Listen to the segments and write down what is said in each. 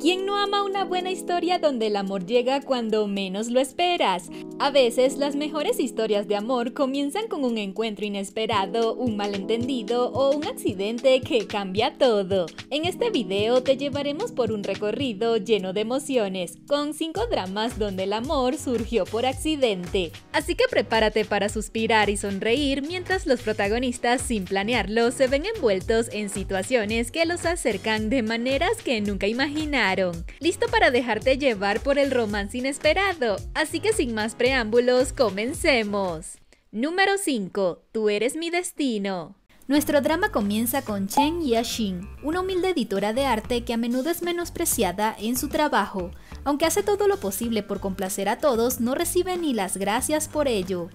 ¿Quién no ama una buena historia donde el amor llega cuando menos lo esperas? A veces las mejores historias de amor comienzan con un encuentro inesperado, un malentendido o un accidente que cambia todo. En este video te llevaremos por un recorrido lleno de emociones, con 5 dramas donde el amor surgió por accidente. Así que prepárate para suspirar y sonreír mientras los protagonistas sin planearlo se ven envueltos en situaciones que los acercan de maneras que nunca imaginaron listo para dejarte llevar por el romance inesperado, así que sin más preámbulos, comencemos. Número 5. Tú eres mi destino. Nuestro drama comienza con Chen Yashin, una humilde editora de arte que a menudo es menospreciada en su trabajo. Aunque hace todo lo posible por complacer a todos, no recibe ni las gracias por ello.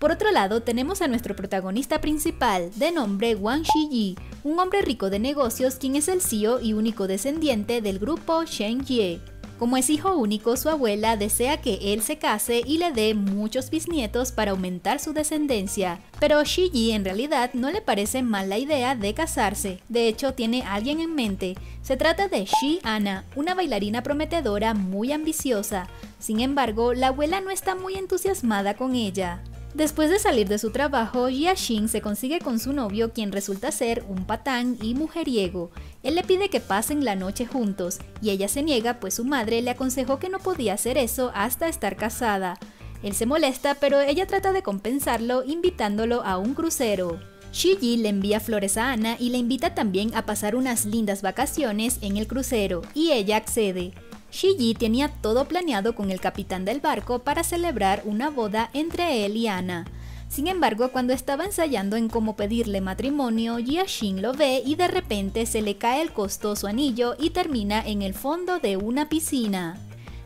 Por otro lado, tenemos a nuestro protagonista principal, de nombre Wang Shiyi, un hombre rico de negocios quien es el CEO y único descendiente del grupo Shen Ye. Como es hijo único, su abuela desea que él se case y le dé muchos bisnietos para aumentar su descendencia. Pero Shiji en realidad no le parece mal la idea de casarse. De hecho, tiene alguien en mente. Se trata de Shi Ana, una bailarina prometedora muy ambiciosa. Sin embargo, la abuela no está muy entusiasmada con ella. Después de salir de su trabajo, Yashin se consigue con su novio quien resulta ser un patán y mujeriego. Él le pide que pasen la noche juntos y ella se niega pues su madre le aconsejó que no podía hacer eso hasta estar casada. Él se molesta pero ella trata de compensarlo invitándolo a un crucero. Shiji le envía flores a Ana y le invita también a pasar unas lindas vacaciones en el crucero y ella accede. Shiji tenía todo planeado con el capitán del barco para celebrar una boda entre él y Ana. Sin embargo, cuando estaba ensayando en cómo pedirle matrimonio, Jiashin lo ve y de repente se le cae el costoso anillo y termina en el fondo de una piscina.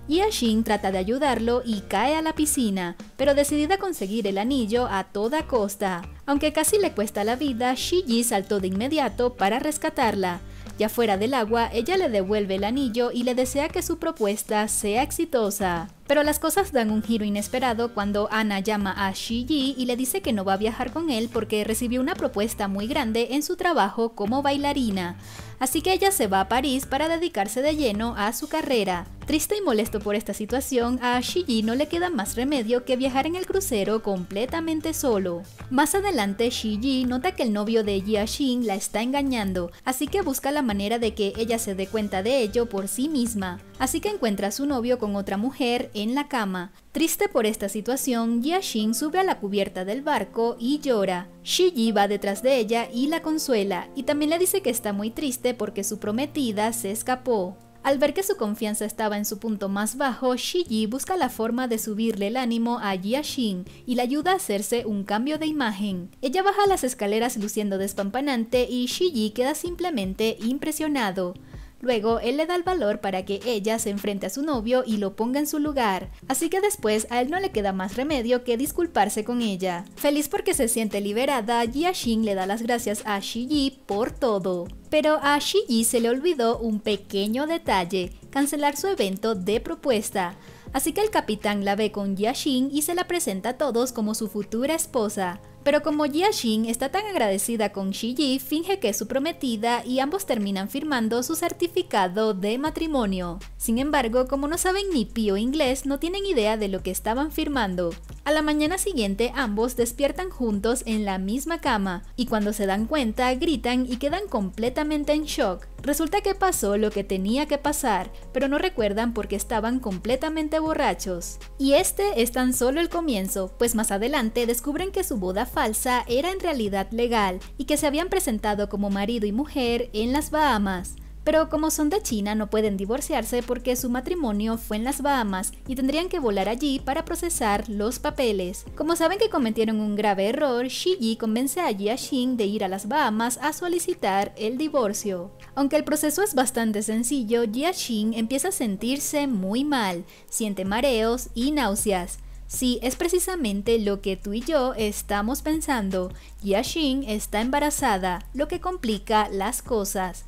Jiashin trata de ayudarlo y cae a la piscina, pero decidida a conseguir el anillo a toda costa. Aunque casi le cuesta la vida, Shiji saltó de inmediato para rescatarla, ya fuera del agua, ella le devuelve el anillo y le desea que su propuesta sea exitosa. Pero las cosas dan un giro inesperado cuando Ana llama a Yi y le dice que no va a viajar con él porque recibió una propuesta muy grande en su trabajo como bailarina. Así que ella se va a París para dedicarse de lleno a su carrera. Triste y molesto por esta situación, a Yi no le queda más remedio que viajar en el crucero completamente solo. Más adelante, Yi nota que el novio de Jiaxin la está engañando, así que busca la manera de que ella se dé cuenta de ello por sí misma. Así que encuentra a su novio con otra mujer en la cama. Triste por esta situación, Yashin sube a la cubierta del barco y llora. Shiji va detrás de ella y la consuela, y también le dice que está muy triste porque su prometida se escapó. Al ver que su confianza estaba en su punto más bajo, Shiji busca la forma de subirle el ánimo a Jiashin y le ayuda a hacerse un cambio de imagen. Ella baja las escaleras luciendo despampanante y Shiji queda simplemente impresionado. Luego, él le da el valor para que ella se enfrente a su novio y lo ponga en su lugar. Así que después a él no le queda más remedio que disculparse con ella. Feliz porque se siente liberada, Yashin le da las gracias a Shi por todo. Pero a Shi se le olvidó un pequeño detalle, cancelar su evento de propuesta. Así que el capitán la ve con Yashin y se la presenta a todos como su futura esposa. Pero como Jia está tan agradecida con Xi finge que es su prometida y ambos terminan firmando su certificado de matrimonio. Sin embargo, como no saben ni pío inglés, no tienen idea de lo que estaban firmando. A la mañana siguiente, ambos despiertan juntos en la misma cama, y cuando se dan cuenta, gritan y quedan completamente en shock. Resulta que pasó lo que tenía que pasar, pero no recuerdan porque estaban completamente borrachos. Y este es tan solo el comienzo, pues más adelante descubren que su boda falsa era en realidad legal y que se habían presentado como marido y mujer en las Bahamas. Pero como son de China no pueden divorciarse porque su matrimonio fue en las Bahamas y tendrían que volar allí para procesar los papeles. Como saben que cometieron un grave error, Xi convence a Jia Xin de ir a las Bahamas a solicitar el divorcio. Aunque el proceso es bastante sencillo, Jia Xin empieza a sentirse muy mal, siente mareos y náuseas. Sí, es precisamente lo que tú y yo estamos pensando. Yashin está embarazada, lo que complica las cosas.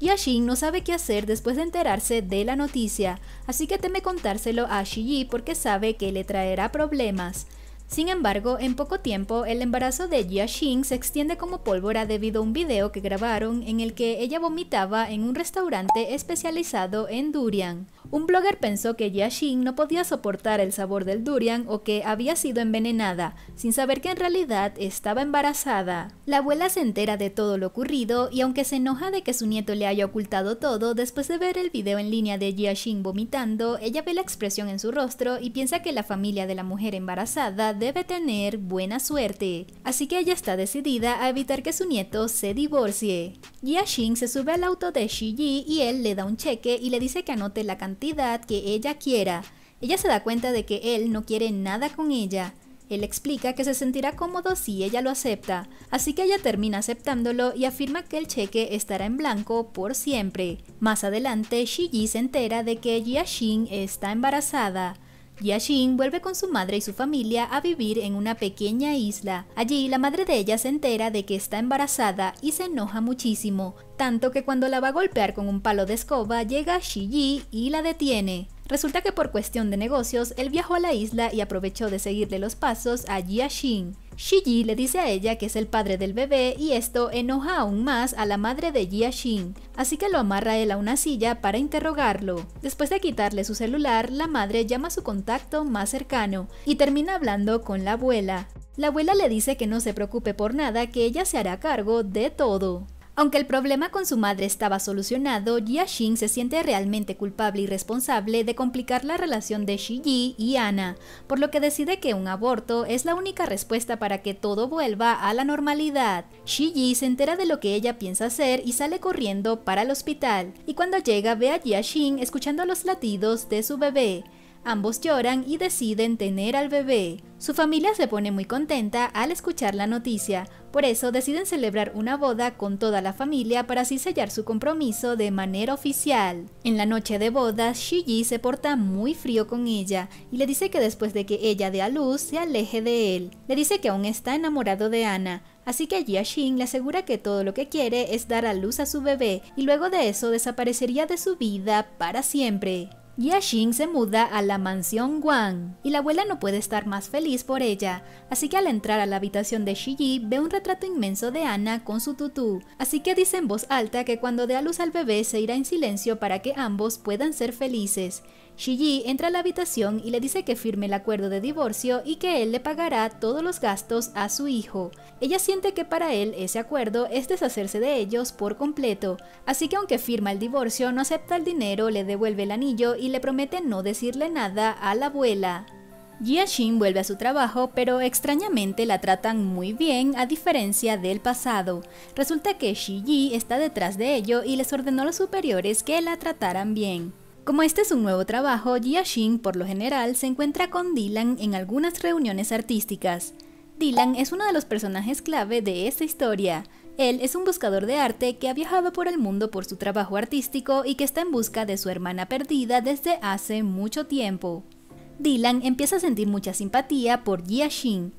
Yashin no sabe qué hacer después de enterarse de la noticia, así que teme contárselo a Yi porque sabe que le traerá problemas. Sin embargo, en poco tiempo, el embarazo de Yashin se extiende como pólvora debido a un video que grabaron en el que ella vomitaba en un restaurante especializado en durian. Un blogger pensó que Yashin no podía soportar el sabor del durian o que había sido envenenada, sin saber que en realidad estaba embarazada. La abuela se entera de todo lo ocurrido y aunque se enoja de que su nieto le haya ocultado todo, después de ver el video en línea de Yashin vomitando, ella ve la expresión en su rostro y piensa que la familia de la mujer embarazada debe tener buena suerte. Así que ella está decidida a evitar que su nieto se divorcie. Yashin se sube al auto de Shiji y él le da un cheque y le dice que anote la cantidad que ella quiera. Ella se da cuenta de que él no quiere nada con ella. Él explica que se sentirá cómodo si ella lo acepta, así que ella termina aceptándolo y afirma que el cheque estará en blanco por siempre. Más adelante, Shiji se entera de que Yashin está embarazada. Yashin vuelve con su madre y su familia a vivir en una pequeña isla. Allí la madre de ella se entera de que está embarazada y se enoja muchísimo, tanto que cuando la va a golpear con un palo de escoba llega Shiji y la detiene. Resulta que por cuestión de negocios, él viajó a la isla y aprovechó de seguirle los pasos a Yashin. Shiji le dice a ella que es el padre del bebé y esto enoja aún más a la madre de Jia así que lo amarra él a una silla para interrogarlo. Después de quitarle su celular, la madre llama a su contacto más cercano y termina hablando con la abuela. La abuela le dice que no se preocupe por nada, que ella se hará cargo de todo. Aunque el problema con su madre estaba solucionado, Jia se siente realmente culpable y responsable de complicar la relación de Shi y Ana, por lo que decide que un aborto es la única respuesta para que todo vuelva a la normalidad. Shi se entera de lo que ella piensa hacer y sale corriendo para el hospital, y cuando llega ve a Jia escuchando los latidos de su bebé. Ambos lloran y deciden tener al bebé. Su familia se pone muy contenta al escuchar la noticia, por eso deciden celebrar una boda con toda la familia para así sellar su compromiso de manera oficial. En la noche de bodas, Shiji se porta muy frío con ella y le dice que después de que ella dé a luz se aleje de él. Le dice que aún está enamorado de Ana, así que Jiashin le asegura que todo lo que quiere es dar a luz a su bebé y luego de eso desaparecería de su vida para siempre. Yashin se muda a la mansión Wang y la abuela no puede estar más feliz por ella, así que al entrar a la habitación de Shiji ve un retrato inmenso de Ana con su tutú, así que dice en voz alta que cuando dé a luz al bebé se irá en silencio para que ambos puedan ser felices. Yi entra a la habitación y le dice que firme el acuerdo de divorcio y que él le pagará todos los gastos a su hijo. Ella siente que para él ese acuerdo es deshacerse de ellos por completo, así que aunque firma el divorcio, no acepta el dinero, le devuelve el anillo y le promete no decirle nada a la abuela. Jia Xin vuelve a su trabajo, pero extrañamente la tratan muy bien a diferencia del pasado. Resulta que Shi Yi está detrás de ello y les ordenó a los superiores que la trataran bien. Como este es un nuevo trabajo, Jiaxin por lo general se encuentra con Dylan en algunas reuniones artísticas. Dylan es uno de los personajes clave de esta historia. Él es un buscador de arte que ha viajado por el mundo por su trabajo artístico y que está en busca de su hermana perdida desde hace mucho tiempo. Dylan empieza a sentir mucha simpatía por Jia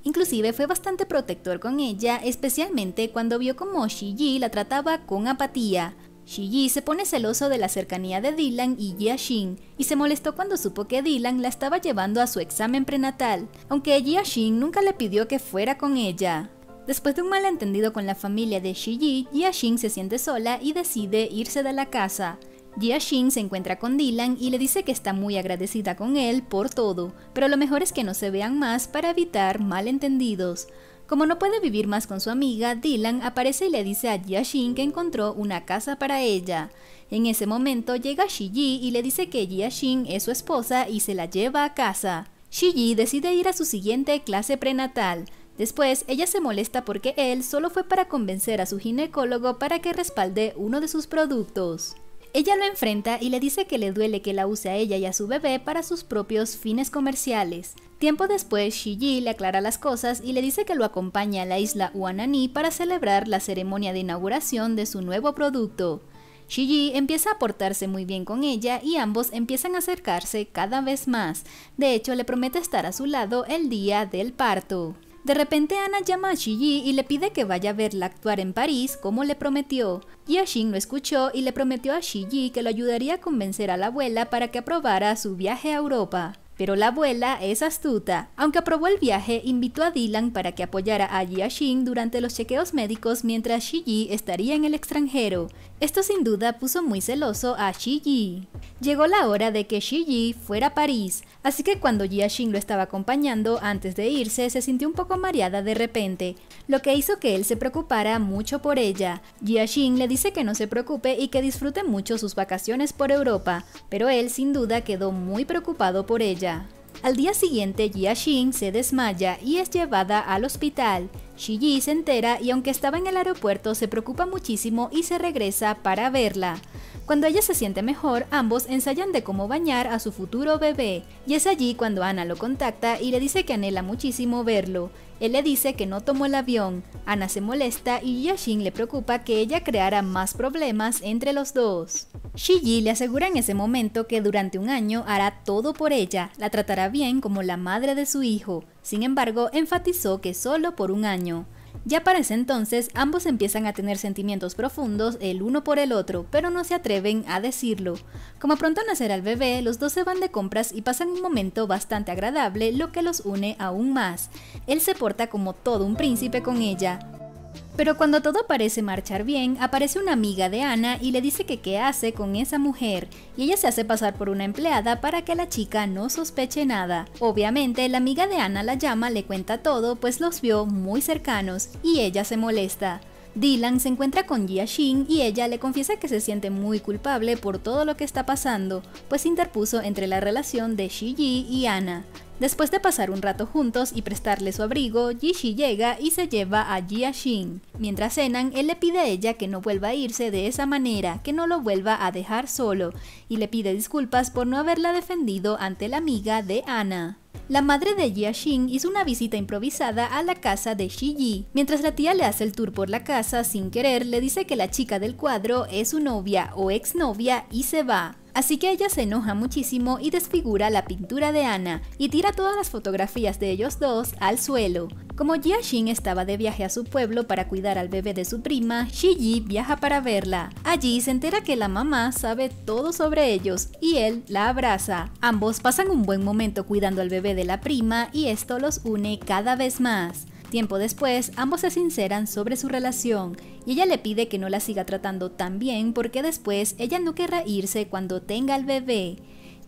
inclusive fue bastante protector con ella, especialmente cuando vio cómo Xi Yi la trataba con apatía, Shiji se pone celoso de la cercanía de Dylan y Jiaxin y se molestó cuando supo que Dylan la estaba llevando a su examen prenatal, aunque Jiaxin nunca le pidió que fuera con ella. Después de un malentendido con la familia de Shiji, Jiaxin se siente sola y decide irse de la casa. Jiaxin se encuentra con Dylan y le dice que está muy agradecida con él por todo, pero lo mejor es que no se vean más para evitar malentendidos. Como no puede vivir más con su amiga, Dylan aparece y le dice a Jiaxin que encontró una casa para ella. En ese momento llega Shiji y le dice que Jiaxin es su esposa y se la lleva a casa. Shiji decide ir a su siguiente clase prenatal. Después, ella se molesta porque él solo fue para convencer a su ginecólogo para que respalde uno de sus productos. Ella lo enfrenta y le dice que le duele que la use a ella y a su bebé para sus propios fines comerciales. Tiempo después, Shiji le aclara las cosas y le dice que lo acompaña a la isla Wanani para celebrar la ceremonia de inauguración de su nuevo producto. Shiji empieza a portarse muy bien con ella y ambos empiezan a acercarse cada vez más. De hecho, le promete estar a su lado el día del parto. De repente Ana llama a Shiji y le pide que vaya a verla actuar en París como le prometió. Yashin lo escuchó y le prometió a Shiji que lo ayudaría a convencer a la abuela para que aprobara su viaje a Europa. Pero la abuela es astuta. Aunque aprobó el viaje, invitó a Dylan para que apoyara a Jia durante los chequeos médicos mientras Shiji estaría en el extranjero. Esto sin duda puso muy celoso a Shiji. Llegó la hora de que Shiji fuera a París, así que cuando Jiashin lo estaba acompañando antes de irse se sintió un poco mareada de repente, lo que hizo que él se preocupara mucho por ella. Jiashin le dice que no se preocupe y que disfrute mucho sus vacaciones por Europa, pero él sin duda quedó muy preocupado por ella. Al día siguiente, Jia Xin se desmaya y es llevada al hospital. Shiji se entera y aunque estaba en el aeropuerto se preocupa muchísimo y se regresa para verla. Cuando ella se siente mejor, ambos ensayan de cómo bañar a su futuro bebé, y es allí cuando Ana lo contacta y le dice que anhela muchísimo verlo. Él le dice que no tomó el avión, Ana se molesta y Yashin le preocupa que ella creará más problemas entre los dos. Shiji le asegura en ese momento que durante un año hará todo por ella, la tratará bien como la madre de su hijo, sin embargo, enfatizó que solo por un año. Ya para ese entonces, ambos empiezan a tener sentimientos profundos el uno por el otro, pero no se atreven a decirlo. Como pronto nacerá el bebé, los dos se van de compras y pasan un momento bastante agradable, lo que los une aún más. Él se porta como todo un príncipe con ella, pero cuando todo parece marchar bien, aparece una amiga de Ana y le dice que qué hace con esa mujer, y ella se hace pasar por una empleada para que la chica no sospeche nada. Obviamente, la amiga de Ana la llama, le cuenta todo, pues los vio muy cercanos, y ella se molesta. Dylan se encuentra con Jiashin y ella le confiesa que se siente muy culpable por todo lo que está pasando, pues interpuso entre la relación de Xi y Ana. Después de pasar un rato juntos y prestarle su abrigo, Yishi llega y se lleva a Jia Mientras cenan, él le pide a ella que no vuelva a irse de esa manera, que no lo vuelva a dejar solo, y le pide disculpas por no haberla defendido ante la amiga de Ana. La madre de Jia hizo una visita improvisada a la casa de Shi Mientras la tía le hace el tour por la casa, sin querer, le dice que la chica del cuadro es su novia o exnovia y se va. Así que ella se enoja muchísimo y desfigura la pintura de Ana y tira todas las fotografías de ellos dos al suelo. Como Jia estaba de viaje a su pueblo para cuidar al bebé de su prima, Shiji viaja para verla. Allí se entera que la mamá sabe todo sobre ellos y él la abraza. Ambos pasan un buen momento cuidando al bebé de la prima y esto los une cada vez más. Tiempo después, ambos se sinceran sobre su relación y ella le pide que no la siga tratando tan bien porque después ella no querrá irse cuando tenga el bebé.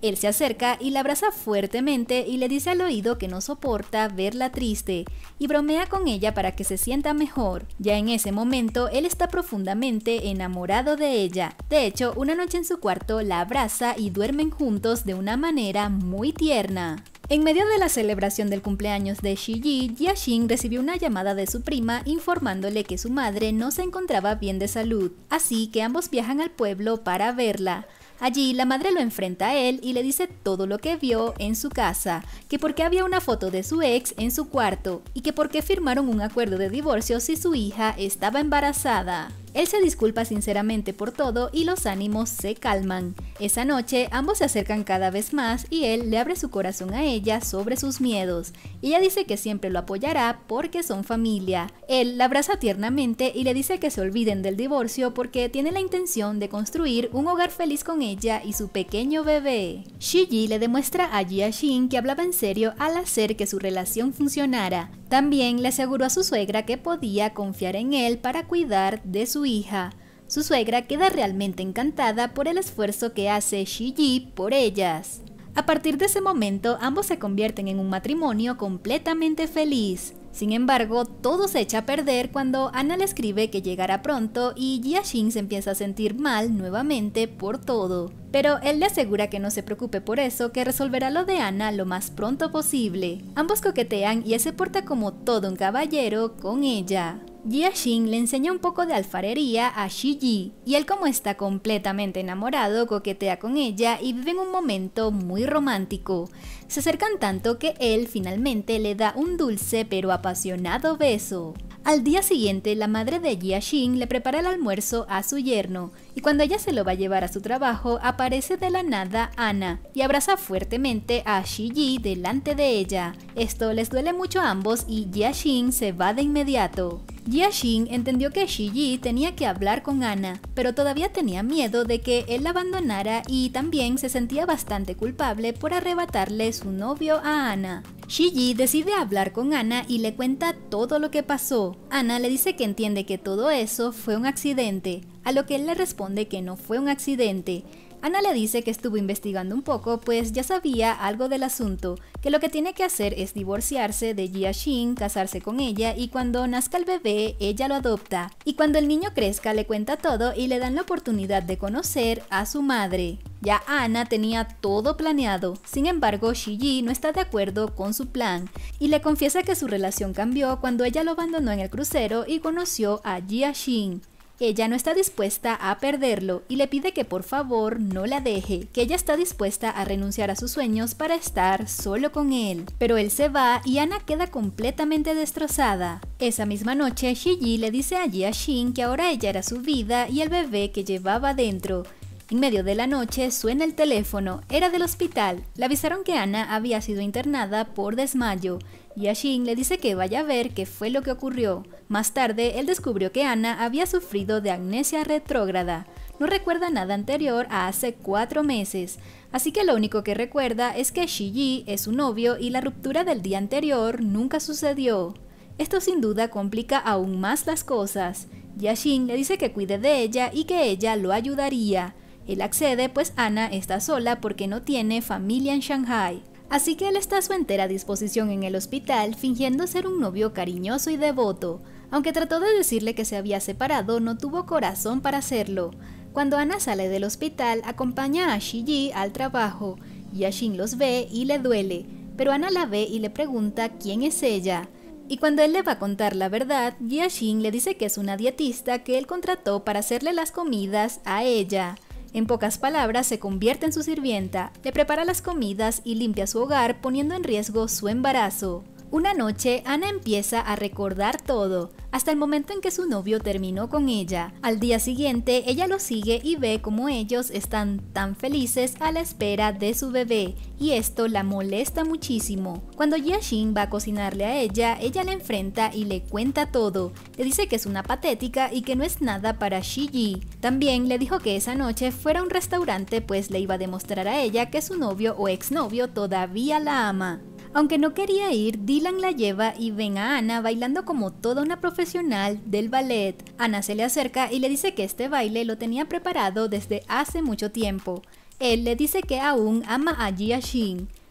Él se acerca y la abraza fuertemente y le dice al oído que no soporta verla triste y bromea con ella para que se sienta mejor. Ya en ese momento, él está profundamente enamorado de ella. De hecho, una noche en su cuarto la abraza y duermen juntos de una manera muy tierna. En medio de la celebración del cumpleaños de Shiji, Jiaxin recibió una llamada de su prima informándole que su madre no se encontraba bien de salud, así que ambos viajan al pueblo para verla. Allí la madre lo enfrenta a él y le dice todo lo que vio en su casa, que porque había una foto de su ex en su cuarto y que porque firmaron un acuerdo de divorcio si su hija estaba embarazada. Él se disculpa sinceramente por todo y los ánimos se calman. Esa noche ambos se acercan cada vez más y él le abre su corazón a ella sobre sus miedos. Ella dice que siempre lo apoyará porque son familia. Él la abraza tiernamente y le dice que se olviden del divorcio porque tiene la intención de construir un hogar feliz con ella y su pequeño bebé. Shiji le demuestra a Jia Xin que hablaba en serio al hacer que su relación funcionara. También le aseguró a su suegra que podía confiar en él para cuidar de su hija. Su suegra queda realmente encantada por el esfuerzo que hace Shiji por ellas. A partir de ese momento, ambos se convierten en un matrimonio completamente feliz. Sin embargo, todo se echa a perder cuando Ana le escribe que llegará pronto y Jiaxin se empieza a sentir mal nuevamente por todo. Pero él le asegura que no se preocupe por eso, que resolverá lo de Ana lo más pronto posible. Ambos coquetean y él se porta como todo un caballero con ella. Jiaxin le enseña un poco de alfarería a Shiji, y él como está completamente enamorado, coquetea con ella y viven un momento muy romántico. Se acercan tanto que él finalmente le da un dulce pero apasionado beso. Al día siguiente, la madre de Jia le prepara el almuerzo a su yerno y cuando ella se lo va a llevar a su trabajo, aparece de la nada Ana y abraza fuertemente a Shiji delante de ella. Esto les duele mucho a ambos y Jiaxin se va de inmediato. Jiaxin entendió que Shiji tenía que hablar con Ana, pero todavía tenía miedo de que él la abandonara y también se sentía bastante culpable por arrebatarle su novio a Ana. Shiji decide hablar con Ana y le cuenta todo lo que pasó. Ana le dice que entiende que todo eso fue un accidente, a lo que él le responde que no fue un accidente. Ana le dice que estuvo investigando un poco, pues ya sabía algo del asunto, que lo que tiene que hacer es divorciarse de Jia Xin, casarse con ella y cuando nazca el bebé, ella lo adopta. Y cuando el niño crezca, le cuenta todo y le dan la oportunidad de conocer a su madre. Ya Ana tenía todo planeado, sin embargo Ji no está de acuerdo con su plan y le confiesa que su relación cambió cuando ella lo abandonó en el crucero y conoció a Jia ella no está dispuesta a perderlo y le pide que por favor no la deje, que ella está dispuesta a renunciar a sus sueños para estar solo con él. Pero él se va y Ana queda completamente destrozada. Esa misma noche, Shiji le dice allí a Shin que ahora ella era su vida y el bebé que llevaba dentro. En medio de la noche suena el teléfono, era del hospital. Le avisaron que Ana había sido internada por desmayo. Yashin le dice que vaya a ver qué fue lo que ocurrió. Más tarde, él descubrió que Ana había sufrido de amnesia retrógrada. No recuerda nada anterior a hace cuatro meses, así que lo único que recuerda es que Shiji es su novio y la ruptura del día anterior nunca sucedió. Esto sin duda complica aún más las cosas. Yashin le dice que cuide de ella y que ella lo ayudaría. Él accede pues Ana está sola porque no tiene familia en Shanghai. Así que él está a su entera disposición en el hospital fingiendo ser un novio cariñoso y devoto. Aunque trató de decirle que se había separado, no tuvo corazón para hacerlo. Cuando Ana sale del hospital, acompaña a Shiji al trabajo. Yashin los ve y le duele, pero Ana la ve y le pregunta quién es ella. Y cuando él le va a contar la verdad, Yashin le dice que es una dietista que él contrató para hacerle las comidas a ella. En pocas palabras, se convierte en su sirvienta, le prepara las comidas y limpia su hogar poniendo en riesgo su embarazo. Una noche, Ana empieza a recordar todo, hasta el momento en que su novio terminó con ella. Al día siguiente, ella lo sigue y ve cómo ellos están tan felices a la espera de su bebé, y esto la molesta muchísimo. Cuando Yashin va a cocinarle a ella, ella le enfrenta y le cuenta todo. Le dice que es una patética y que no es nada para Shiji. También le dijo que esa noche fuera a un restaurante pues le iba a demostrar a ella que su novio o exnovio todavía la ama. Aunque no quería ir, Dylan la lleva y ven a Ana bailando como toda una profesional del ballet. Ana se le acerca y le dice que este baile lo tenía preparado desde hace mucho tiempo. Él le dice que aún ama a Jia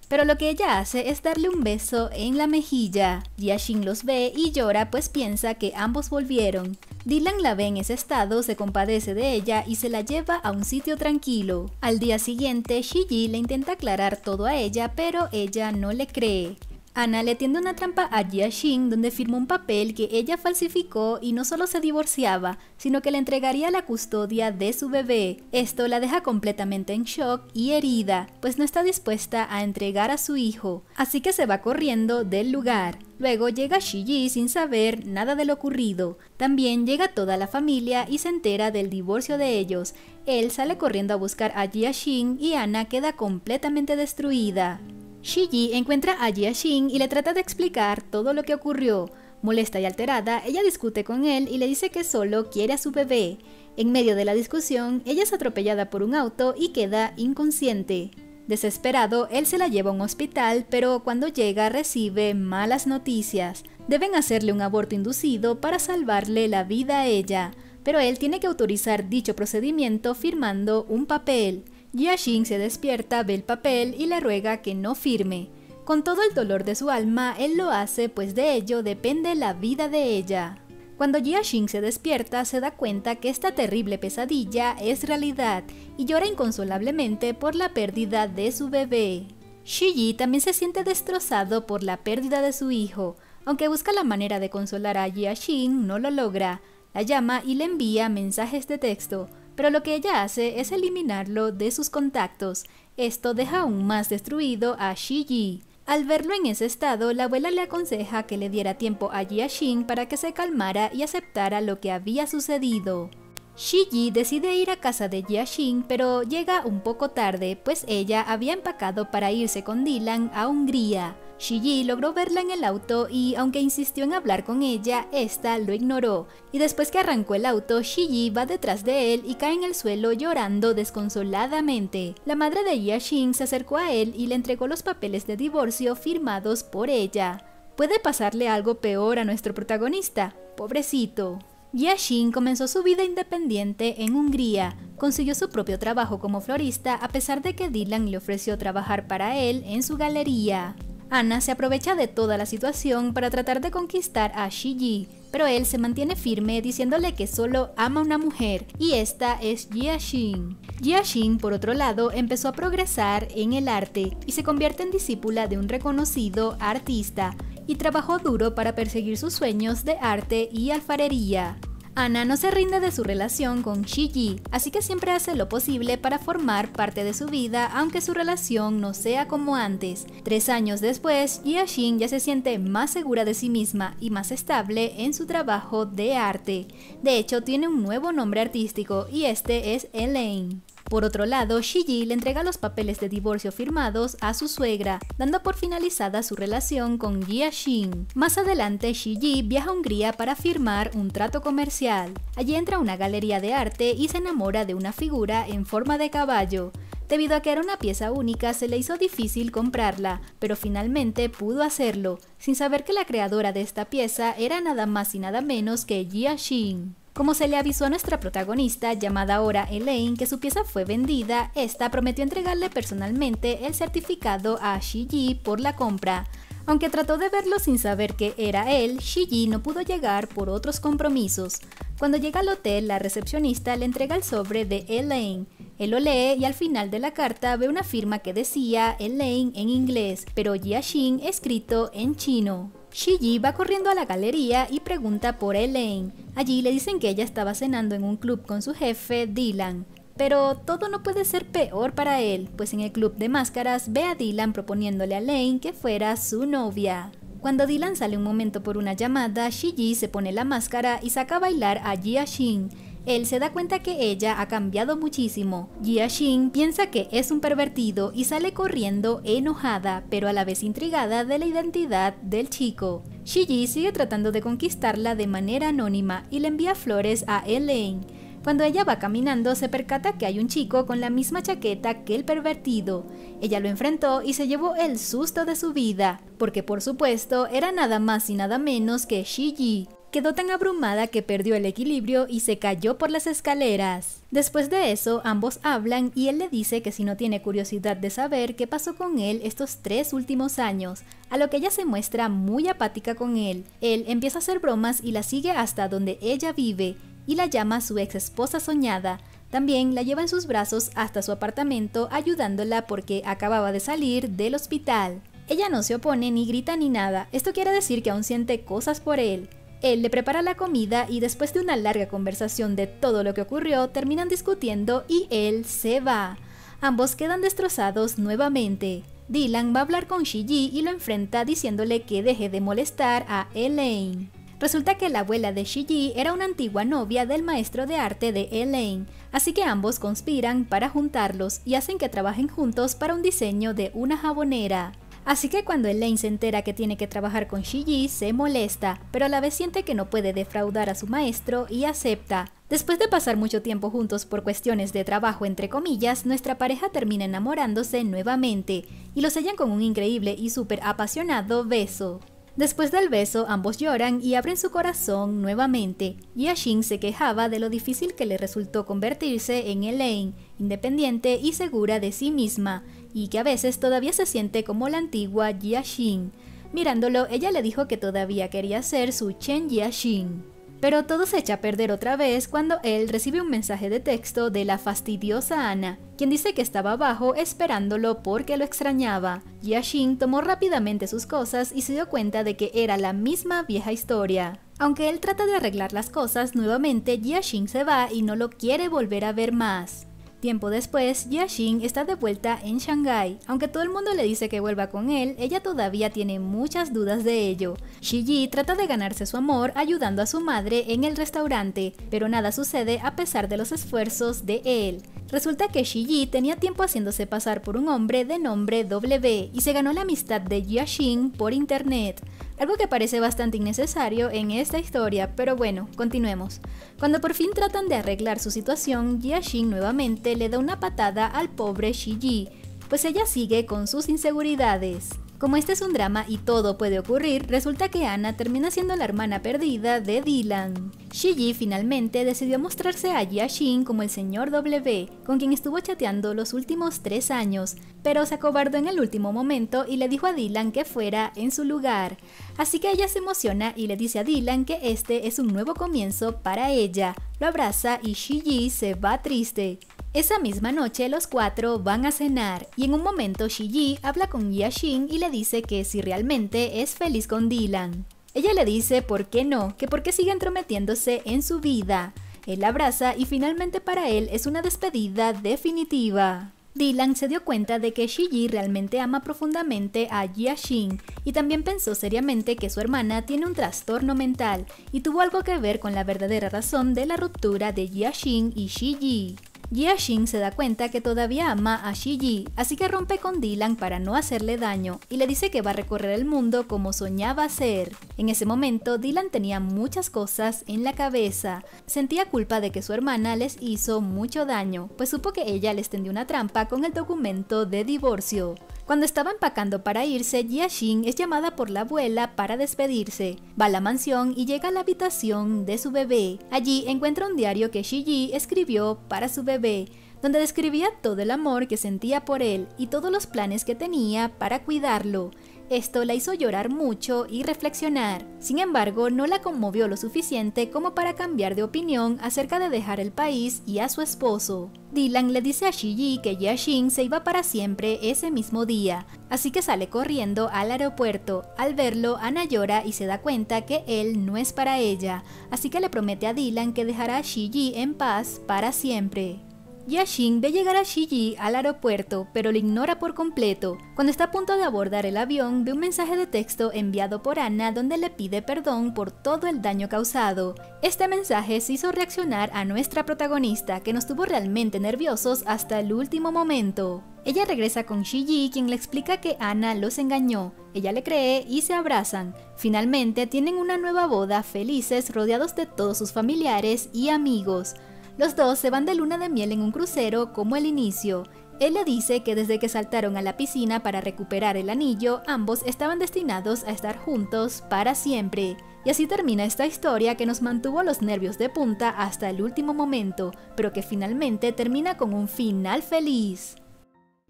pero lo que ella hace es darle un beso en la mejilla. Jia Shin los ve y llora pues piensa que ambos volvieron. Dylan la ve en ese estado, se compadece de ella y se la lleva a un sitio tranquilo. Al día siguiente, Shiji le intenta aclarar todo a ella, pero ella no le cree. Ana le tiende una trampa a Jia donde firmó un papel que ella falsificó y no solo se divorciaba, sino que le entregaría la custodia de su bebé. Esto la deja completamente en shock y herida, pues no está dispuesta a entregar a su hijo, así que se va corriendo del lugar. Luego llega Shiji sin saber nada de lo ocurrido. También llega toda la familia y se entera del divorcio de ellos. Él sale corriendo a buscar a Jia y Ana queda completamente destruida. Shiji encuentra a Jia y le trata de explicar todo lo que ocurrió. Molesta y alterada, ella discute con él y le dice que solo quiere a su bebé. En medio de la discusión, ella es atropellada por un auto y queda inconsciente. Desesperado, él se la lleva a un hospital, pero cuando llega recibe malas noticias. Deben hacerle un aborto inducido para salvarle la vida a ella, pero él tiene que autorizar dicho procedimiento firmando un papel. Yashin se despierta, ve el papel y le ruega que no firme. Con todo el dolor de su alma, él lo hace pues de ello depende la vida de ella. Cuando Xing se despierta, se da cuenta que esta terrible pesadilla es realidad y llora inconsolablemente por la pérdida de su bebé. Shiyi también se siente destrozado por la pérdida de su hijo. Aunque busca la manera de consolar a Xing, no lo logra. La llama y le envía mensajes de texto, pero lo que ella hace es eliminarlo de sus contactos. Esto deja aún más destruido a Shiji. Al verlo en ese estado, la abuela le aconseja que le diera tiempo a Shin para que se calmara y aceptara lo que había sucedido. Shi Shiji decide ir a casa de Jiashin, pero llega un poco tarde, pues ella había empacado para irse con Dylan a Hungría. Shiji logró verla en el auto y, aunque insistió en hablar con ella, esta lo ignoró. Y después que arrancó el auto, Shiji va detrás de él y cae en el suelo llorando desconsoladamente. La madre de Yashin se acercó a él y le entregó los papeles de divorcio firmados por ella. Puede pasarle algo peor a nuestro protagonista, pobrecito. Yashin comenzó su vida independiente en Hungría, consiguió su propio trabajo como florista a pesar de que Dylan le ofreció trabajar para él en su galería. Ana se aprovecha de toda la situación para tratar de conquistar a Shiji, pero él se mantiene firme diciéndole que solo ama a una mujer y esta es Jia Xin. por otro lado, empezó a progresar en el arte y se convierte en discípula de un reconocido artista y trabajó duro para perseguir sus sueños de arte y alfarería. Ana no se rinde de su relación con Shiji, así que siempre hace lo posible para formar parte de su vida aunque su relación no sea como antes. Tres años después, Yashin ya se siente más segura de sí misma y más estable en su trabajo de arte. De hecho, tiene un nuevo nombre artístico y este es Elaine. Por otro lado, Shiji le entrega los papeles de divorcio firmados a su suegra, dando por finalizada su relación con Jia Shin. Más adelante, Shiji viaja a Hungría para firmar un trato comercial. Allí entra a una galería de arte y se enamora de una figura en forma de caballo. Debido a que era una pieza única, se le hizo difícil comprarla, pero finalmente pudo hacerlo, sin saber que la creadora de esta pieza era nada más y nada menos que Jia Xin. Como se le avisó a nuestra protagonista, llamada ahora Elaine, que su pieza fue vendida, esta prometió entregarle personalmente el certificado a Shiji por la compra. Aunque trató de verlo sin saber que era él, Shiji no pudo llegar por otros compromisos. Cuando llega al hotel, la recepcionista le entrega el sobre de Elaine. Él lo lee y al final de la carta ve una firma que decía Elaine en inglés, pero Xin escrito en chino. Shiji va corriendo a la galería y pregunta por Elaine. Allí le dicen que ella estaba cenando en un club con su jefe, Dylan. Pero todo no puede ser peor para él, pues en el club de máscaras ve a Dylan proponiéndole a Elaine que fuera su novia. Cuando Dylan sale un momento por una llamada, Shiji se pone la máscara y saca a bailar a Jia Shin. Él se da cuenta que ella ha cambiado muchísimo. Jia piensa que es un pervertido y sale corriendo enojada pero a la vez intrigada de la identidad del chico. Shiji sigue tratando de conquistarla de manera anónima y le envía flores a Elaine. Cuando ella va caminando se percata que hay un chico con la misma chaqueta que el pervertido. Ella lo enfrentó y se llevó el susto de su vida, porque por supuesto era nada más y nada menos que Shiji quedó tan abrumada que perdió el equilibrio y se cayó por las escaleras. Después de eso, ambos hablan y él le dice que si no tiene curiosidad de saber qué pasó con él estos tres últimos años, a lo que ella se muestra muy apática con él. Él empieza a hacer bromas y la sigue hasta donde ella vive y la llama su ex esposa soñada. También la lleva en sus brazos hasta su apartamento ayudándola porque acababa de salir del hospital. Ella no se opone ni grita ni nada, esto quiere decir que aún siente cosas por él. Él le prepara la comida y después de una larga conversación de todo lo que ocurrió, terminan discutiendo y él se va. Ambos quedan destrozados nuevamente. Dylan va a hablar con Shiji y lo enfrenta diciéndole que deje de molestar a Elaine. Resulta que la abuela de Shiji era una antigua novia del maestro de arte de Elaine, así que ambos conspiran para juntarlos y hacen que trabajen juntos para un diseño de una jabonera. Así que cuando Elaine se entera que tiene que trabajar con Shiji, se molesta, pero a la vez siente que no puede defraudar a su maestro y acepta. Después de pasar mucho tiempo juntos por cuestiones de trabajo entre comillas, nuestra pareja termina enamorándose nuevamente y lo sellan con un increíble y súper apasionado beso. Después del beso, ambos lloran y abren su corazón nuevamente. y Yashin se quejaba de lo difícil que le resultó convertirse en Elaine, independiente y segura de sí misma, y que a veces todavía se siente como la antigua Xin. Mirándolo, ella le dijo que todavía quería ser su Chen Xin. Pero todo se echa a perder otra vez cuando él recibe un mensaje de texto de la fastidiosa Ana, quien dice que estaba abajo esperándolo porque lo extrañaba. Xin tomó rápidamente sus cosas y se dio cuenta de que era la misma vieja historia. Aunque él trata de arreglar las cosas, nuevamente Xin se va y no lo quiere volver a ver más. Tiempo después, Yashin está de vuelta en Shanghai. Aunque todo el mundo le dice que vuelva con él, ella todavía tiene muchas dudas de ello. Shiji trata de ganarse su amor ayudando a su madre en el restaurante, pero nada sucede a pesar de los esfuerzos de él. Resulta que Shiji tenía tiempo haciéndose pasar por un hombre de nombre W y se ganó la amistad de Yashin por internet. Algo que parece bastante innecesario en esta historia, pero bueno, continuemos. Cuando por fin tratan de arreglar su situación, Jiaxin nuevamente le da una patada al pobre Shiji, pues ella sigue con sus inseguridades. Como este es un drama y todo puede ocurrir, resulta que Ana termina siendo la hermana perdida de Dylan. Shiji finalmente decidió mostrarse a Yashin como el señor W, con quien estuvo chateando los últimos tres años, pero se acobardó en el último momento y le dijo a Dylan que fuera en su lugar. Así que ella se emociona y le dice a Dylan que este es un nuevo comienzo para ella. Lo abraza y Shiji se va triste. Esa misma noche los cuatro van a cenar y en un momento Shiji habla con Yashin y le dice que si realmente es feliz con Dylan. Ella le dice por qué no, que por qué sigue entrometiéndose en su vida. Él la abraza y finalmente para él es una despedida definitiva. Dylan se dio cuenta de que Shiji realmente ama profundamente a Yashin y también pensó seriamente que su hermana tiene un trastorno mental y tuvo algo que ver con la verdadera razón de la ruptura de Yashin y Shiji. Jiaxin se da cuenta que todavía ama a Shiji, así que rompe con Dylan para no hacerle daño y le dice que va a recorrer el mundo como soñaba ser. En ese momento, Dylan tenía muchas cosas en la cabeza. Sentía culpa de que su hermana les hizo mucho daño, pues supo que ella les tendió una trampa con el documento de divorcio. Cuando estaba empacando para irse, Jia es llamada por la abuela para despedirse. Va a la mansión y llega a la habitación de su bebé. Allí encuentra un diario que Shiji escribió para su bebé, donde describía todo el amor que sentía por él y todos los planes que tenía para cuidarlo. Esto la hizo llorar mucho y reflexionar, sin embargo no la conmovió lo suficiente como para cambiar de opinión acerca de dejar el país y a su esposo. Dylan le dice a Shiji que Yashin se iba para siempre ese mismo día, así que sale corriendo al aeropuerto. Al verlo, Ana llora y se da cuenta que él no es para ella, así que le promete a Dylan que dejará a Shiji en paz para siempre. Yashin ve llegar a Shiji al aeropuerto, pero lo ignora por completo. Cuando está a punto de abordar el avión, ve un mensaje de texto enviado por Ana donde le pide perdón por todo el daño causado. Este mensaje se hizo reaccionar a nuestra protagonista, que nos tuvo realmente nerviosos hasta el último momento. Ella regresa con Shiji, quien le explica que Ana los engañó. Ella le cree y se abrazan. Finalmente tienen una nueva boda felices rodeados de todos sus familiares y amigos. Los dos se van de luna de miel en un crucero como el inicio. Él le dice que desde que saltaron a la piscina para recuperar el anillo, ambos estaban destinados a estar juntos para siempre. Y así termina esta historia que nos mantuvo los nervios de punta hasta el último momento, pero que finalmente termina con un final feliz.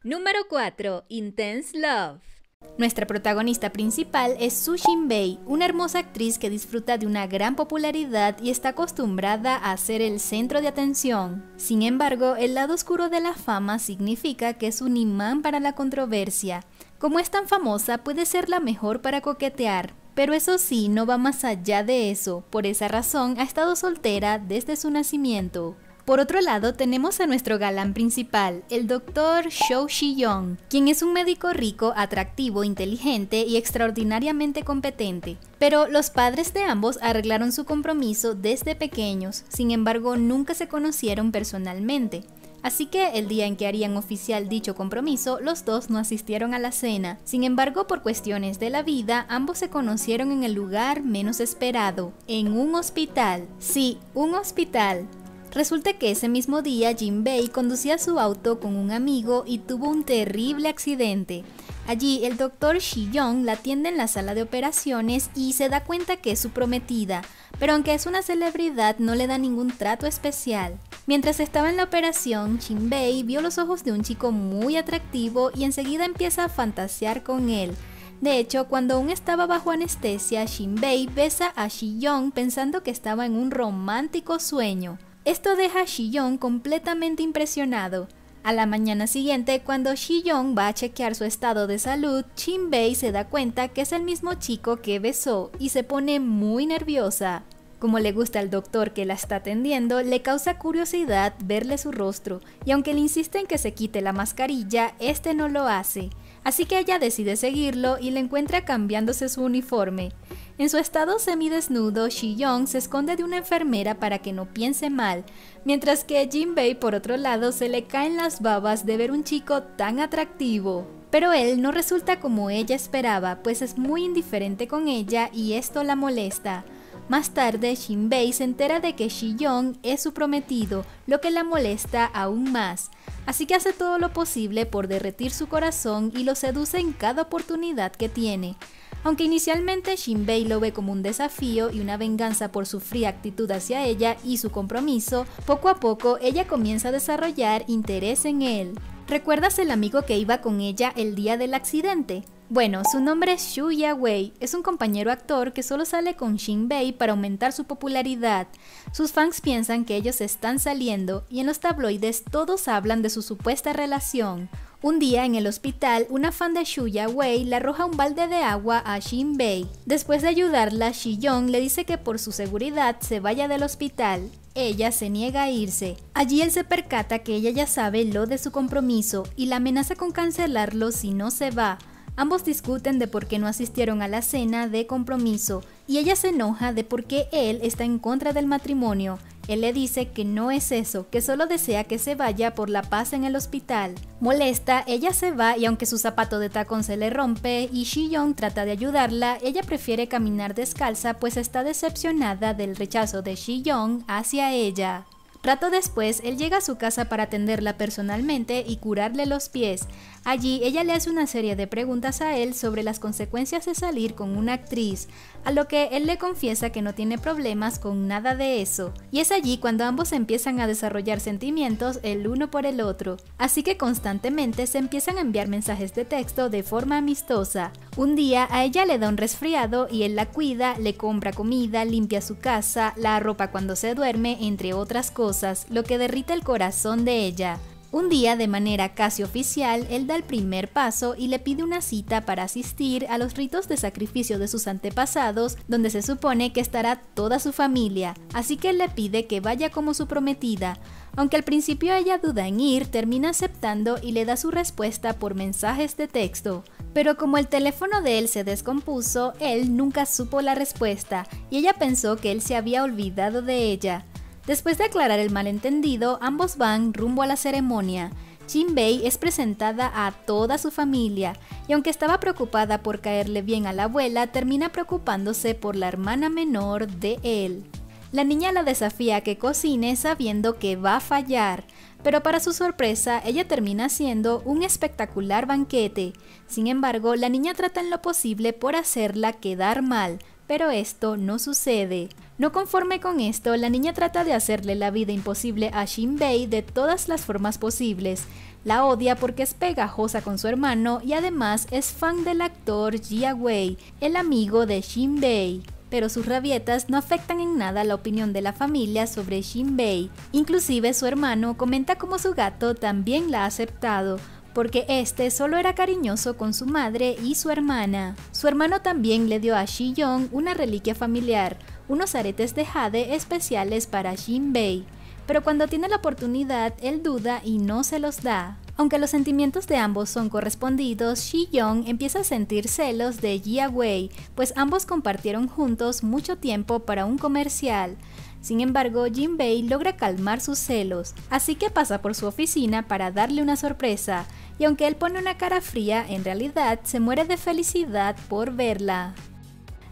Número 4. Intense Love nuestra protagonista principal es Su Shin-Bei, una hermosa actriz que disfruta de una gran popularidad y está acostumbrada a ser el centro de atención. Sin embargo, el lado oscuro de la fama significa que es un imán para la controversia. Como es tan famosa, puede ser la mejor para coquetear. Pero eso sí, no va más allá de eso, por esa razón ha estado soltera desde su nacimiento. Por otro lado, tenemos a nuestro galán principal, el doctor Shou Shi-yong, quien es un médico rico, atractivo, inteligente y extraordinariamente competente. Pero los padres de ambos arreglaron su compromiso desde pequeños, sin embargo nunca se conocieron personalmente. Así que el día en que harían oficial dicho compromiso, los dos no asistieron a la cena. Sin embargo, por cuestiones de la vida, ambos se conocieron en el lugar menos esperado, en un hospital. Sí, un hospital. Resulta que ese mismo día Jinbei conducía su auto con un amigo y tuvo un terrible accidente. Allí el doctor Yong la atiende en la sala de operaciones y se da cuenta que es su prometida, pero aunque es una celebridad no le da ningún trato especial. Mientras estaba en la operación, Jinbei vio los ojos de un chico muy atractivo y enseguida empieza a fantasear con él. De hecho, cuando aún estaba bajo anestesia, Jinbei besa a Yong pensando que estaba en un romántico sueño. Esto deja a Shiyong completamente impresionado. A la mañana siguiente, cuando Shiyong va a chequear su estado de salud, Chin se da cuenta que es el mismo chico que besó y se pone muy nerviosa. Como le gusta al doctor que la está atendiendo, le causa curiosidad verle su rostro, y aunque le insiste en que se quite la mascarilla, este no lo hace. Así que ella decide seguirlo y le encuentra cambiándose su uniforme. En su estado semidesnudo, shi Yong se esconde de una enfermera para que no piense mal, mientras que Jinbei por otro lado se le caen las babas de ver un chico tan atractivo. Pero él no resulta como ella esperaba, pues es muy indiferente con ella y esto la molesta. Más tarde, Shinbei se entera de que Shiyong es su prometido, lo que la molesta aún más. Así que hace todo lo posible por derretir su corazón y lo seduce en cada oportunidad que tiene. Aunque inicialmente Shinbei lo ve como un desafío y una venganza por su fría actitud hacia ella y su compromiso, poco a poco ella comienza a desarrollar interés en él. ¿Recuerdas el amigo que iba con ella el día del accidente? Bueno, su nombre es Shuya Wei, es un compañero actor que solo sale con Shin Bei para aumentar su popularidad. Sus fans piensan que ellos están saliendo y en los tabloides todos hablan de su supuesta relación. Un día en el hospital, una fan de Shuya Wei le arroja un balde de agua a Shin Bei. Después de ayudarla, Shi Yong le dice que por su seguridad se vaya del hospital. Ella se niega a irse. Allí él se percata que ella ya sabe lo de su compromiso y la amenaza con cancelarlo si no se va. Ambos discuten de por qué no asistieron a la cena de compromiso y ella se enoja de por qué él está en contra del matrimonio. Él le dice que no es eso, que solo desea que se vaya por la paz en el hospital. Molesta, ella se va y aunque su zapato de tacón se le rompe y yong trata de ayudarla, ella prefiere caminar descalza pues está decepcionada del rechazo de yong hacia ella. Rato después, él llega a su casa para atenderla personalmente y curarle los pies. Allí ella le hace una serie de preguntas a él sobre las consecuencias de salir con una actriz, a lo que él le confiesa que no tiene problemas con nada de eso, y es allí cuando ambos empiezan a desarrollar sentimientos el uno por el otro, así que constantemente se empiezan a enviar mensajes de texto de forma amistosa. Un día a ella le da un resfriado y él la cuida, le compra comida, limpia su casa, la arropa cuando se duerme, entre otras cosas, lo que derrita el corazón de ella. Un día, de manera casi oficial, él da el primer paso y le pide una cita para asistir a los ritos de sacrificio de sus antepasados, donde se supone que estará toda su familia, así que él le pide que vaya como su prometida. Aunque al principio ella duda en ir, termina aceptando y le da su respuesta por mensajes de texto. Pero como el teléfono de él se descompuso, él nunca supo la respuesta y ella pensó que él se había olvidado de ella. Después de aclarar el malentendido, ambos van rumbo a la ceremonia. Jinbei es presentada a toda su familia, y aunque estaba preocupada por caerle bien a la abuela, termina preocupándose por la hermana menor de él. La niña la desafía a que cocine sabiendo que va a fallar, pero para su sorpresa ella termina haciendo un espectacular banquete. Sin embargo, la niña trata en lo posible por hacerla quedar mal, pero esto no sucede. No conforme con esto, la niña trata de hacerle la vida imposible a Shinbei de todas las formas posibles. La odia porque es pegajosa con su hermano y además es fan del actor Jia Wei, el amigo de Shinbei pero sus rabietas no afectan en nada la opinión de la familia sobre Shinbei. Inclusive su hermano comenta como su gato también la ha aceptado, porque este solo era cariñoso con su madre y su hermana. Su hermano también le dio a Shi Yong una reliquia familiar, unos aretes de jade especiales para Jinbei. pero cuando tiene la oportunidad él duda y no se los da. Aunque los sentimientos de ambos son correspondidos, Shi Yong empieza a sentir celos de Jia Wei, pues ambos compartieron juntos mucho tiempo para un comercial. Sin embargo, Jinbei logra calmar sus celos, así que pasa por su oficina para darle una sorpresa, y aunque él pone una cara fría, en realidad se muere de felicidad por verla.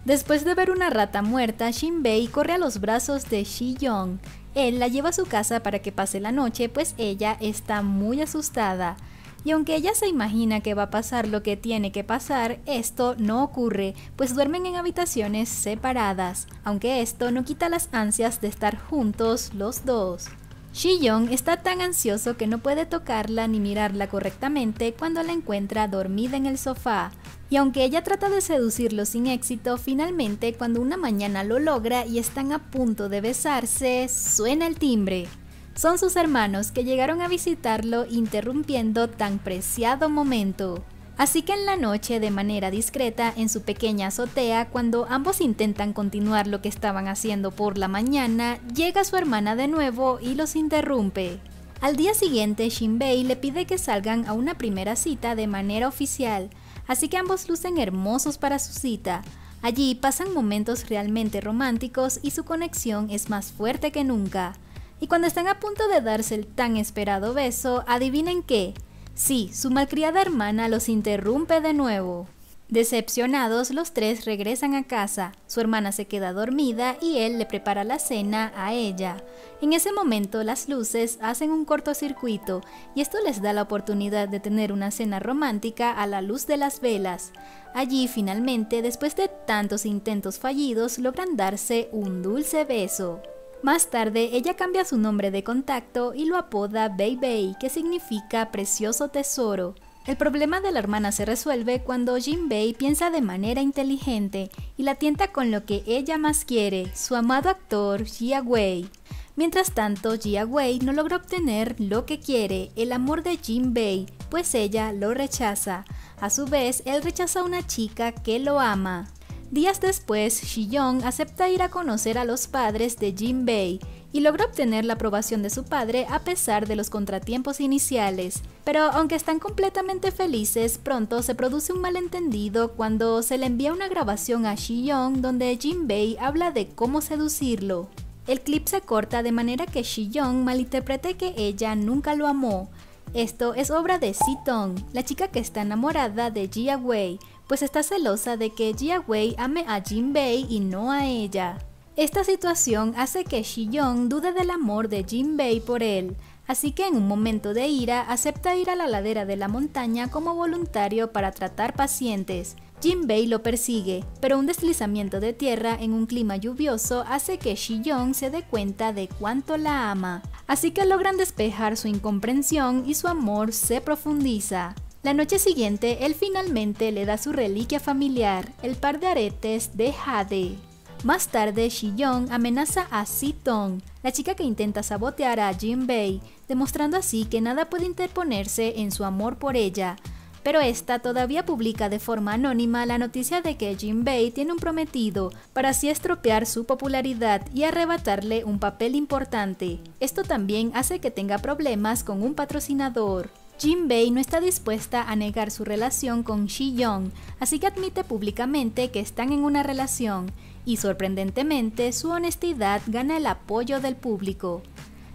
Después de ver una rata muerta, Shinbei corre a los brazos de shi Yong Él la lleva a su casa para que pase la noche, pues ella está muy asustada. Y aunque ella se imagina que va a pasar lo que tiene que pasar, esto no ocurre, pues duermen en habitaciones separadas, aunque esto no quita las ansias de estar juntos los dos shi está tan ansioso que no puede tocarla ni mirarla correctamente cuando la encuentra dormida en el sofá. Y aunque ella trata de seducirlo sin éxito, finalmente cuando una mañana lo logra y están a punto de besarse, suena el timbre. Son sus hermanos que llegaron a visitarlo interrumpiendo tan preciado momento. Así que en la noche, de manera discreta, en su pequeña azotea, cuando ambos intentan continuar lo que estaban haciendo por la mañana, llega su hermana de nuevo y los interrumpe. Al día siguiente, Shinbei le pide que salgan a una primera cita de manera oficial, así que ambos lucen hermosos para su cita. Allí pasan momentos realmente románticos y su conexión es más fuerte que nunca. Y cuando están a punto de darse el tan esperado beso, adivinen qué, Sí, su malcriada hermana los interrumpe de nuevo. Decepcionados, los tres regresan a casa. Su hermana se queda dormida y él le prepara la cena a ella. En ese momento, las luces hacen un cortocircuito y esto les da la oportunidad de tener una cena romántica a la luz de las velas. Allí, finalmente, después de tantos intentos fallidos, logran darse un dulce beso. Más tarde, ella cambia su nombre de contacto y lo apoda Bei Bei, que significa precioso tesoro. El problema de la hermana se resuelve cuando Jinbei piensa de manera inteligente y la tienta con lo que ella más quiere, su amado actor Jia Wei. Mientras tanto, Jia Wei no logra obtener lo que quiere, el amor de Jinbei, pues ella lo rechaza. A su vez, él rechaza a una chica que lo ama. Días después, Yong acepta ir a conocer a los padres de Bei y logra obtener la aprobación de su padre a pesar de los contratiempos iniciales. Pero aunque están completamente felices, pronto se produce un malentendido cuando se le envía una grabación a Yong donde Bei habla de cómo seducirlo. El clip se corta de manera que Yong malinterprete que ella nunca lo amó. Esto es obra de Si Tong, la chica que está enamorada de Jia Wei, pues está celosa de que Jia Wei ame a Jinbei y no a ella. Esta situación hace que Yong dude del amor de Jinbei por él, así que en un momento de ira acepta ir a la ladera de la montaña como voluntario para tratar pacientes. Jinbei lo persigue, pero un deslizamiento de tierra en un clima lluvioso hace que Yong se dé cuenta de cuánto la ama, así que logran despejar su incomprensión y su amor se profundiza. La noche siguiente, él finalmente le da su reliquia familiar, el par de aretes de Jade. Más tarde, Shiyong amenaza a Si-Tong, la chica que intenta sabotear a Jinbei, demostrando así que nada puede interponerse en su amor por ella. Pero esta todavía publica de forma anónima la noticia de que Jinbei tiene un prometido, para así estropear su popularidad y arrebatarle un papel importante. Esto también hace que tenga problemas con un patrocinador. Jinbei no está dispuesta a negar su relación con Shi yong así que admite públicamente que están en una relación, y sorprendentemente su honestidad gana el apoyo del público.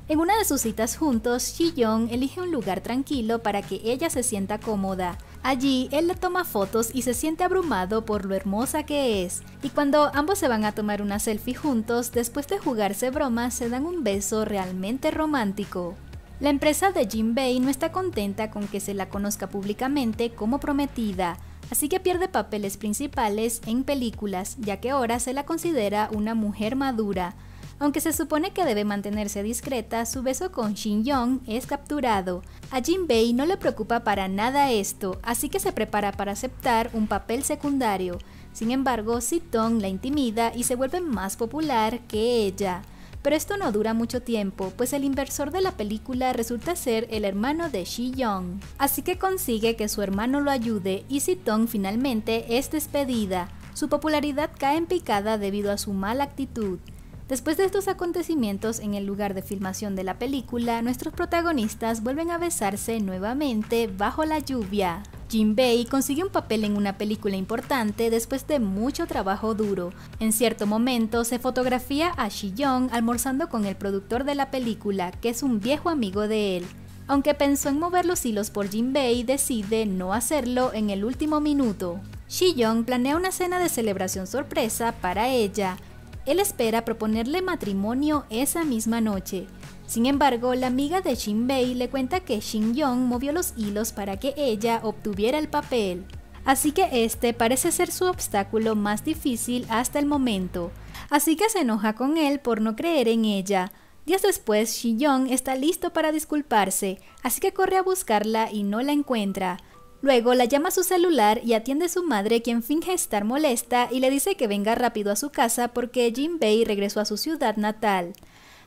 En una de sus citas juntos, Shi yong elige un lugar tranquilo para que ella se sienta cómoda. Allí, él le toma fotos y se siente abrumado por lo hermosa que es. Y cuando ambos se van a tomar una selfie juntos, después de jugarse bromas, se dan un beso realmente romántico. La empresa de Jinbei no está contenta con que se la conozca públicamente como prometida, así que pierde papeles principales en películas, ya que ahora se la considera una mujer madura. Aunque se supone que debe mantenerse discreta, su beso con Shin Yong es capturado. A Jinbei no le preocupa para nada esto, así que se prepara para aceptar un papel secundario. Sin embargo, Sitong la intimida y se vuelve más popular que ella. Pero esto no dura mucho tiempo, pues el inversor de la película resulta ser el hermano de Shi Young. Así que consigue que su hermano lo ayude y Sitong finalmente es despedida. Su popularidad cae en picada debido a su mala actitud. Después de estos acontecimientos en el lugar de filmación de la película, nuestros protagonistas vuelven a besarse nuevamente bajo la lluvia. Jinbei consigue un papel en una película importante después de mucho trabajo duro. En cierto momento se fotografía a Shi almorzando con el productor de la película, que es un viejo amigo de él. Aunque pensó en mover los hilos por Jinbei, decide no hacerlo en el último minuto. Shi Young planea una cena de celebración sorpresa para ella. Él espera proponerle matrimonio esa misma noche, sin embargo, la amiga de Shinbei le cuenta que Shin Yong movió los hilos para que ella obtuviera el papel. Así que este parece ser su obstáculo más difícil hasta el momento. Así que se enoja con él por no creer en ella. Días después, shin Yong está listo para disculparse, así que corre a buscarla y no la encuentra. Luego la llama a su celular y atiende a su madre quien finge estar molesta y le dice que venga rápido a su casa porque Jinbei regresó a su ciudad natal.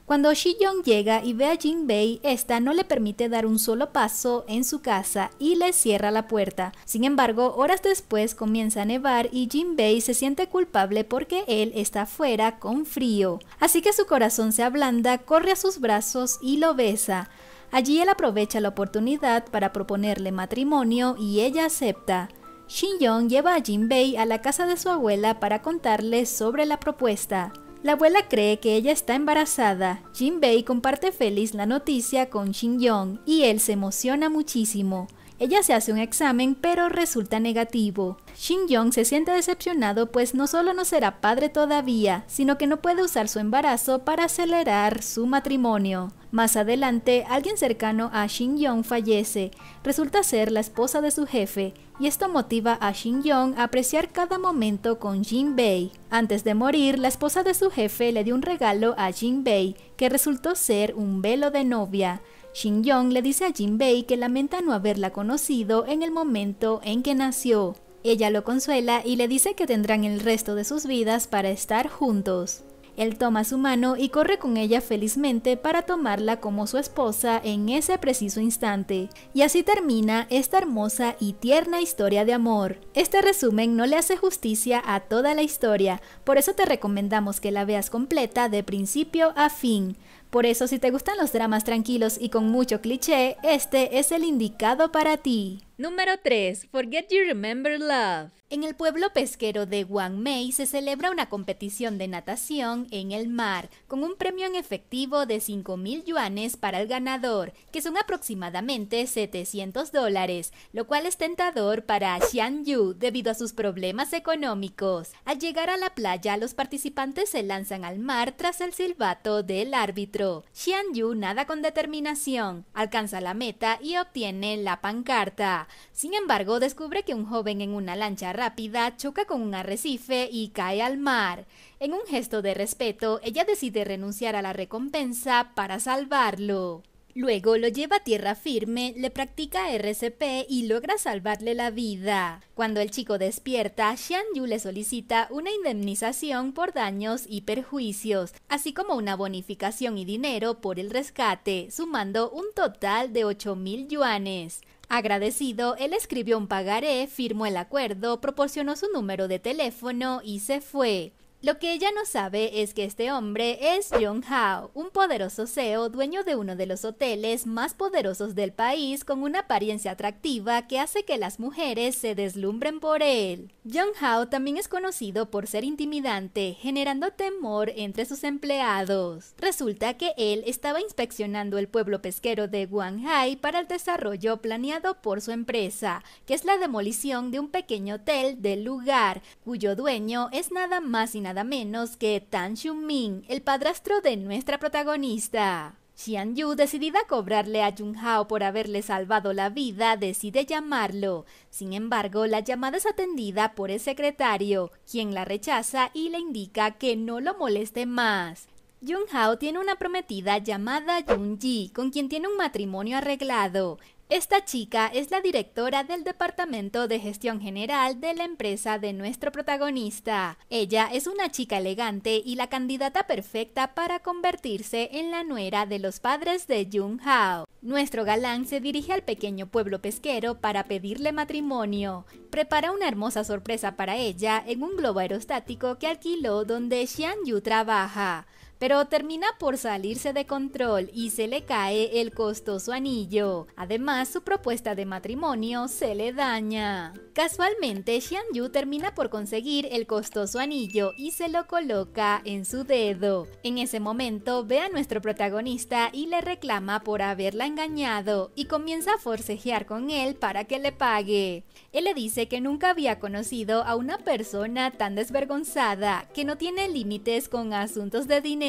Cuando Shin Yong llega y ve a Jin Bei, esta no le permite dar un solo paso en su casa y le cierra la puerta. Sin embargo, horas después comienza a nevar y Jin se siente culpable porque él está afuera con frío. Así que su corazón se ablanda, corre a sus brazos y lo besa. Allí él aprovecha la oportunidad para proponerle matrimonio y ella acepta. Shin Yong lleva a Jin a la casa de su abuela para contarle sobre la propuesta. La abuela cree que ella está embarazada. Jinbei comparte feliz la noticia con Shin yong y él se emociona muchísimo. Ella se hace un examen pero resulta negativo. Shin yong se siente decepcionado pues no solo no será padre todavía, sino que no puede usar su embarazo para acelerar su matrimonio. Más adelante, alguien cercano a Shin yong fallece. Resulta ser la esposa de su jefe, y esto motiva a Shin yong a apreciar cada momento con Jin Bei. Antes de morir, la esposa de su jefe le dio un regalo a Jin Bei, que resultó ser un velo de novia. Shin Yong le dice a Jinbei que lamenta no haberla conocido en el momento en que nació. Ella lo consuela y le dice que tendrán el resto de sus vidas para estar juntos. Él toma su mano y corre con ella felizmente para tomarla como su esposa en ese preciso instante. Y así termina esta hermosa y tierna historia de amor. Este resumen no le hace justicia a toda la historia, por eso te recomendamos que la veas completa de principio a fin. Por eso si te gustan los dramas tranquilos y con mucho cliché, este es el indicado para ti. Número 3. Forget You Remember Love. En el pueblo pesquero de Guangmei se celebra una competición de natación en el mar, con un premio en efectivo de 5.000 yuanes para el ganador, que son aproximadamente 700 dólares, lo cual es tentador para Xian Yu debido a sus problemas económicos. Al llegar a la playa, los participantes se lanzan al mar tras el silbato del árbitro Xian Yu nada con determinación, alcanza la meta y obtiene la pancarta. Sin embargo, descubre que un joven en una lancha rápida choca con un arrecife y cae al mar. En un gesto de respeto, ella decide renunciar a la recompensa para salvarlo. Luego lo lleva a tierra firme, le practica RCP y logra salvarle la vida. Cuando el chico despierta, Xian Yu le solicita una indemnización por daños y perjuicios, así como una bonificación y dinero por el rescate, sumando un total de mil yuanes. Agradecido, él escribió un pagaré, firmó el acuerdo, proporcionó su número de teléfono y se fue. Lo que ella no sabe es que este hombre es John hao un poderoso CEO dueño de uno de los hoteles más poderosos del país con una apariencia atractiva que hace que las mujeres se deslumbren por él. John hao también es conocido por ser intimidante, generando temor entre sus empleados. Resulta que él estaba inspeccionando el pueblo pesquero de Guanghai para el desarrollo planeado por su empresa, que es la demolición de un pequeño hotel del lugar, cuyo dueño es nada más y nada menos que Tan Min, el padrastro de nuestra protagonista. Xian Yu, decidida a cobrarle a Jun Hao por haberle salvado la vida, decide llamarlo. Sin embargo, la llamada es atendida por el secretario, quien la rechaza y le indica que no lo moleste más. Jun Hao tiene una prometida llamada Jun Ji, con quien tiene un matrimonio arreglado. Esta chica es la directora del Departamento de Gestión General de la empresa de nuestro protagonista. Ella es una chica elegante y la candidata perfecta para convertirse en la nuera de los padres de Jung Hao. Nuestro galán se dirige al pequeño pueblo pesquero para pedirle matrimonio. Prepara una hermosa sorpresa para ella en un globo aerostático que alquiló donde Xian Yu trabaja pero termina por salirse de control y se le cae el costoso anillo. Además, su propuesta de matrimonio se le daña. Casualmente, Xian Yu termina por conseguir el costoso anillo y se lo coloca en su dedo. En ese momento, ve a nuestro protagonista y le reclama por haberla engañado y comienza a forcejear con él para que le pague. Él le dice que nunca había conocido a una persona tan desvergonzada, que no tiene límites con asuntos de dinero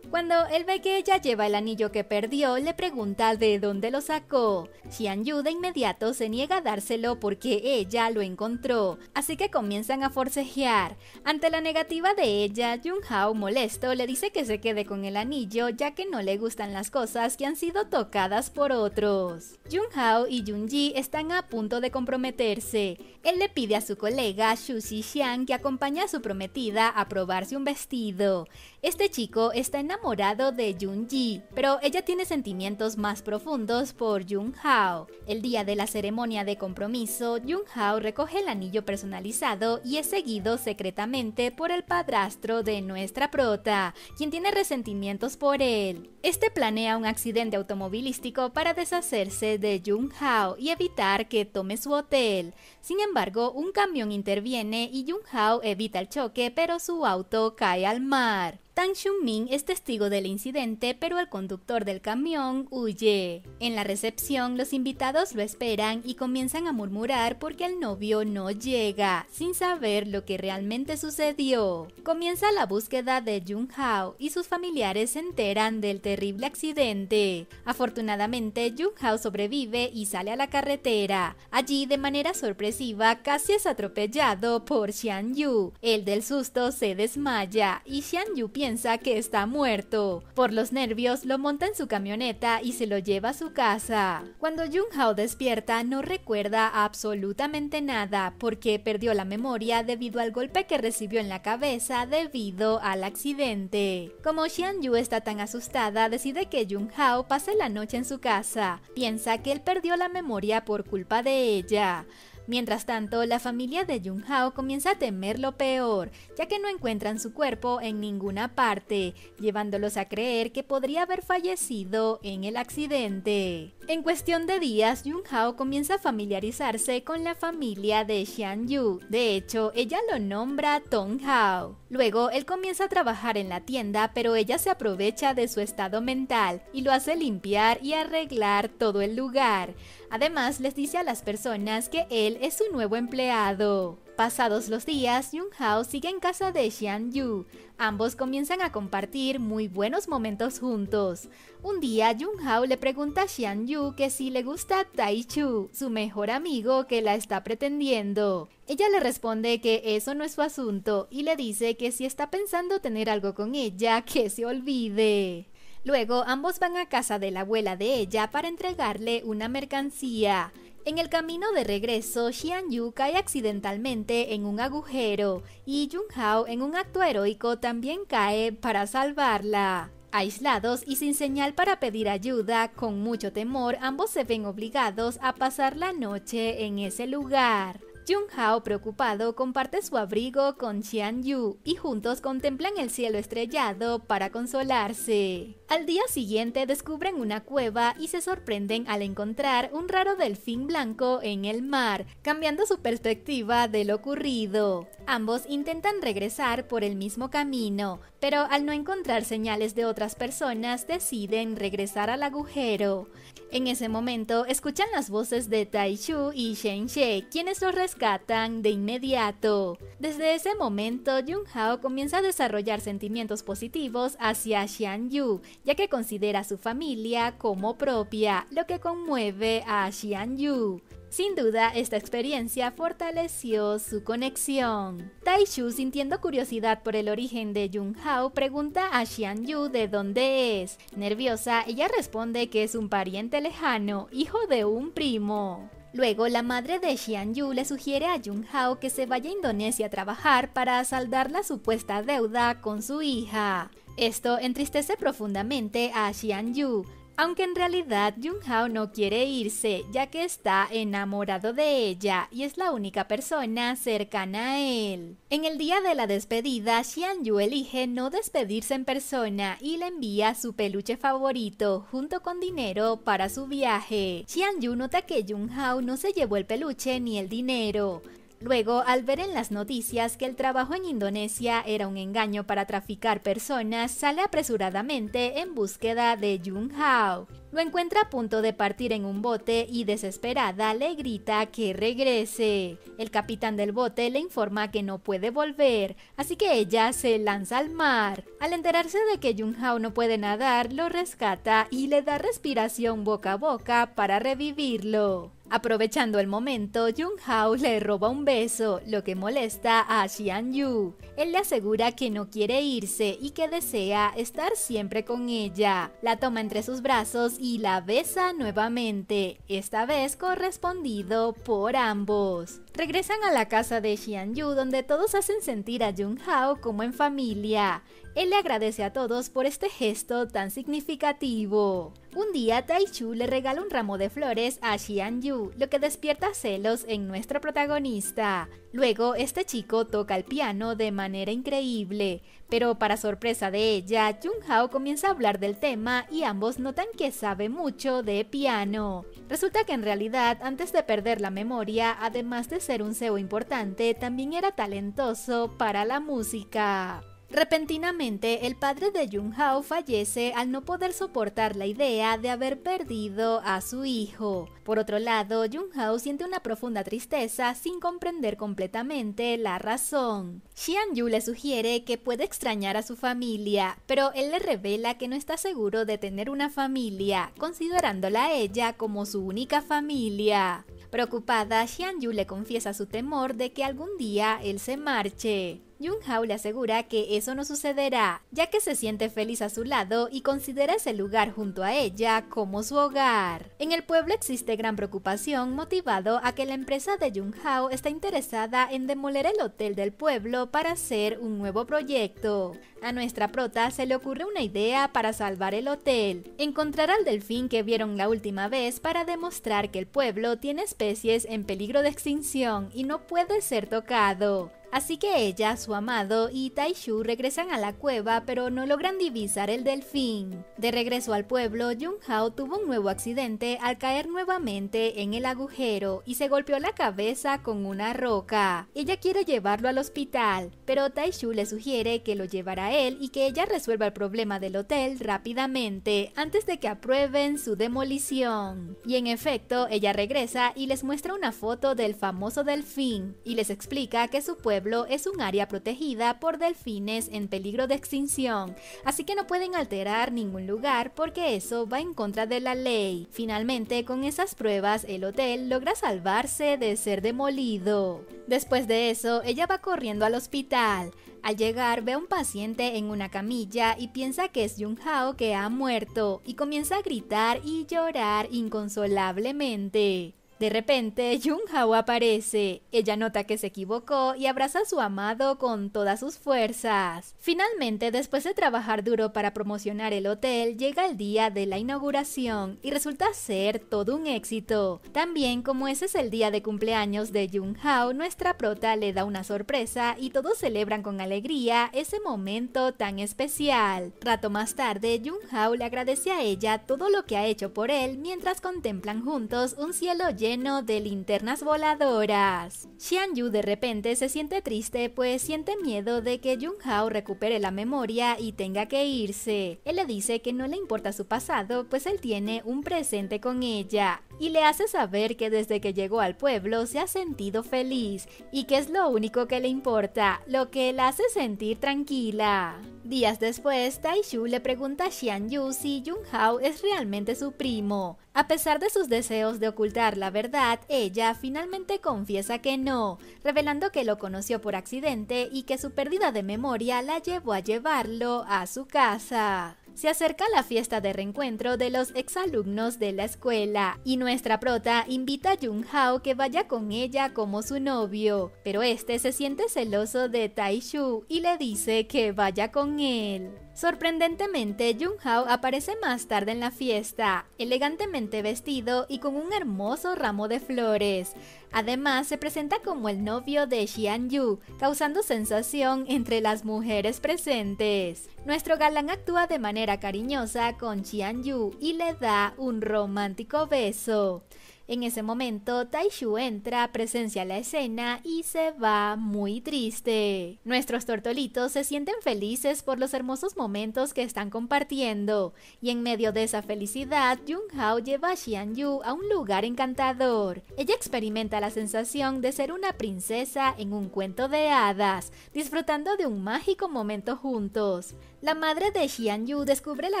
cuando él ve que ella lleva el anillo que perdió, le pregunta de dónde lo sacó. Xian Yu de inmediato se niega a dárselo porque ella lo encontró, así que comienzan a forcejear. Ante la negativa de ella, Jung Hao molesto le dice que se quede con el anillo ya que no le gustan las cosas que han sido tocadas por otros. Jung Hao y Jun Ji están a punto de comprometerse. Él le pide a su colega Xu Xixian que acompañe a su prometida a probarse un vestido. Este chico está enamorado de Jun-ji, pero ella tiene sentimientos más profundos por Jun-hao. El día de la ceremonia de compromiso, Jun-hao recoge el anillo personalizado y es seguido secretamente por el padrastro de nuestra prota, quien tiene resentimientos por él. Este planea un accidente automovilístico para deshacerse de Jun-hao y evitar que tome su hotel. Sin embargo, un camión interviene y Jun-hao evita el choque, pero su auto cae al mar. Tang Xunming es testigo del incidente, pero el conductor del camión huye. En la recepción, los invitados lo esperan y comienzan a murmurar porque el novio no llega, sin saber lo que realmente sucedió. Comienza la búsqueda de Jung Hao y sus familiares se enteran del terrible accidente. Afortunadamente, Jung Hao sobrevive y sale a la carretera. Allí, de manera sorpresiva, casi es atropellado por Xian Yu. El del susto se desmaya y Xian Yu piensa piensa que está muerto. Por los nervios lo monta en su camioneta y se lo lleva a su casa. Cuando Jung Hao despierta no recuerda absolutamente nada porque perdió la memoria debido al golpe que recibió en la cabeza debido al accidente. Como Xian Yu está tan asustada decide que Jung Hao pase la noche en su casa. Piensa que él perdió la memoria por culpa de ella. Mientras tanto, la familia de Jung Hao comienza a temer lo peor, ya que no encuentran su cuerpo en ninguna parte, llevándolos a creer que podría haber fallecido en el accidente. En cuestión de días, Jung Hao comienza a familiarizarse con la familia de Xian Yu. De hecho, ella lo nombra Tong Hao. Luego, él comienza a trabajar en la tienda, pero ella se aprovecha de su estado mental y lo hace limpiar y arreglar todo el lugar. Además, les dice a las personas que él es su nuevo empleado. Pasados los días, Yun Hao sigue en casa de Xian Yu. Ambos comienzan a compartir muy buenos momentos juntos. Un día, Yun Hao le pregunta a Xian Yu que si le gusta Tai Chu, su mejor amigo que la está pretendiendo. Ella le responde que eso no es su asunto y le dice que si está pensando tener algo con ella, que se olvide. Luego ambos van a casa de la abuela de ella para entregarle una mercancía. En el camino de regreso, Xian Yu cae accidentalmente en un agujero y yun Hao en un acto heroico también cae para salvarla. Aislados y sin señal para pedir ayuda, con mucho temor, ambos se ven obligados a pasar la noche en ese lugar. Jung Hao, preocupado, comparte su abrigo con Xian Yu y juntos contemplan el cielo estrellado para consolarse. Al día siguiente descubren una cueva y se sorprenden al encontrar un raro delfín blanco en el mar, cambiando su perspectiva de lo ocurrido. Ambos intentan regresar por el mismo camino, pero al no encontrar señales de otras personas deciden regresar al agujero. En ese momento, escuchan las voces de Taishu y Shenshe, quienes lo rescatan de inmediato. Desde ese momento, Hao comienza a desarrollar sentimientos positivos hacia Xian Yu, ya que considera a su familia como propia, lo que conmueve a Xian Yu. Sin duda, esta experiencia fortaleció su conexión. Taishu, sintiendo curiosidad por el origen de Jung Hao, pregunta a Xian Yu de dónde es. Nerviosa, ella responde que es un pariente lejano, hijo de un primo. Luego, la madre de Xian Yu le sugiere a Jung Hao que se vaya a Indonesia a trabajar para saldar la supuesta deuda con su hija. Esto entristece profundamente a Xian Yu, aunque en realidad Jung-hao no quiere irse, ya que está enamorado de ella y es la única persona cercana a él. En el día de la despedida, Xian-yu elige no despedirse en persona y le envía su peluche favorito junto con dinero para su viaje. Xian-yu nota que Jung-hao no se llevó el peluche ni el dinero, Luego, al ver en las noticias que el trabajo en Indonesia era un engaño para traficar personas, sale apresuradamente en búsqueda de Jung Hao. Lo encuentra a punto de partir en un bote y desesperada le grita que regrese. El capitán del bote le informa que no puede volver, así que ella se lanza al mar. Al enterarse de que Jung Hao no puede nadar, lo rescata y le da respiración boca a boca para revivirlo. Aprovechando el momento, Jung Hao le roba un beso, lo que molesta a Xian Yu. Él le asegura que no quiere irse y que desea estar siempre con ella. La toma entre sus brazos y la besa nuevamente, esta vez correspondido por ambos. Regresan a la casa de Xian Yu donde todos hacen sentir a Jung Hao como en familia. Él le agradece a todos por este gesto tan significativo. Un día Taichu le regala un ramo de flores a Xian Yu, lo que despierta celos en nuestro protagonista. Luego este chico toca el piano de manera manera increíble. Pero para sorpresa de ella, Jung Hao comienza a hablar del tema y ambos notan que sabe mucho de piano. Resulta que en realidad, antes de perder la memoria, además de ser un CEO importante, también era talentoso para la música. Repentinamente, el padre de Jung Hao fallece al no poder soportar la idea de haber perdido a su hijo. Por otro lado, Jung Hao siente una profunda tristeza sin comprender completamente la razón. Xian Yu le sugiere que puede extrañar a su familia, pero él le revela que no está seguro de tener una familia, considerándola a ella como su única familia. Preocupada, Xian Yu le confiesa su temor de que algún día él se marche. Jung-hao le asegura que eso no sucederá, ya que se siente feliz a su lado y considera ese lugar junto a ella como su hogar. En el pueblo existe gran preocupación motivado a que la empresa de Jung-hao está interesada en demoler el hotel del pueblo para hacer un nuevo proyecto. A nuestra prota se le ocurre una idea para salvar el hotel, encontrar al delfín que vieron la última vez para demostrar que el pueblo tiene especies en peligro de extinción y no puede ser tocado. Así que ella, su amado y Taishu regresan a la cueva pero no logran divisar el delfín. De regreso al pueblo, Hao tuvo un nuevo accidente al caer nuevamente en el agujero y se golpeó la cabeza con una roca. Ella quiere llevarlo al hospital, pero Taishu le sugiere que lo llevará a él y que ella resuelva el problema del hotel rápidamente antes de que aprueben su demolición. Y en efecto, ella regresa y les muestra una foto del famoso delfín y les explica que su pueblo es un área protegida por delfines en peligro de extinción, así que no pueden alterar ningún lugar porque eso va en contra de la ley. Finalmente, con esas pruebas, el hotel logra salvarse de ser demolido. Después de eso, ella va corriendo al hospital. Al llegar ve a un paciente en una camilla y piensa que es Jung Hao que ha muerto y comienza a gritar y llorar inconsolablemente. De repente, Jung-Hao aparece. Ella nota que se equivocó y abraza a su amado con todas sus fuerzas. Finalmente, después de trabajar duro para promocionar el hotel, llega el día de la inauguración y resulta ser todo un éxito. También, como ese es el día de cumpleaños de Jung-Hao, nuestra prota le da una sorpresa y todos celebran con alegría ese momento tan especial. Rato más tarde, Jung-Hao le agradece a ella todo lo que ha hecho por él mientras contemplan juntos un cielo lleno de linternas voladoras. Xian Yu de repente se siente triste pues siente miedo de que Jung Hao recupere la memoria y tenga que irse. Él le dice que no le importa su pasado pues él tiene un presente con ella y le hace saber que desde que llegó al pueblo se ha sentido feliz y que es lo único que le importa, lo que la hace sentir tranquila. Días después, Taishu le pregunta a Xian Yu si Jung Hao es realmente su primo. A pesar de sus deseos de ocultar la verdad, ella finalmente confiesa que no, revelando que lo conoció por accidente y que su pérdida de memoria la llevó a llevarlo a su casa. Se acerca la fiesta de reencuentro de los exalumnos de la escuela y nuestra prota invita a Jung Hao que vaya con ella como su novio, pero este se siente celoso de Taishu y le dice que vaya con él. Sorprendentemente, Hao aparece más tarde en la fiesta, elegantemente vestido y con un hermoso ramo de flores. Además, se presenta como el novio de Xian Yu, causando sensación entre las mujeres presentes. Nuestro galán actúa de manera cariñosa con Xian Yu y le da un romántico beso. En ese momento, Taishu entra, presencia la escena y se va muy triste. Nuestros tortolitos se sienten felices por los hermosos momentos que están compartiendo, y en medio de esa felicidad, Jung-hao lleva a Xian Yu a un lugar encantador. Ella experimenta la sensación de ser una princesa en un cuento de hadas, disfrutando de un mágico momento juntos. La madre de Xian Yu descubre la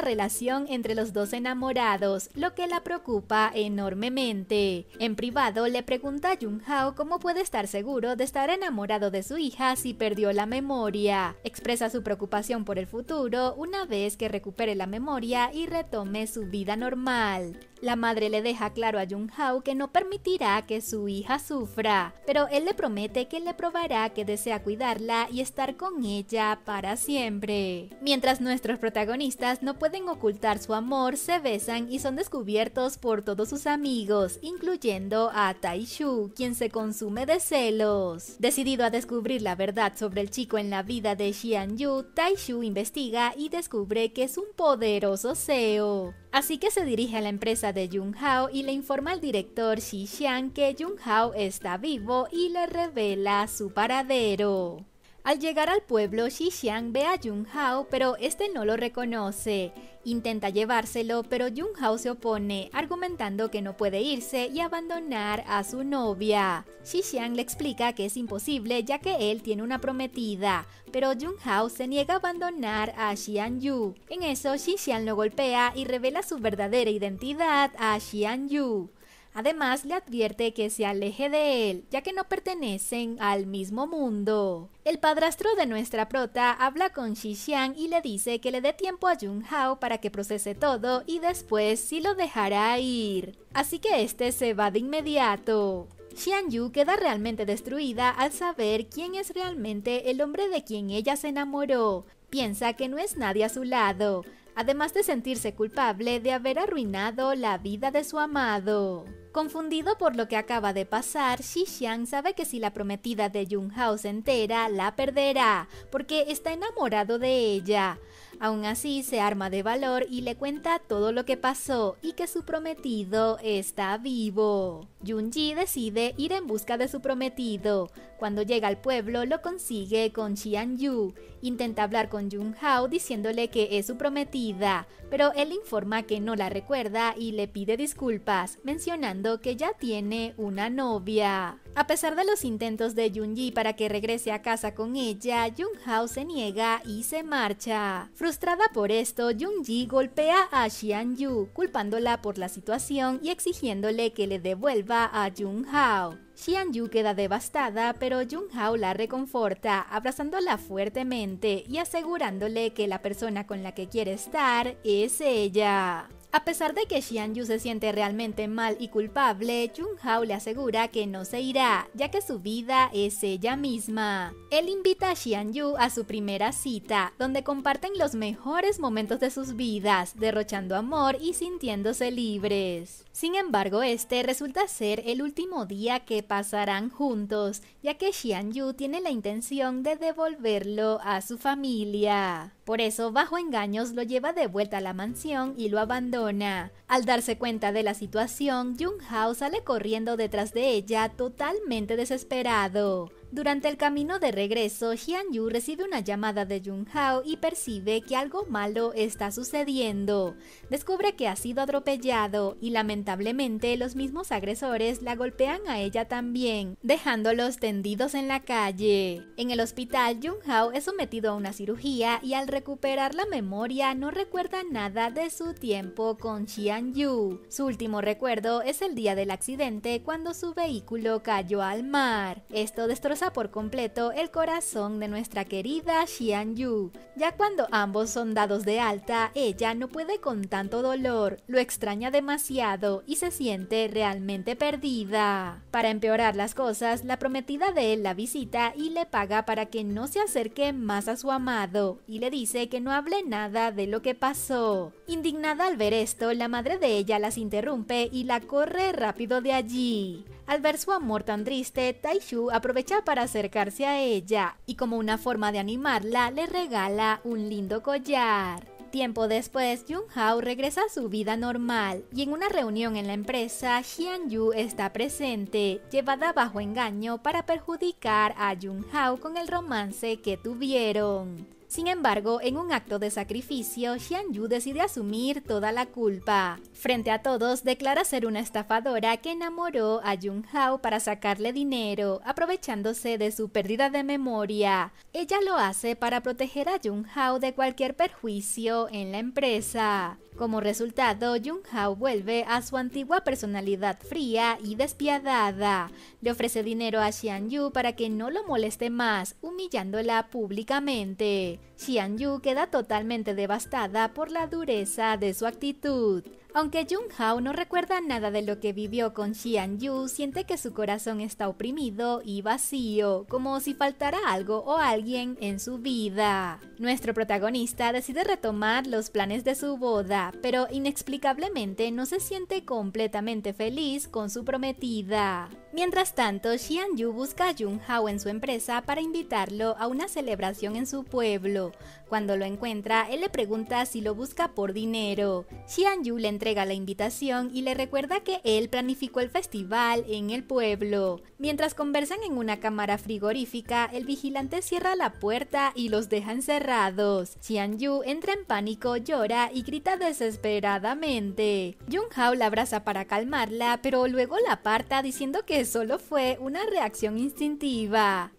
relación entre los dos enamorados, lo que la preocupa enormemente. En privado le pregunta a Jung Hao cómo puede estar seguro de estar enamorado de su hija si perdió la memoria. Expresa su preocupación por el futuro una vez que recupere la memoria y retome su vida normal. La madre le deja claro a Jung Hao que no permitirá que su hija sufra, pero él le promete que le probará que desea cuidarla y estar con ella para siempre. Mientras nuestros protagonistas no pueden ocultar su amor, se besan y son descubiertos por todos sus amigos, incluyendo a Taishu, quien se consume de celos. Decidido a descubrir la verdad sobre el chico en la vida de Xian Yu, Taishu investiga y descubre que es un poderoso CEO. Así que se dirige a la empresa de Jung Hao y le informa al director Xi Xiang que Jung Hao está vivo y le revela su paradero. Al llegar al pueblo, Xixiang ve a Hao, pero este no lo reconoce. Intenta llevárselo, pero Hao se opone, argumentando que no puede irse y abandonar a su novia. Xixiang le explica que es imposible ya que él tiene una prometida, pero Hao se niega a abandonar a Xian Yu. En eso, Xixiang lo golpea y revela su verdadera identidad a Xian Yu. Además, le advierte que se aleje de él, ya que no pertenecen al mismo mundo. El padrastro de nuestra prota habla con Xixian y le dice que le dé tiempo a Jun Hao para que procese todo y después si lo dejará ir. Así que este se va de inmediato. Xian Yu queda realmente destruida al saber quién es realmente el hombre de quien ella se enamoró. Piensa que no es nadie a su lado, además de sentirse culpable de haber arruinado la vida de su amado. Confundido por lo que acaba de pasar, Xi Xiang sabe que si la prometida de Jung Hao se entera, la perderá, porque está enamorado de ella. Aún así, se arma de valor y le cuenta todo lo que pasó y que su prometido está vivo. Yun-ji decide ir en busca de su prometido. Cuando llega al pueblo, lo consigue con Xian Yu. Intenta hablar con Jun Hao diciéndole que es su prometida, pero él informa que no la recuerda y le pide disculpas, mencionando que ya tiene una novia. A pesar de los intentos de Junji para que regrese a casa con ella, Hao se niega y se marcha. Frustrada por esto, Ji golpea a Xian Yu, culpándola por la situación y exigiéndole que le devuelva a Hao. Xian Yu queda devastada, pero Jung Hao la reconforta, abrazándola fuertemente y asegurándole que la persona con la que quiere estar es ella. A pesar de que Xian Yu se siente realmente mal y culpable, Jung Hao le asegura que no se irá, ya que su vida es ella misma. Él invita a Xian Yu a su primera cita, donde comparten los mejores momentos de sus vidas, derrochando amor y sintiéndose libres. Sin embargo, este resulta ser el último día que pasarán juntos, ya que Xian Yu tiene la intención de devolverlo a su familia. Por eso, bajo engaños, lo lleva de vuelta a la mansión y lo abandona. Al darse cuenta de la situación, Jung Hao sale corriendo detrás de ella totalmente desesperado. Durante el camino de regreso, Xian Yu recibe una llamada de Jung Hao y percibe que algo malo está sucediendo. Descubre que ha sido atropellado y lamentablemente los mismos agresores la golpean a ella también, dejándolos tendidos en la calle. En el hospital, jun Hao es sometido a una cirugía y al recuperar la memoria no recuerda nada de su tiempo con Xian Yu. Su último recuerdo es el día del accidente cuando su vehículo cayó al mar. Esto destroza por completo el corazón de nuestra querida Xian Yu. Ya cuando ambos son dados de alta, ella no puede con tanto dolor, lo extraña demasiado y se siente realmente perdida. Para empeorar las cosas, la prometida de él la visita y le paga para que no se acerque más a su amado y le dice que no hable nada de lo que pasó. Indignada al ver esto, la madre de ella las interrumpe y la corre rápido de allí. Al ver su amor tan triste, Taishu aprovecha para acercarse a ella y como una forma de animarla le regala un lindo collar. Tiempo después, Jung Hao regresa a su vida normal y en una reunión en la empresa, Hyun Yu está presente, llevada bajo engaño para perjudicar a Jung Hao con el romance que tuvieron. Sin embargo, en un acto de sacrificio, Xian Yu decide asumir toda la culpa. Frente a todos, declara ser una estafadora que enamoró a Jung Hao para sacarle dinero, aprovechándose de su pérdida de memoria. Ella lo hace para proteger a Jung Hao de cualquier perjuicio en la empresa. Como resultado, Jung Hao vuelve a su antigua personalidad fría y despiadada. Le ofrece dinero a Xian Yu para que no lo moleste más, humillándola públicamente. Xian Yu queda totalmente devastada por la dureza de su actitud. Aunque Jung Hao no recuerda nada de lo que vivió con Xian Yu, siente que su corazón está oprimido y vacío, como si faltara algo o alguien en su vida. Nuestro protagonista decide retomar los planes de su boda, pero inexplicablemente no se siente completamente feliz con su prometida. Mientras tanto, Xian Yu busca a Jung Hao en su empresa para invitarlo a una celebración en su pueblo, cuando lo encuentra, él le pregunta si lo busca por dinero. Xian Yu le entrega la invitación y le recuerda que él planificó el festival en el pueblo. Mientras conversan en una cámara frigorífica, el vigilante cierra la puerta y los deja encerrados. Xian Yu entra en pánico, llora y grita desesperadamente. Jung Hao la abraza para calmarla, pero luego la aparta diciendo que solo fue una reacción instintiva.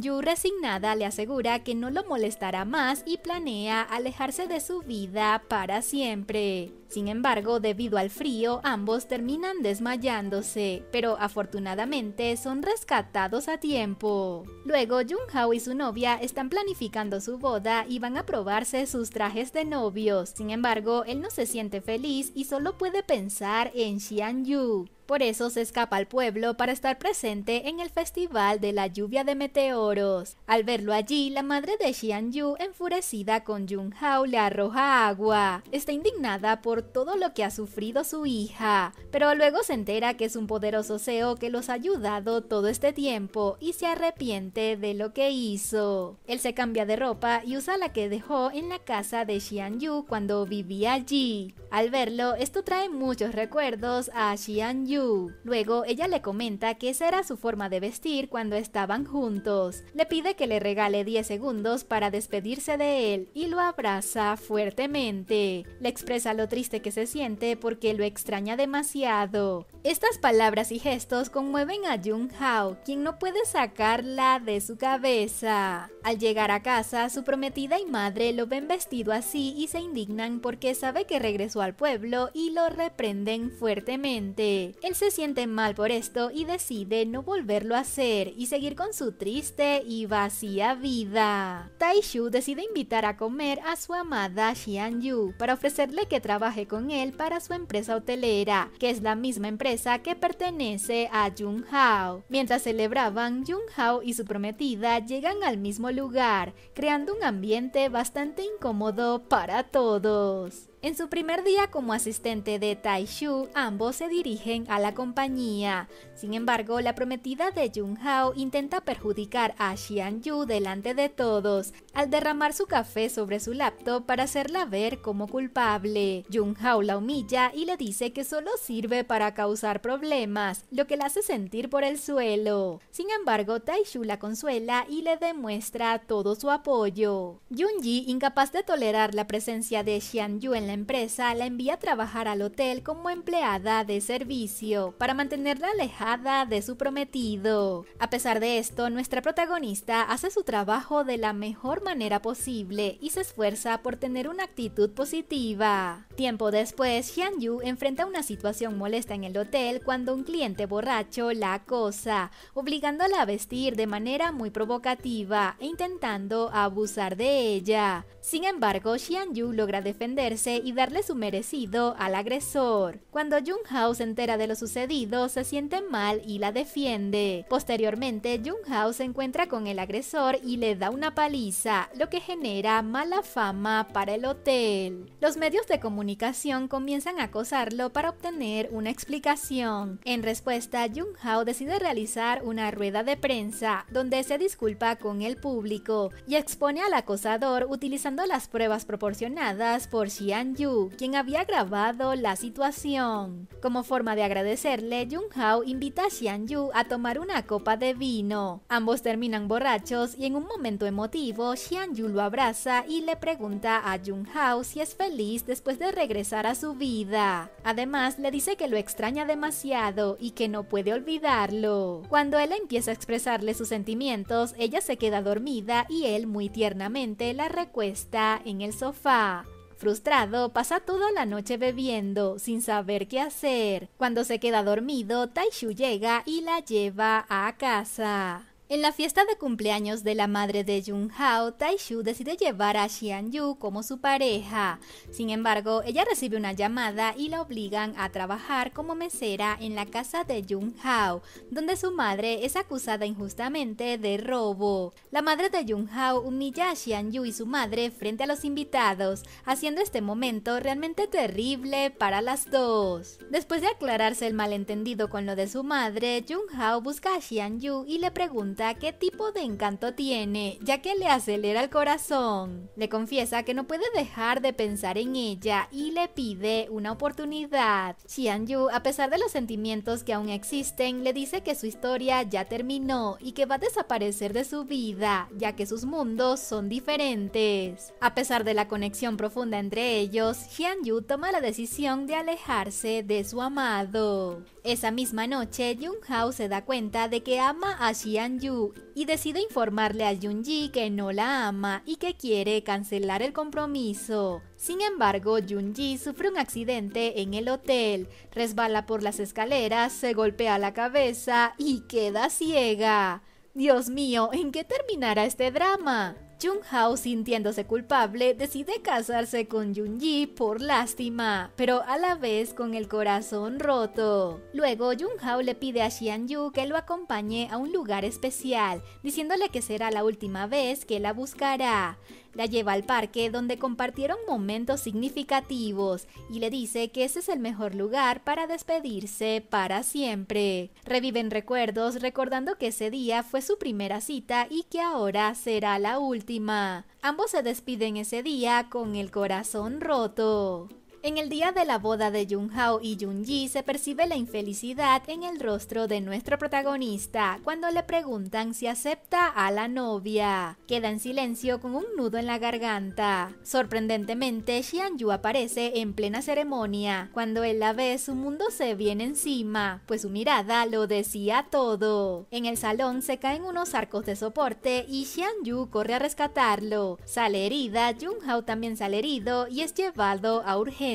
Yu resignada le asegura que no lo molestará más y planea alejarse de su vida para siempre. Sin embargo, debido al frío, ambos terminan desmayándose, pero afortunadamente son rescatados a tiempo. Luego, Junhao y su novia están planificando su boda y van a probarse sus trajes de novios. Sin embargo, él no se siente feliz y solo puede pensar en Yu. Por eso se escapa al pueblo para estar presente en el festival de la lluvia de meteoros. Al verlo allí, la madre de Xian Yu, enfurecida con Jun Hao, le arroja agua. Está indignada por todo lo que ha sufrido su hija, pero luego se entera que es un poderoso CEO que los ha ayudado todo este tiempo y se arrepiente de lo que hizo. Él se cambia de ropa y usa la que dejó en la casa de Xian Yu cuando vivía allí. Al verlo, esto trae muchos recuerdos a Xian Yu Luego ella le comenta que esa era su forma de vestir cuando estaban juntos. Le pide que le regale 10 segundos para despedirse de él y lo abraza fuertemente. Le expresa lo triste que se siente porque lo extraña demasiado. Estas palabras y gestos conmueven a Jung Hao, quien no puede sacarla de su cabeza. Al llegar a casa, su prometida y madre lo ven vestido así y se indignan porque sabe que regresó al pueblo y lo reprenden fuertemente se siente mal por esto y decide no volverlo a hacer y seguir con su triste y vacía vida. Taishu decide invitar a comer a su amada Yu para ofrecerle que trabaje con él para su empresa hotelera, que es la misma empresa que pertenece a Jung Hao. Mientras celebraban, Jung Hao y su prometida llegan al mismo lugar, creando un ambiente bastante incómodo para todos. En su primer día como asistente de Tai Taishu, ambos se dirigen a la compañía. Sin embargo, la prometida de Jung Hao intenta perjudicar a Xian Yu delante de todos, al derramar su café sobre su laptop para hacerla ver como culpable. Jung Hao la humilla y le dice que solo sirve para causar problemas, lo que la hace sentir por el suelo. Sin embargo, Tai Taishu la consuela y le demuestra todo su apoyo. jun Ji, incapaz de tolerar la presencia de Xian Yu en la empresa la envía a trabajar al hotel como empleada de servicio para mantenerla alejada de su prometido. A pesar de esto, nuestra protagonista hace su trabajo de la mejor manera posible y se esfuerza por tener una actitud positiva. Tiempo después, Xian Yu enfrenta una situación molesta en el hotel cuando un cliente borracho la acosa, obligándola a vestir de manera muy provocativa e intentando abusar de ella. Sin embargo, Xian Yu logra defenderse y darle su merecido al agresor. Cuando Hao se entera de lo sucedido, se siente mal y la defiende. Posteriormente, jung Hao se encuentra con el agresor y le da una paliza, lo que genera mala fama para el hotel. Los medios de comunicación comienzan a acosarlo para obtener una explicación. En respuesta, jung Hao decide realizar una rueda de prensa donde se disculpa con el público y expone al acosador utilizando las pruebas proporcionadas por Xian Yu, quien había grabado la situación. Como forma de agradecerle, Jung Hao invita a Xiang Yu a tomar una copa de vino. Ambos terminan borrachos y en un momento emotivo, Xiang Yu lo abraza y le pregunta a Jung Hao si es feliz después de regresar a su vida. Además, le dice que lo extraña demasiado y que no puede olvidarlo. Cuando él empieza a expresarle sus sentimientos, ella se queda dormida y él muy tiernamente la recuesta en el sofá. Frustrado, pasa toda la noche bebiendo, sin saber qué hacer. Cuando se queda dormido, Taishu llega y la lleva a casa. En la fiesta de cumpleaños de la madre de Jung Hao, Taishu decide llevar a Xian Yu como su pareja. Sin embargo, ella recibe una llamada y la obligan a trabajar como mesera en la casa de Jung Hao, donde su madre es acusada injustamente de robo. La madre de Jung Hao humilla a Xian Yu y su madre frente a los invitados, haciendo este momento realmente terrible para las dos. Después de aclararse el malentendido con lo de su madre, Jung Hao busca a Xian Yu y le pregunta qué tipo de encanto tiene, ya que le acelera el corazón. Le confiesa que no puede dejar de pensar en ella y le pide una oportunidad. Xian Yu, a pesar de los sentimientos que aún existen, le dice que su historia ya terminó y que va a desaparecer de su vida, ya que sus mundos son diferentes. A pesar de la conexión profunda entre ellos, Xian Yu toma la decisión de alejarse de su amado. Esa misma noche, Jung Hao se da cuenta de que ama a Xian Yu y decide informarle a Junji que no la ama y que quiere cancelar el compromiso. Sin embargo, Junji sufre un accidente en el hotel, resbala por las escaleras, se golpea la cabeza y queda ciega. Dios mío, ¿en qué terminará este drama? Jung Hao, sintiéndose culpable, decide casarse con Jun por lástima, pero a la vez con el corazón roto. Luego, Jung Hao le pide a Xian Yu que lo acompañe a un lugar especial, diciéndole que será la última vez que la buscará la lleva al parque donde compartieron momentos significativos y le dice que ese es el mejor lugar para despedirse para siempre. Reviven recuerdos recordando que ese día fue su primera cita y que ahora será la última. Ambos se despiden ese día con el corazón roto. En el día de la boda de Hao y Junji se percibe la infelicidad en el rostro de nuestro protagonista cuando le preguntan si acepta a la novia. Queda en silencio con un nudo en la garganta. Sorprendentemente, Yu aparece en plena ceremonia. Cuando él la ve, su mundo se viene encima, pues su mirada lo decía todo. En el salón se caen unos arcos de soporte y Yu corre a rescatarlo. Sale herida, Hao también sale herido y es llevado a urgencia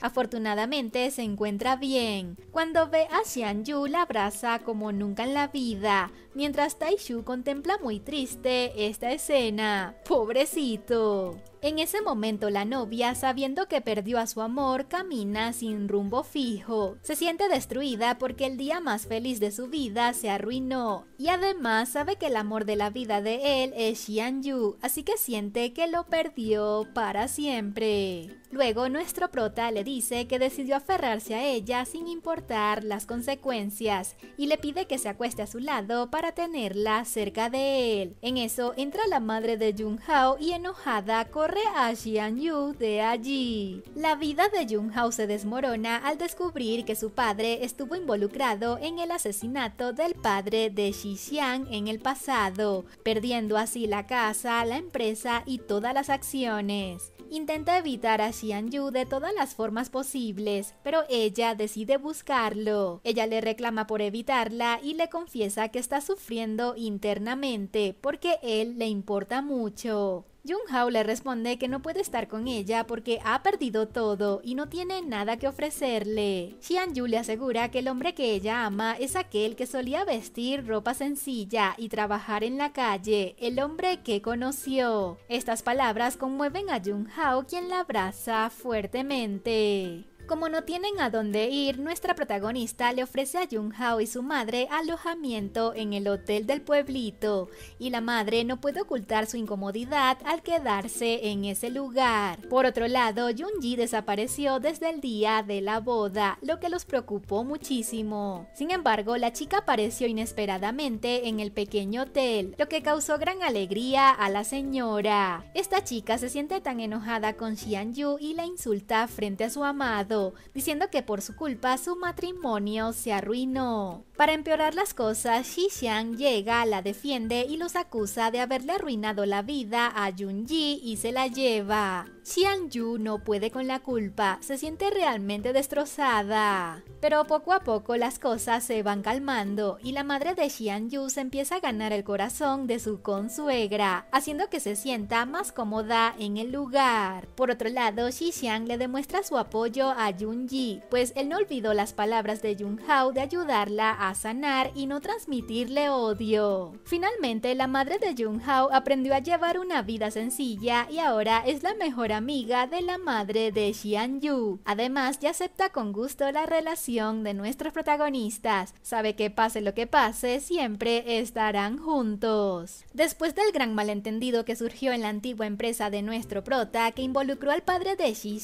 Afortunadamente se encuentra bien. Cuando ve a Yu la abraza como nunca en la vida, mientras Taishu contempla muy triste esta escena. Pobrecito. En ese momento la novia, sabiendo que perdió a su amor, camina sin rumbo fijo. Se siente destruida porque el día más feliz de su vida se arruinó y además sabe que el amor de la vida de él es Xian Yu, así que siente que lo perdió para siempre. Luego nuestro prota le dice que decidió aferrarse a ella sin importar las consecuencias y le pide que se acueste a su lado para tenerla cerca de él. En eso entra la madre de Jung Hao y enojada corre a Xianyu de allí. La vida de Hao se desmorona al descubrir que su padre estuvo involucrado en el asesinato del padre de Xixiang en el pasado, perdiendo así la casa, la empresa y todas las acciones. Intenta evitar a Xianyu de todas las formas posibles, pero ella decide buscarlo. Ella le reclama por evitarla y le confiesa que está sufriendo internamente porque él le importa mucho. Jung Hao le responde que no puede estar con ella porque ha perdido todo y no tiene nada que ofrecerle. Xian Yu le asegura que el hombre que ella ama es aquel que solía vestir ropa sencilla y trabajar en la calle, el hombre que conoció. Estas palabras conmueven a Jung Hao quien la abraza fuertemente. Como no tienen a dónde ir, nuestra protagonista le ofrece a Jung Hao y su madre alojamiento en el hotel del pueblito, y la madre no puede ocultar su incomodidad al quedarse en ese lugar. Por otro lado, Jung Ji desapareció desde el día de la boda, lo que los preocupó muchísimo. Sin embargo, la chica apareció inesperadamente en el pequeño hotel, lo que causó gran alegría a la señora. Esta chica se siente tan enojada con Xian Yu y la insulta frente a su amado diciendo que por su culpa su matrimonio se arruinó. Para empeorar las cosas, Xixiang llega, la defiende y los acusa de haberle arruinado la vida a Yunji y se la lleva. Xiang Yu no puede con la culpa, se siente realmente destrozada. Pero poco a poco las cosas se van calmando y la madre de Xiang Yu se empieza a ganar el corazón de su consuegra, haciendo que se sienta más cómoda en el lugar. Por otro lado, Xi Xiang le demuestra su apoyo a Yun Yi, pues él no olvidó las palabras de Yun Hao de ayudarla a sanar y no transmitirle odio. Finalmente, la madre de Yun Hao aprendió a llevar una vida sencilla y ahora es la mejor amiga de la madre de Xian Yu. Además, ya acepta con gusto la relación de nuestros protagonistas. Sabe que pase lo que pase, siempre estarán juntos. Después del gran malentendido que surgió en la antigua empresa de nuestro prota, que involucró al padre de Xi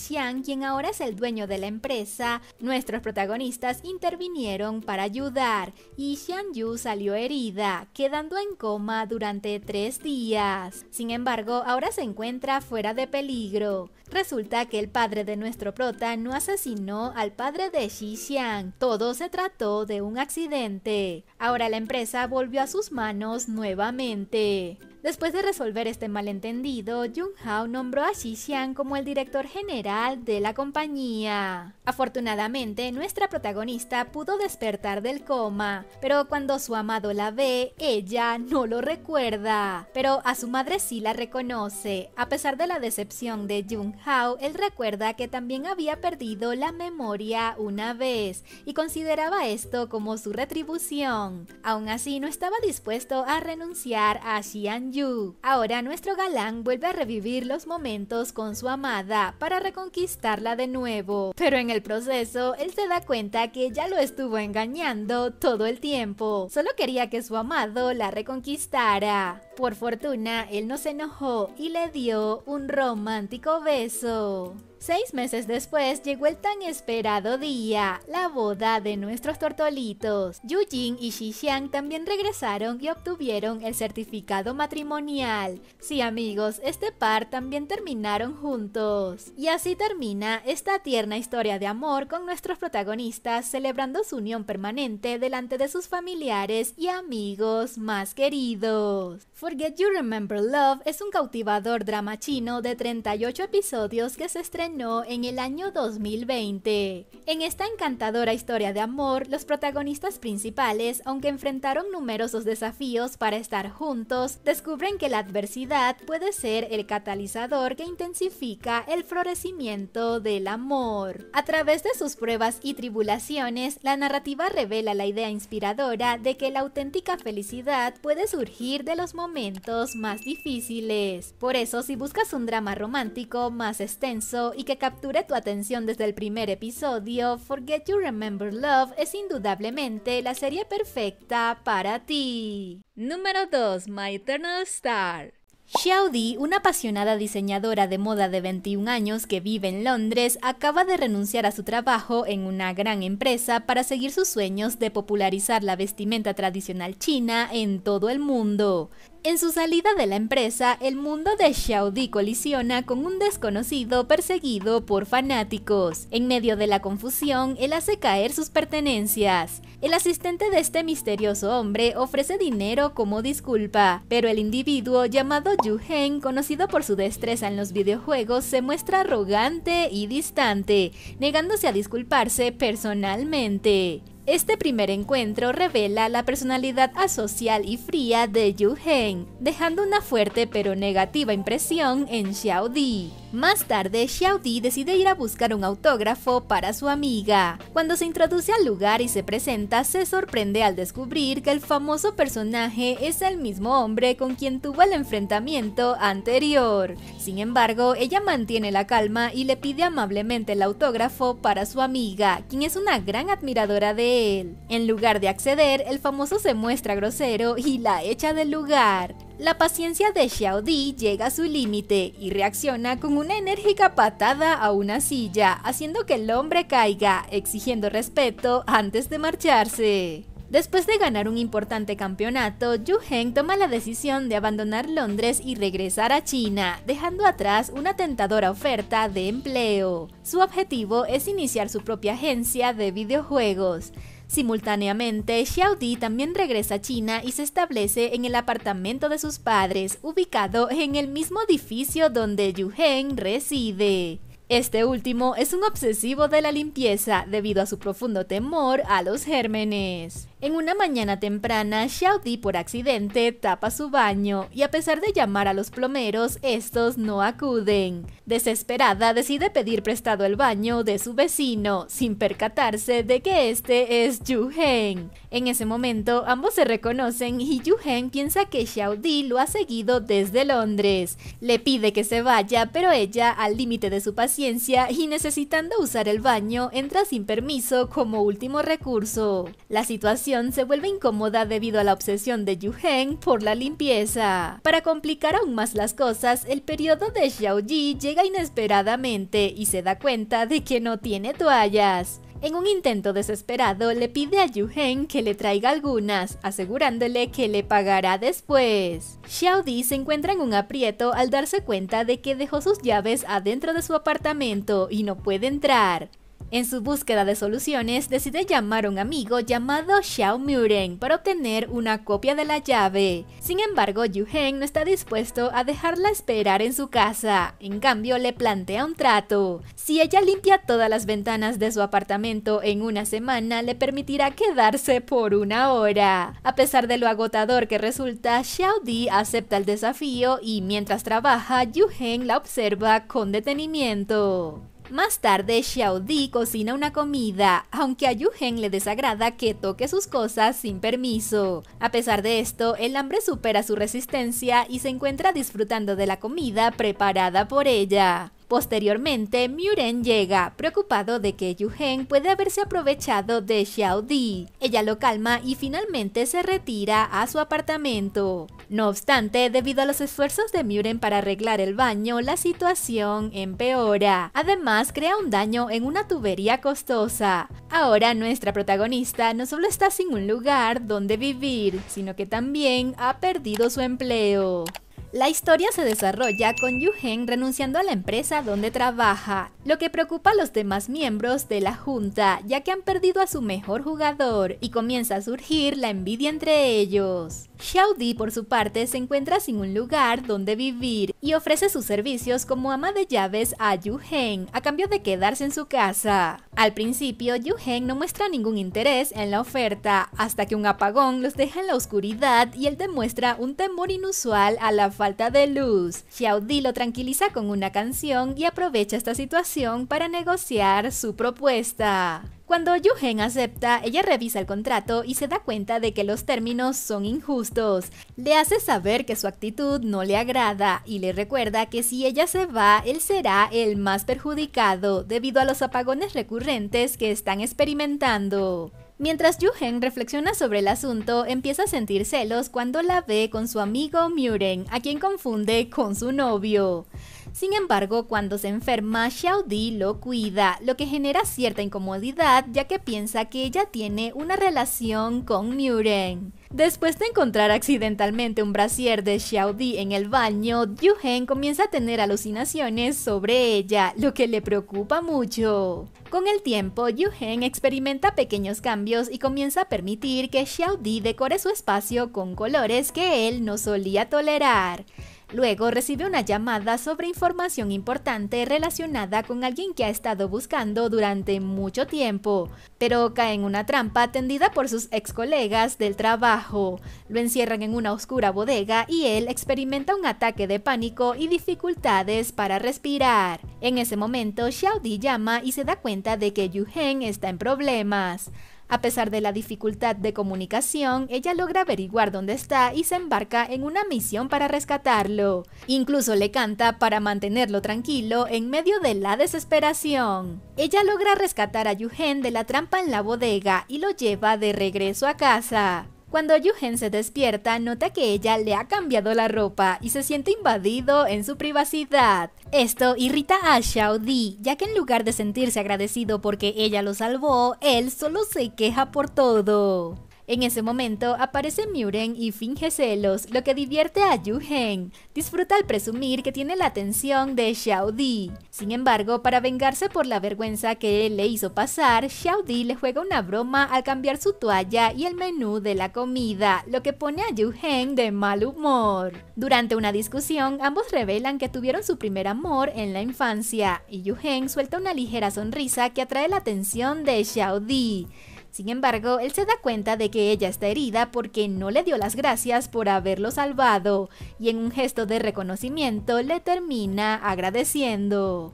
quien ahora es el dueño de la empresa, nuestros protagonistas intervinieron para ayudar y Xian Yu salió herida, quedando en coma durante tres días. Sin embargo, ahora se encuentra fuera de peligro pero... Resulta que el padre de nuestro prota no asesinó al padre de Xi Xiang. Todo se trató de un accidente. Ahora la empresa volvió a sus manos nuevamente. Después de resolver este malentendido, Jung Hao nombró a Xi Xiang como el director general de la compañía. Afortunadamente, nuestra protagonista pudo despertar del coma, pero cuando su amado la ve, ella no lo recuerda. Pero a su madre sí la reconoce. A pesar de la decepción de Jung Hao, él recuerda que también había perdido la memoria una vez y consideraba esto como su retribución. Aún así, no estaba dispuesto a renunciar a Xian Yu. Ahora nuestro galán vuelve a revivir los momentos con su amada para reconquistarla de nuevo, pero en el proceso él se da cuenta que ya lo estuvo engañando todo el tiempo. Solo quería que su amado la reconquistara. Por fortuna, él no se enojó y le dio un romántico beso. Seis meses después llegó el tan esperado día, la boda de nuestros tortolitos. Yujin y Xiang también regresaron y obtuvieron el certificado matrimonial. Sí amigos, este par también terminaron juntos. Y así termina esta tierna historia de amor con nuestros protagonistas celebrando su unión permanente delante de sus familiares y amigos más queridos. Forget You Remember Love es un cautivador drama chino de 38 episodios que se estrenó en el año 2020. En esta encantadora historia de amor, los protagonistas principales, aunque enfrentaron numerosos desafíos para estar juntos, descubren que la adversidad puede ser el catalizador que intensifica el florecimiento del amor. A través de sus pruebas y tribulaciones, la narrativa revela la idea inspiradora de que la auténtica felicidad puede surgir de los momentos más difíciles. Por eso, si buscas un drama romántico más extenso y que capture tu atención desde el primer episodio, Forget You Remember Love es indudablemente la serie perfecta para ti. Número 2. My Eternal Star. Xiaodi, una apasionada diseñadora de moda de 21 años que vive en Londres, acaba de renunciar a su trabajo en una gran empresa para seguir sus sueños de popularizar la vestimenta tradicional china en todo el mundo. En su salida de la empresa, el mundo de Di colisiona con un desconocido perseguido por fanáticos. En medio de la confusión, él hace caer sus pertenencias. El asistente de este misterioso hombre ofrece dinero como disculpa, pero el individuo llamado Yu Heng, conocido por su destreza en los videojuegos, se muestra arrogante y distante, negándose a disculparse personalmente. Este primer encuentro revela la personalidad asocial y fría de Yu Heng, dejando una fuerte pero negativa impresión en Xiao Di. Más tarde, Xiaodi decide ir a buscar un autógrafo para su amiga. Cuando se introduce al lugar y se presenta, se sorprende al descubrir que el famoso personaje es el mismo hombre con quien tuvo el enfrentamiento anterior. Sin embargo, ella mantiene la calma y le pide amablemente el autógrafo para su amiga, quien es una gran admiradora de él. En lugar de acceder, el famoso se muestra grosero y la echa del lugar. La paciencia de Xiao Di llega a su límite y reacciona con una enérgica patada a una silla, haciendo que el hombre caiga, exigiendo respeto antes de marcharse. Después de ganar un importante campeonato, Yu Heng toma la decisión de abandonar Londres y regresar a China, dejando atrás una tentadora oferta de empleo. Su objetivo es iniciar su propia agencia de videojuegos. Simultáneamente, Xiao Di también regresa a China y se establece en el apartamento de sus padres, ubicado en el mismo edificio donde Yu Heng reside. Este último es un obsesivo de la limpieza debido a su profundo temor a los gérmenes. En una mañana temprana, Xiaodi por accidente tapa su baño y a pesar de llamar a los plomeros, estos no acuden. Desesperada, decide pedir prestado el baño de su vecino, sin percatarse de que este es Yu En ese momento, ambos se reconocen y Yu Heng piensa que Xiaodi lo ha seguido desde Londres. Le pide que se vaya, pero ella, al límite de su paciencia y necesitando usar el baño, entra sin permiso como último recurso. La situación se vuelve incómoda debido a la obsesión de Yu por la limpieza. Para complicar aún más las cosas, el periodo de Xiao llega inesperadamente y se da cuenta de que no tiene toallas. En un intento desesperado, le pide a Yu que le traiga algunas, asegurándole que le pagará después. Xiao se encuentra en un aprieto al darse cuenta de que dejó sus llaves adentro de su apartamento y no puede entrar. En su búsqueda de soluciones, decide llamar a un amigo llamado Xiao Muren para obtener una copia de la llave. Sin embargo, Yu Heng no está dispuesto a dejarla esperar en su casa. En cambio, le plantea un trato. Si ella limpia todas las ventanas de su apartamento en una semana, le permitirá quedarse por una hora. A pesar de lo agotador que resulta, Xiao Di acepta el desafío y mientras trabaja, Yu Heng la observa con detenimiento. Más tarde, Di cocina una comida, aunque a le desagrada que toque sus cosas sin permiso. A pesar de esto, el hambre supera su resistencia y se encuentra disfrutando de la comida preparada por ella. Posteriormente, Muren llega, preocupado de que Yuheng puede haberse aprovechado de Xiao Di. Ella lo calma y finalmente se retira a su apartamento. No obstante, debido a los esfuerzos de Muren para arreglar el baño, la situación empeora. Además, crea un daño en una tubería costosa. Ahora nuestra protagonista no solo está sin un lugar donde vivir, sino que también ha perdido su empleo. La historia se desarrolla con Yu renunciando a la empresa donde trabaja, lo que preocupa a los demás miembros de la junta, ya que han perdido a su mejor jugador y comienza a surgir la envidia entre ellos. Xiaodi, por su parte, se encuentra sin un lugar donde vivir y ofrece sus servicios como ama de llaves a Yu Heng a cambio de quedarse en su casa. Al principio, Yu Heng no muestra ningún interés en la oferta, hasta que un apagón los deja en la oscuridad y él demuestra un temor inusual a la falta de luz. Xiaodi lo tranquiliza con una canción y aprovecha esta situación para negociar su propuesta. Cuando Yugen acepta, ella revisa el contrato y se da cuenta de que los términos son injustos. Le hace saber que su actitud no le agrada y le recuerda que si ella se va, él será el más perjudicado debido a los apagones recurrentes que están experimentando. Mientras Yugen reflexiona sobre el asunto, empieza a sentir celos cuando la ve con su amigo Muren, a quien confunde con su novio. Sin embargo, cuando se enferma, Di lo cuida, lo que genera cierta incomodidad ya que piensa que ella tiene una relación con Muren. Después de encontrar accidentalmente un brasier de Di en el baño, Yuhen comienza a tener alucinaciones sobre ella, lo que le preocupa mucho. Con el tiempo, Yuhen experimenta pequeños cambios y comienza a permitir que Di decore su espacio con colores que él no solía tolerar. Luego recibe una llamada sobre información importante relacionada con alguien que ha estado buscando durante mucho tiempo, pero cae en una trampa tendida por sus ex colegas del trabajo. Lo encierran en una oscura bodega y él experimenta un ataque de pánico y dificultades para respirar. En ese momento, Xiaodi llama y se da cuenta de que Yu Hen está en problemas. A pesar de la dificultad de comunicación, ella logra averiguar dónde está y se embarca en una misión para rescatarlo. Incluso le canta para mantenerlo tranquilo en medio de la desesperación. Ella logra rescatar a Yugen de la trampa en la bodega y lo lleva de regreso a casa. Cuando Yugen se despierta, nota que ella le ha cambiado la ropa y se siente invadido en su privacidad. Esto irrita a Di ya que en lugar de sentirse agradecido porque ella lo salvó, él solo se queja por todo. En ese momento aparece Muren y finge celos, lo que divierte a Yu Hen. Disfruta al presumir que tiene la atención de Xiao Di. Sin embargo, para vengarse por la vergüenza que él le hizo pasar, Xiao Di le juega una broma al cambiar su toalla y el menú de la comida, lo que pone a Yu Hen de mal humor. Durante una discusión, ambos revelan que tuvieron su primer amor en la infancia y Yu Hen suelta una ligera sonrisa que atrae la atención de Xiao Di. Sin embargo, él se da cuenta de que ella está herida porque no le dio las gracias por haberlo salvado y en un gesto de reconocimiento le termina agradeciendo.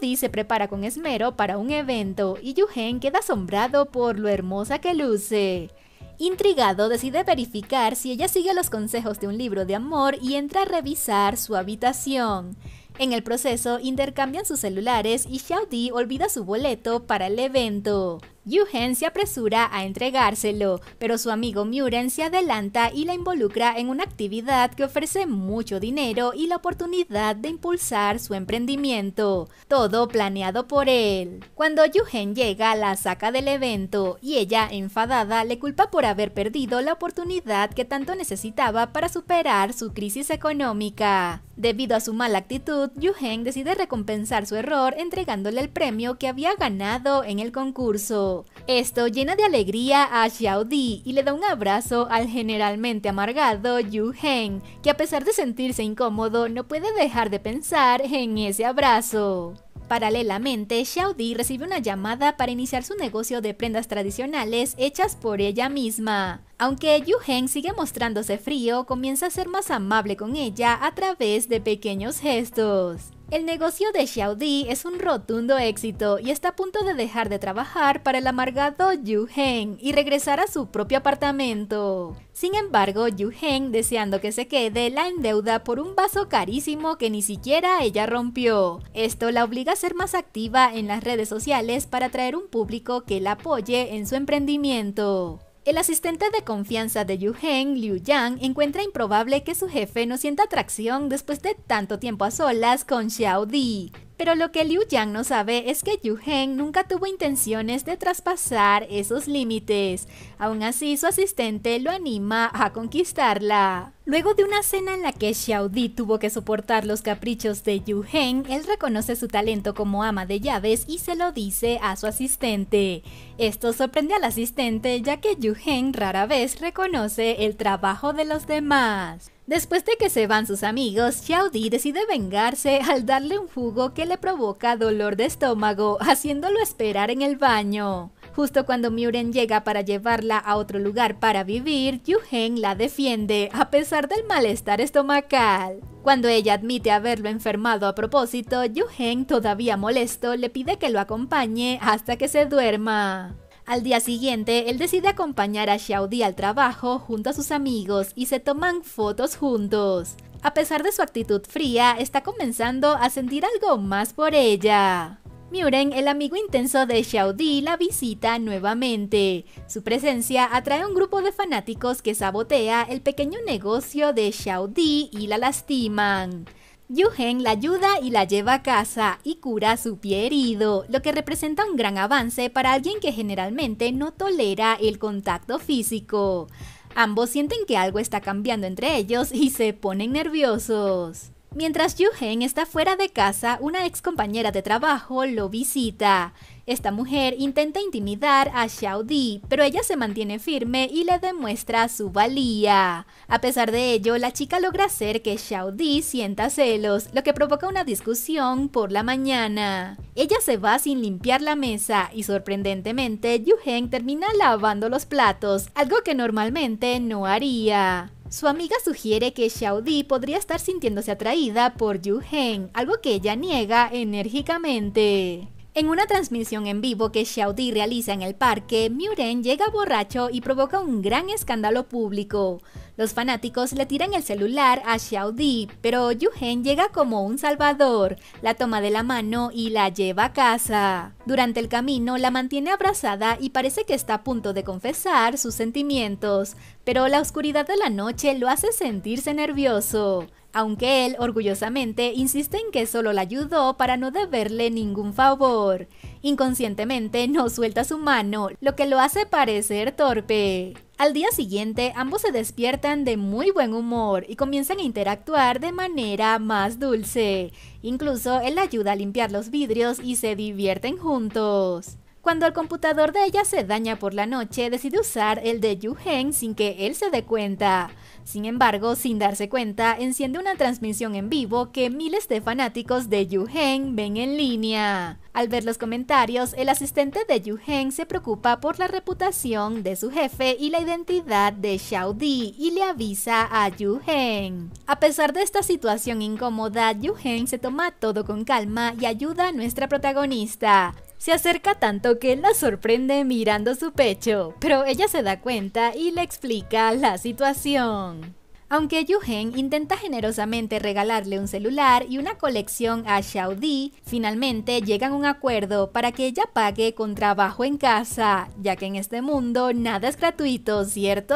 Di se prepara con esmero para un evento y Yuhen queda asombrado por lo hermosa que luce. Intrigado, decide verificar si ella sigue los consejos de un libro de amor y entra a revisar su habitación. En el proceso, intercambian sus celulares y Di olvida su boleto para el evento. Yuhen se apresura a entregárselo, pero su amigo Muren se adelanta y la involucra en una actividad que ofrece mucho dinero y la oportunidad de impulsar su emprendimiento, todo planeado por él. Cuando Yuhen llega, la saca del evento y ella, enfadada, le culpa por haber perdido la oportunidad que tanto necesitaba para superar su crisis económica. Debido a su mala actitud, Yuhen decide recompensar su error entregándole el premio que había ganado en el concurso. Esto llena de alegría a Xiao Di y le da un abrazo al generalmente amargado Yu Heng, que a pesar de sentirse incómodo no puede dejar de pensar en ese abrazo. Paralelamente, Xiao Di recibe una llamada para iniciar su negocio de prendas tradicionales hechas por ella misma. Aunque Yu Heng sigue mostrándose frío, comienza a ser más amable con ella a través de pequeños gestos. El negocio de Xiaodi es un rotundo éxito y está a punto de dejar de trabajar para el amargado Yu Heng y regresar a su propio apartamento. Sin embargo, Yu Heng, deseando que se quede, la endeuda por un vaso carísimo que ni siquiera ella rompió. Esto la obliga a ser más activa en las redes sociales para atraer un público que la apoye en su emprendimiento. El asistente de confianza de Yu Heng, Liu Yang, encuentra improbable que su jefe no sienta atracción después de tanto tiempo a solas con Xiao Di. Pero lo que Liu Yang no sabe es que Yu Heng nunca tuvo intenciones de traspasar esos límites. Aún así, su asistente lo anima a conquistarla. Luego de una cena en la que Xiao Di tuvo que soportar los caprichos de Yu Heng, él reconoce su talento como ama de llaves y se lo dice a su asistente. Esto sorprende al asistente ya que Yu Heng rara vez reconoce el trabajo de los demás. Después de que se van sus amigos, Xiao Di decide vengarse al darle un jugo que le provoca dolor de estómago, haciéndolo esperar en el baño. Justo cuando Muren llega para llevarla a otro lugar para vivir, Hen la defiende, a pesar del malestar estomacal. Cuando ella admite haberlo enfermado a propósito, Hen, todavía molesto, le pide que lo acompañe hasta que se duerma. Al día siguiente, él decide acompañar a Xiaodi al trabajo junto a sus amigos y se toman fotos juntos. A pesar de su actitud fría, está comenzando a sentir algo más por ella. Muren, el amigo intenso de Xiaodi, la visita nuevamente. Su presencia atrae a un grupo de fanáticos que sabotea el pequeño negocio de Xiaodi y la lastiman. Yugen la ayuda y la lleva a casa y cura su pie herido, lo que representa un gran avance para alguien que generalmente no tolera el contacto físico. Ambos sienten que algo está cambiando entre ellos y se ponen nerviosos. Mientras Yugen está fuera de casa, una ex compañera de trabajo lo visita. Esta mujer intenta intimidar a Xiao Di, pero ella se mantiene firme y le demuestra su valía. A pesar de ello, la chica logra hacer que Xiao Di sienta celos, lo que provoca una discusión por la mañana. Ella se va sin limpiar la mesa y sorprendentemente Yu Heng termina lavando los platos, algo que normalmente no haría. Su amiga sugiere que Xiao Di podría estar sintiéndose atraída por Yu Heng, algo que ella niega enérgicamente. En una transmisión en vivo que Xiaodi realiza en el parque, Muren llega borracho y provoca un gran escándalo público. Los fanáticos le tiran el celular a Xiaodi, pero Yuhen llega como un salvador, la toma de la mano y la lleva a casa. Durante el camino la mantiene abrazada y parece que está a punto de confesar sus sentimientos, pero la oscuridad de la noche lo hace sentirse nervioso aunque él orgullosamente insiste en que solo la ayudó para no deberle ningún favor. Inconscientemente no suelta su mano, lo que lo hace parecer torpe. Al día siguiente, ambos se despiertan de muy buen humor y comienzan a interactuar de manera más dulce. Incluso él ayuda a limpiar los vidrios y se divierten juntos. Cuando el computador de ella se daña por la noche, decide usar el de Yu Heng sin que él se dé cuenta. Sin embargo, sin darse cuenta, enciende una transmisión en vivo que miles de fanáticos de Yu Heng ven en línea. Al ver los comentarios, el asistente de Yu Heng se preocupa por la reputación de su jefe y la identidad de Xiao Di y le avisa a Yu Heng. A pesar de esta situación incómoda, Yu Heng se toma todo con calma y ayuda a nuestra protagonista. Se acerca tanto que la sorprende mirando su pecho, pero ella se da cuenta y le explica la situación. Aunque Yugen intenta generosamente regalarle un celular y una colección a Di, finalmente llegan a un acuerdo para que ella pague con trabajo en casa, ya que en este mundo nada es gratuito, ¿cierto?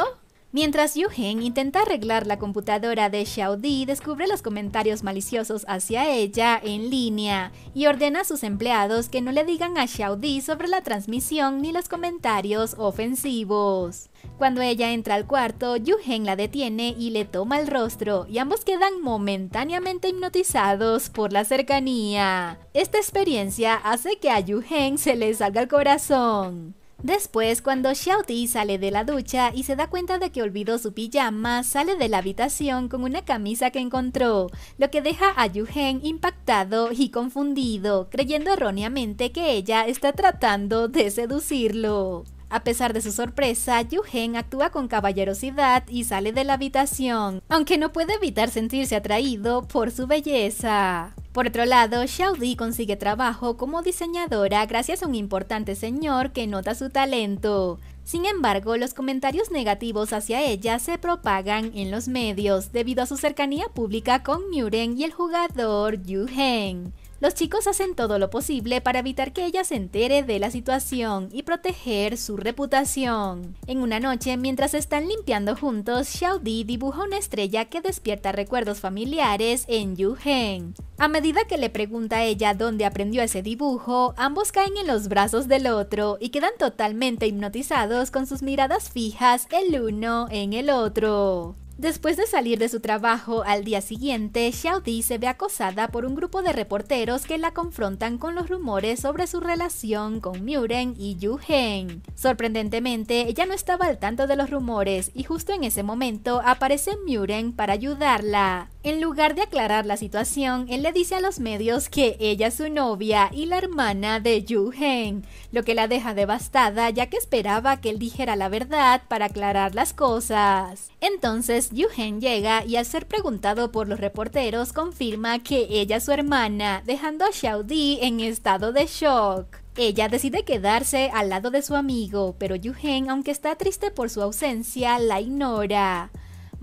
Mientras Yu-Heng intenta arreglar la computadora de Xiao-Di, descubre los comentarios maliciosos hacia ella en línea y ordena a sus empleados que no le digan a Xiao-Di sobre la transmisión ni los comentarios ofensivos. Cuando ella entra al cuarto, Yu-Heng la detiene y le toma el rostro y ambos quedan momentáneamente hipnotizados por la cercanía. Esta experiencia hace que a Yu-Heng se le salga el corazón. Después, cuando Xiaoti sale de la ducha y se da cuenta de que olvidó su pijama, sale de la habitación con una camisa que encontró, lo que deja a Hen impactado y confundido, creyendo erróneamente que ella está tratando de seducirlo. A pesar de su sorpresa, Hen actúa con caballerosidad y sale de la habitación, aunque no puede evitar sentirse atraído por su belleza. Por otro lado, Xiao Di consigue trabajo como diseñadora gracias a un importante señor que nota su talento. Sin embargo, los comentarios negativos hacia ella se propagan en los medios debido a su cercanía pública con Muren y el jugador Yu Heng. Los chicos hacen todo lo posible para evitar que ella se entere de la situación y proteger su reputación. En una noche, mientras están limpiando juntos, Di dibuja una estrella que despierta recuerdos familiares en Yu Heng. A medida que le pregunta a ella dónde aprendió ese dibujo, ambos caen en los brazos del otro y quedan totalmente hipnotizados con sus miradas fijas el uno en el otro. Después de salir de su trabajo al día siguiente, Xiaodi se ve acosada por un grupo de reporteros que la confrontan con los rumores sobre su relación con Muren y Yu Sorprendentemente, ella no estaba al tanto de los rumores y justo en ese momento aparece Muren para ayudarla. En lugar de aclarar la situación, él le dice a los medios que ella es su novia y la hermana de Yu Hen, lo que la deja devastada ya que esperaba que él dijera la verdad para aclarar las cosas. Entonces Yu Hen llega y al ser preguntado por los reporteros confirma que ella es su hermana, dejando a Xiao Di en estado de shock. Ella decide quedarse al lado de su amigo, pero Yu Hen, aunque está triste por su ausencia, la ignora.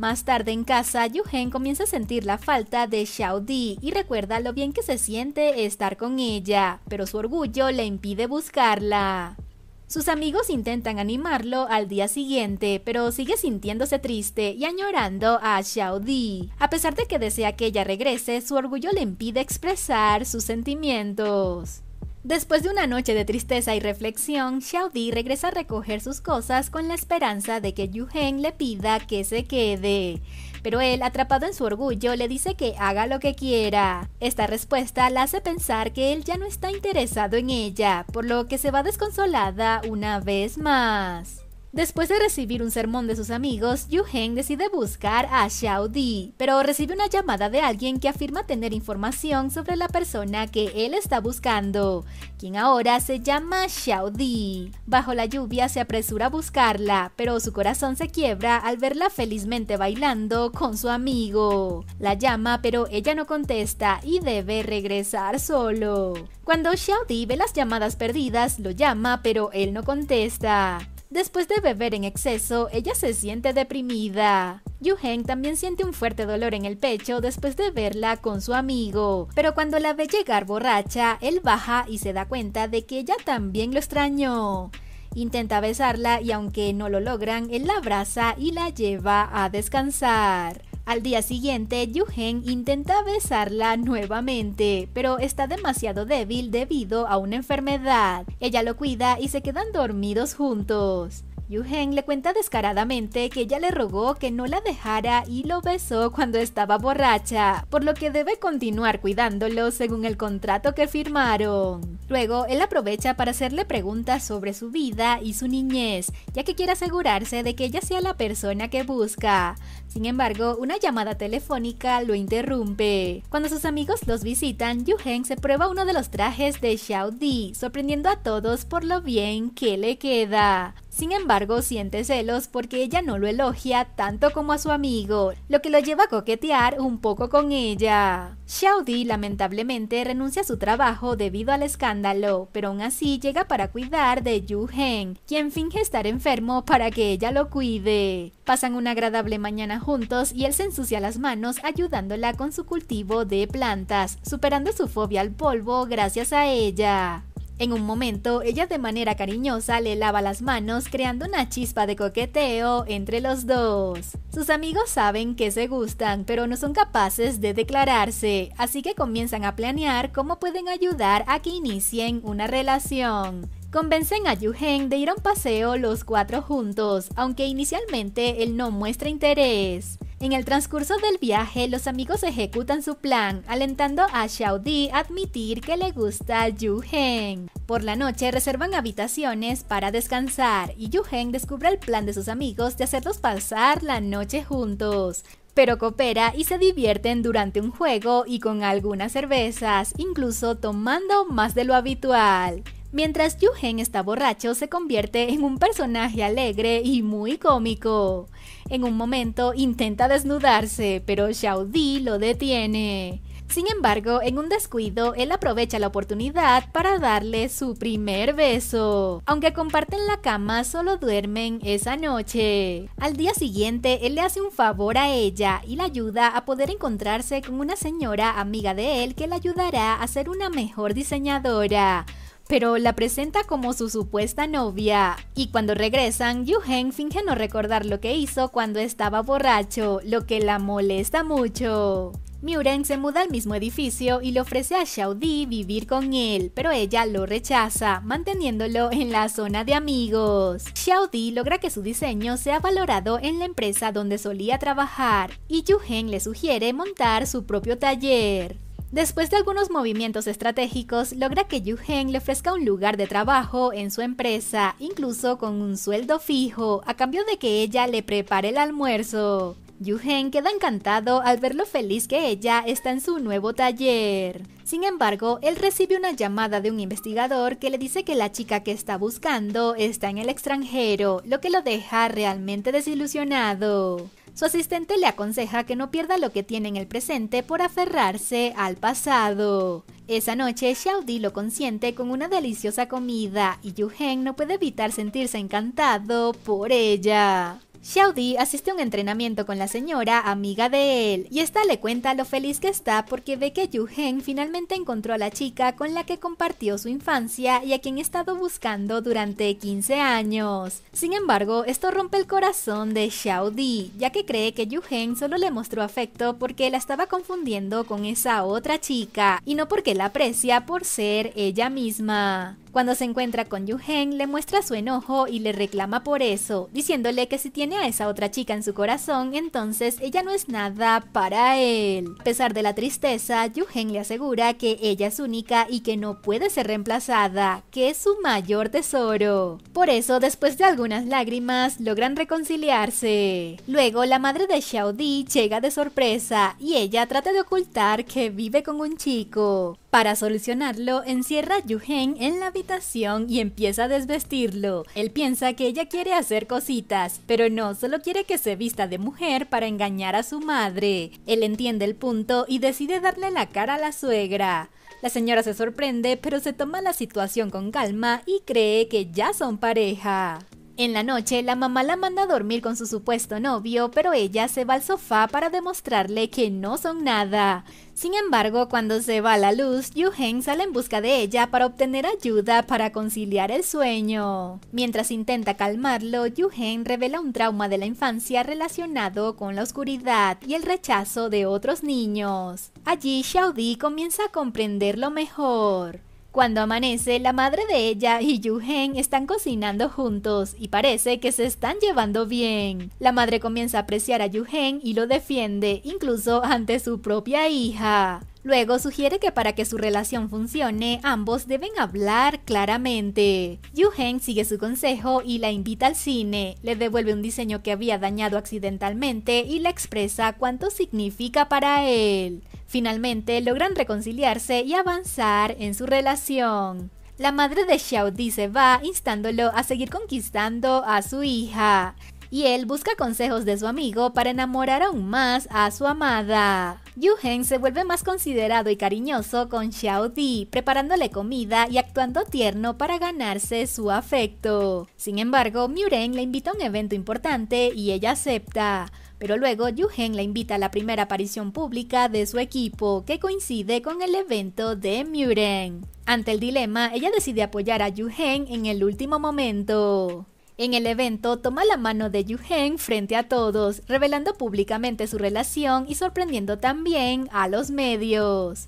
Más tarde en casa, Yuhen comienza a sentir la falta de Xiaodi y recuerda lo bien que se siente estar con ella, pero su orgullo le impide buscarla. Sus amigos intentan animarlo al día siguiente, pero sigue sintiéndose triste y añorando a Xiaodi. A pesar de que desea que ella regrese, su orgullo le impide expresar sus sentimientos. Después de una noche de tristeza y reflexión, Xiaodi regresa a recoger sus cosas con la esperanza de que Yu Hen le pida que se quede. Pero él, atrapado en su orgullo, le dice que haga lo que quiera. Esta respuesta la hace pensar que él ya no está interesado en ella, por lo que se va desconsolada una vez más. Después de recibir un sermón de sus amigos, Yu Heng decide buscar a Xiao Di, pero recibe una llamada de alguien que afirma tener información sobre la persona que él está buscando, quien ahora se llama Xiao Di. Bajo la lluvia se apresura a buscarla, pero su corazón se quiebra al verla felizmente bailando con su amigo. La llama, pero ella no contesta y debe regresar solo. Cuando Xiao Di ve las llamadas perdidas, lo llama, pero él no contesta. Después de beber en exceso, ella se siente deprimida. Yoo-Heng también siente un fuerte dolor en el pecho después de verla con su amigo, pero cuando la ve llegar borracha, él baja y se da cuenta de que ella también lo extrañó. Intenta besarla y aunque no lo logran, él la abraza y la lleva a descansar. Al día siguiente, Yugen intenta besarla nuevamente, pero está demasiado débil debido a una enfermedad. Ella lo cuida y se quedan dormidos juntos. Yuheng le cuenta descaradamente que ella le rogó que no la dejara y lo besó cuando estaba borracha, por lo que debe continuar cuidándolo según el contrato que firmaron. Luego, él aprovecha para hacerle preguntas sobre su vida y su niñez, ya que quiere asegurarse de que ella sea la persona que busca. Sin embargo, una llamada telefónica lo interrumpe. Cuando sus amigos los visitan, Yuheng se prueba uno de los trajes de Xiao Di, sorprendiendo a todos por lo bien que le queda. Sin embargo, siente celos porque ella no lo elogia tanto como a su amigo, lo que lo lleva a coquetear un poco con ella. Xiaodi lamentablemente renuncia a su trabajo debido al escándalo, pero aún así llega para cuidar de Yu Heng, quien finge estar enfermo para que ella lo cuide. Pasan una agradable mañana juntos y él se ensucia las manos ayudándola con su cultivo de plantas, superando su fobia al polvo gracias a ella. En un momento, ella de manera cariñosa le lava las manos creando una chispa de coqueteo entre los dos. Sus amigos saben que se gustan, pero no son capaces de declararse, así que comienzan a planear cómo pueden ayudar a que inicien una relación. Convencen a Heng de ir a un paseo los cuatro juntos, aunque inicialmente él no muestra interés. En el transcurso del viaje, los amigos ejecutan su plan, alentando a Di a admitir que le gusta a Yu Heng. Por la noche reservan habitaciones para descansar y Yu Heng descubre el plan de sus amigos de hacerlos pasar la noche juntos. Pero coopera y se divierten durante un juego y con algunas cervezas, incluso tomando más de lo habitual. Mientras Yoo-hen está borracho, se convierte en un personaje alegre y muy cómico. En un momento intenta desnudarse, pero Xiao-di lo detiene. Sin embargo, en un descuido, él aprovecha la oportunidad para darle su primer beso. Aunque comparten la cama, solo duermen esa noche. Al día siguiente, él le hace un favor a ella y la ayuda a poder encontrarse con una señora amiga de él que la ayudará a ser una mejor diseñadora pero la presenta como su supuesta novia. Y cuando regresan, Yu Heng finge no recordar lo que hizo cuando estaba borracho, lo que la molesta mucho. Muren se muda al mismo edificio y le ofrece a Xiao-Di vivir con él, pero ella lo rechaza, manteniéndolo en la zona de amigos. Xiao-Di logra que su diseño sea valorado en la empresa donde solía trabajar, y Yu Heng le sugiere montar su propio taller. Después de algunos movimientos estratégicos, logra que Yu Hen le ofrezca un lugar de trabajo en su empresa, incluso con un sueldo fijo, a cambio de que ella le prepare el almuerzo. Yu queda encantado al ver lo feliz que ella está en su nuevo taller. Sin embargo, él recibe una llamada de un investigador que le dice que la chica que está buscando está en el extranjero, lo que lo deja realmente desilusionado. Su asistente le aconseja que no pierda lo que tiene en el presente por aferrarse al pasado. Esa noche, Xiaodi lo consiente con una deliciosa comida y Yu no puede evitar sentirse encantado por ella. Xiaodi asiste a un entrenamiento con la señora, amiga de él, y esta le cuenta lo feliz que está porque ve que Yu Heng finalmente encontró a la chica con la que compartió su infancia y a quien ha estado buscando durante 15 años. Sin embargo, esto rompe el corazón de Xiaodi, ya que cree que Yu Heng solo le mostró afecto porque la estaba confundiendo con esa otra chica, y no porque la aprecia por ser ella misma. Cuando se encuentra con Heng, le muestra su enojo y le reclama por eso, diciéndole que si tiene a esa otra chica en su corazón, entonces ella no es nada para él. A pesar de la tristeza, Heng le asegura que ella es única y que no puede ser reemplazada, que es su mayor tesoro. Por eso, después de algunas lágrimas, logran reconciliarse. Luego, la madre de Xiao Di llega de sorpresa y ella trata de ocultar que vive con un chico. Para solucionarlo, encierra a Yuhen en la habitación y empieza a desvestirlo. Él piensa que ella quiere hacer cositas, pero no, solo quiere que se vista de mujer para engañar a su madre. Él entiende el punto y decide darle la cara a la suegra. La señora se sorprende, pero se toma la situación con calma y cree que ya son pareja. En la noche, la mamá la manda a dormir con su supuesto novio, pero ella se va al sofá para demostrarle que no son nada. Sin embargo, cuando se va a la luz, Yu-Heng sale en busca de ella para obtener ayuda para conciliar el sueño. Mientras intenta calmarlo, Yu-Heng revela un trauma de la infancia relacionado con la oscuridad y el rechazo de otros niños. Allí Xiao-Di comienza a comprenderlo mejor. Cuando amanece, la madre de ella y Yuhen están cocinando juntos y parece que se están llevando bien. La madre comienza a apreciar a Yugen y lo defiende, incluso ante su propia hija. Luego sugiere que para que su relación funcione, ambos deben hablar claramente. Yu Heng sigue su consejo y la invita al cine, le devuelve un diseño que había dañado accidentalmente y le expresa cuánto significa para él. Finalmente logran reconciliarse y avanzar en su relación. La madre de Xiao dice se va instándolo a seguir conquistando a su hija. Y él busca consejos de su amigo para enamorar aún más a su amada. Yuheng se vuelve más considerado y cariñoso con Xiao Di, preparándole comida y actuando tierno para ganarse su afecto. Sin embargo, Muren le invita a un evento importante y ella acepta. Pero luego Yuheng la invita a la primera aparición pública de su equipo, que coincide con el evento de Muren. Ante el dilema, ella decide apoyar a Yuheng en el último momento. En el evento toma la mano de Yu Hen frente a todos, revelando públicamente su relación y sorprendiendo también a los medios.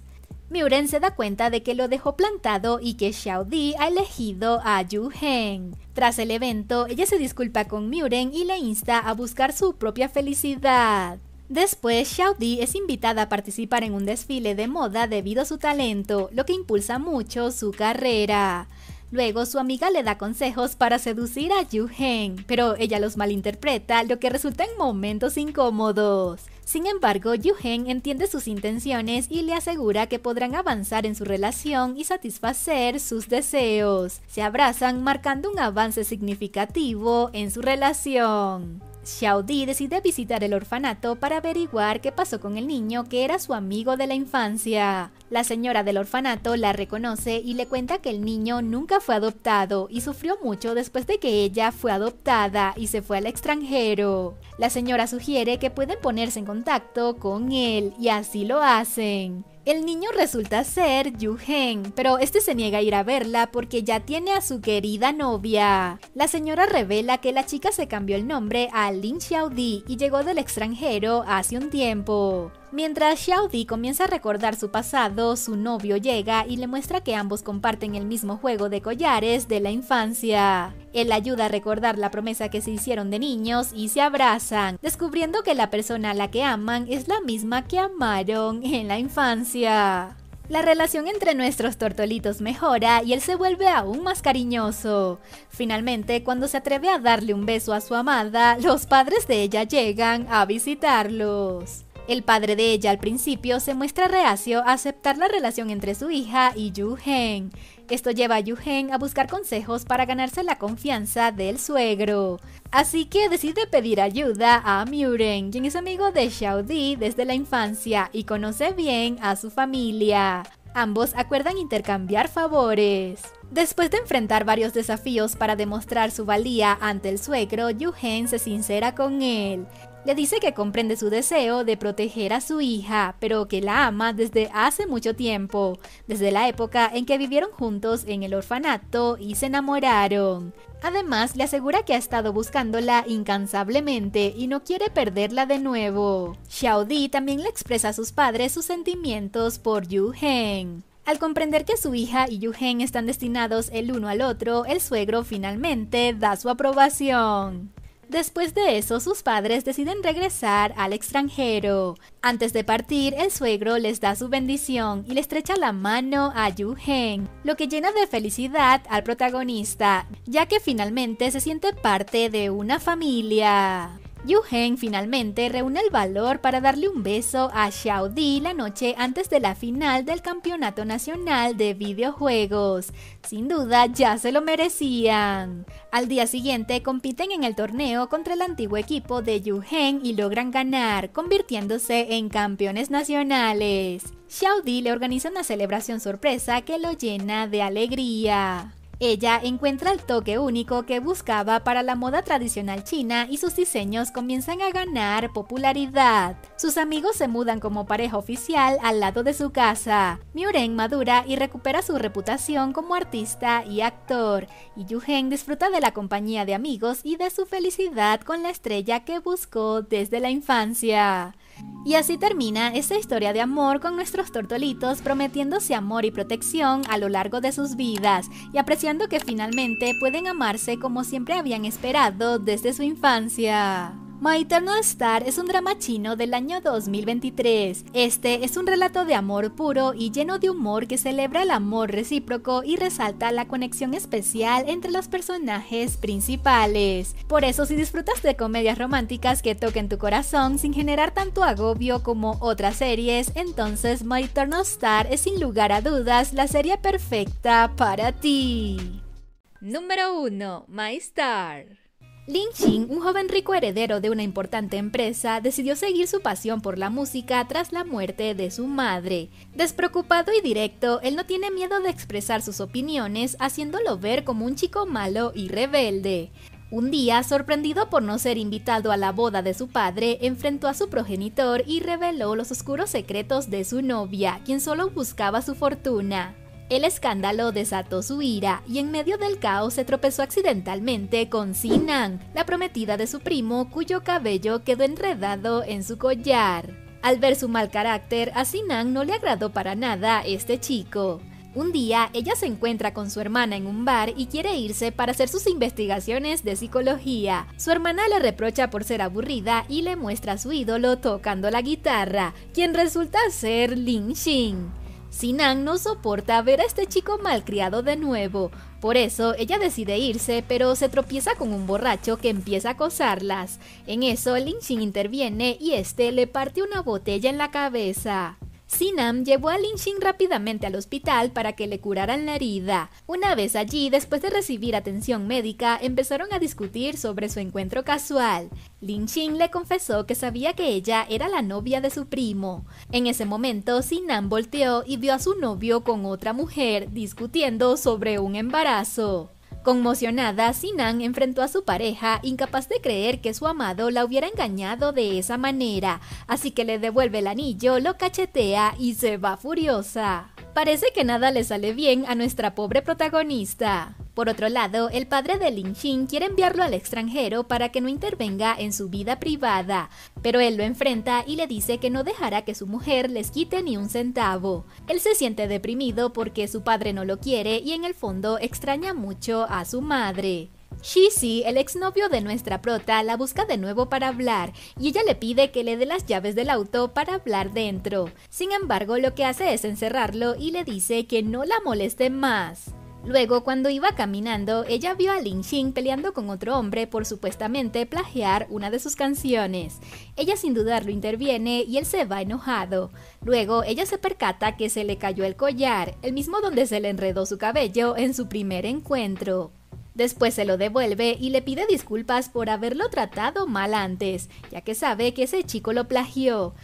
Miuren se da cuenta de que lo dejó plantado y que Di ha elegido a Yu Tras el evento, ella se disculpa con Muren y le insta a buscar su propia felicidad. Después, Di es invitada a participar en un desfile de moda debido a su talento, lo que impulsa mucho su carrera. Luego su amiga le da consejos para seducir a Yu Heng, pero ella los malinterpreta, lo que resulta en momentos incómodos. Sin embargo, Yu Heng entiende sus intenciones y le asegura que podrán avanzar en su relación y satisfacer sus deseos. Se abrazan marcando un avance significativo en su relación. Xiaodi decide visitar el orfanato para averiguar qué pasó con el niño que era su amigo de la infancia. La señora del orfanato la reconoce y le cuenta que el niño nunca fue adoptado y sufrió mucho después de que ella fue adoptada y se fue al extranjero. La señora sugiere que pueden ponerse en contacto con él y así lo hacen. El niño resulta ser Yu Heng, pero este se niega a ir a verla porque ya tiene a su querida novia. La señora revela que la chica se cambió el nombre a Lin Xiaodi y llegó del extranjero hace un tiempo. Mientras Xiaodi comienza a recordar su pasado, su novio llega y le muestra que ambos comparten el mismo juego de collares de la infancia. Él ayuda a recordar la promesa que se hicieron de niños y se abrazan, descubriendo que la persona a la que aman es la misma que amaron en la infancia. La relación entre nuestros tortolitos mejora y él se vuelve aún más cariñoso. Finalmente, cuando se atreve a darle un beso a su amada, los padres de ella llegan a visitarlos. El padre de ella al principio se muestra reacio a aceptar la relación entre su hija y Yu Hen. Esto lleva a Yu Hen a buscar consejos para ganarse la confianza del suegro. Así que decide pedir ayuda a Muren, quien es amigo de Di desde la infancia y conoce bien a su familia. Ambos acuerdan intercambiar favores. Después de enfrentar varios desafíos para demostrar su valía ante el suegro, Yu Hen se sincera con él. Le dice que comprende su deseo de proteger a su hija, pero que la ama desde hace mucho tiempo, desde la época en que vivieron juntos en el orfanato y se enamoraron. Además, le asegura que ha estado buscándola incansablemente y no quiere perderla de nuevo. Xiaodi también le expresa a sus padres sus sentimientos por Yu Hen. Al comprender que su hija y Yu Hen están destinados el uno al otro, el suegro finalmente da su aprobación. Después de eso, sus padres deciden regresar al extranjero. Antes de partir, el suegro les da su bendición y le estrecha la mano a Yu Hen, lo que llena de felicidad al protagonista, ya que finalmente se siente parte de una familia. Yuheng finalmente reúne el valor para darle un beso a Xiao Di la noche antes de la final del Campeonato Nacional de Videojuegos. Sin duda ya se lo merecían. Al día siguiente compiten en el torneo contra el antiguo equipo de Yuheng y logran ganar, convirtiéndose en campeones nacionales. Xiao Di le organiza una celebración sorpresa que lo llena de alegría. Ella encuentra el toque único que buscaba para la moda tradicional china y sus diseños comienzan a ganar popularidad. Sus amigos se mudan como pareja oficial al lado de su casa. Miuren madura y recupera su reputación como artista y actor, y Yuheng disfruta de la compañía de amigos y de su felicidad con la estrella que buscó desde la infancia. Y así termina esta historia de amor con nuestros tortolitos prometiéndose amor y protección a lo largo de sus vidas y apreciando que finalmente pueden amarse como siempre habían esperado desde su infancia. My Eternal Star es un drama chino del año 2023. Este es un relato de amor puro y lleno de humor que celebra el amor recíproco y resalta la conexión especial entre los personajes principales. Por eso si disfrutas de comedias románticas que toquen tu corazón sin generar tanto agobio como otras series, entonces My Eternal Star es sin lugar a dudas la serie perfecta para ti. Número 1. My Star. Lin Xin, un joven rico heredero de una importante empresa, decidió seguir su pasión por la música tras la muerte de su madre. Despreocupado y directo, él no tiene miedo de expresar sus opiniones, haciéndolo ver como un chico malo y rebelde. Un día, sorprendido por no ser invitado a la boda de su padre, enfrentó a su progenitor y reveló los oscuros secretos de su novia, quien solo buscaba su fortuna. El escándalo desató su ira y en medio del caos se tropezó accidentalmente con Sinan, la prometida de su primo cuyo cabello quedó enredado en su collar. Al ver su mal carácter, a Sinan no le agradó para nada este chico. Un día, ella se encuentra con su hermana en un bar y quiere irse para hacer sus investigaciones de psicología. Su hermana le reprocha por ser aburrida y le muestra a su ídolo tocando la guitarra, quien resulta ser Lin Xing. Sinan no soporta ver a este chico malcriado de nuevo, por eso ella decide irse, pero se tropieza con un borracho que empieza a acosarlas. En eso Lin interviene y este le parte una botella en la cabeza. Sinam llevó a Lin Xin rápidamente al hospital para que le curaran la herida. Una vez allí, después de recibir atención médica, empezaron a discutir sobre su encuentro casual. Lin Xin le confesó que sabía que ella era la novia de su primo. En ese momento, Sinam volteó y vio a su novio con otra mujer discutiendo sobre un embarazo. Conmocionada, Sinan enfrentó a su pareja, incapaz de creer que su amado la hubiera engañado de esa manera, así que le devuelve el anillo, lo cachetea y se va furiosa. Parece que nada le sale bien a nuestra pobre protagonista. Por otro lado, el padre de Lin quiere enviarlo al extranjero para que no intervenga en su vida privada, pero él lo enfrenta y le dice que no dejará que su mujer les quite ni un centavo. Él se siente deprimido porque su padre no lo quiere y en el fondo extraña mucho a su madre si el exnovio de nuestra prota, la busca de nuevo para hablar y ella le pide que le dé las llaves del auto para hablar dentro. Sin embargo, lo que hace es encerrarlo y le dice que no la moleste más. Luego, cuando iba caminando, ella vio a Lin Xing peleando con otro hombre por supuestamente plagiar una de sus canciones. Ella sin dudarlo interviene y él se va enojado. Luego, ella se percata que se le cayó el collar, el mismo donde se le enredó su cabello en su primer encuentro. Después se lo devuelve y le pide disculpas por haberlo tratado mal antes, ya que sabe que ese chico lo plagió.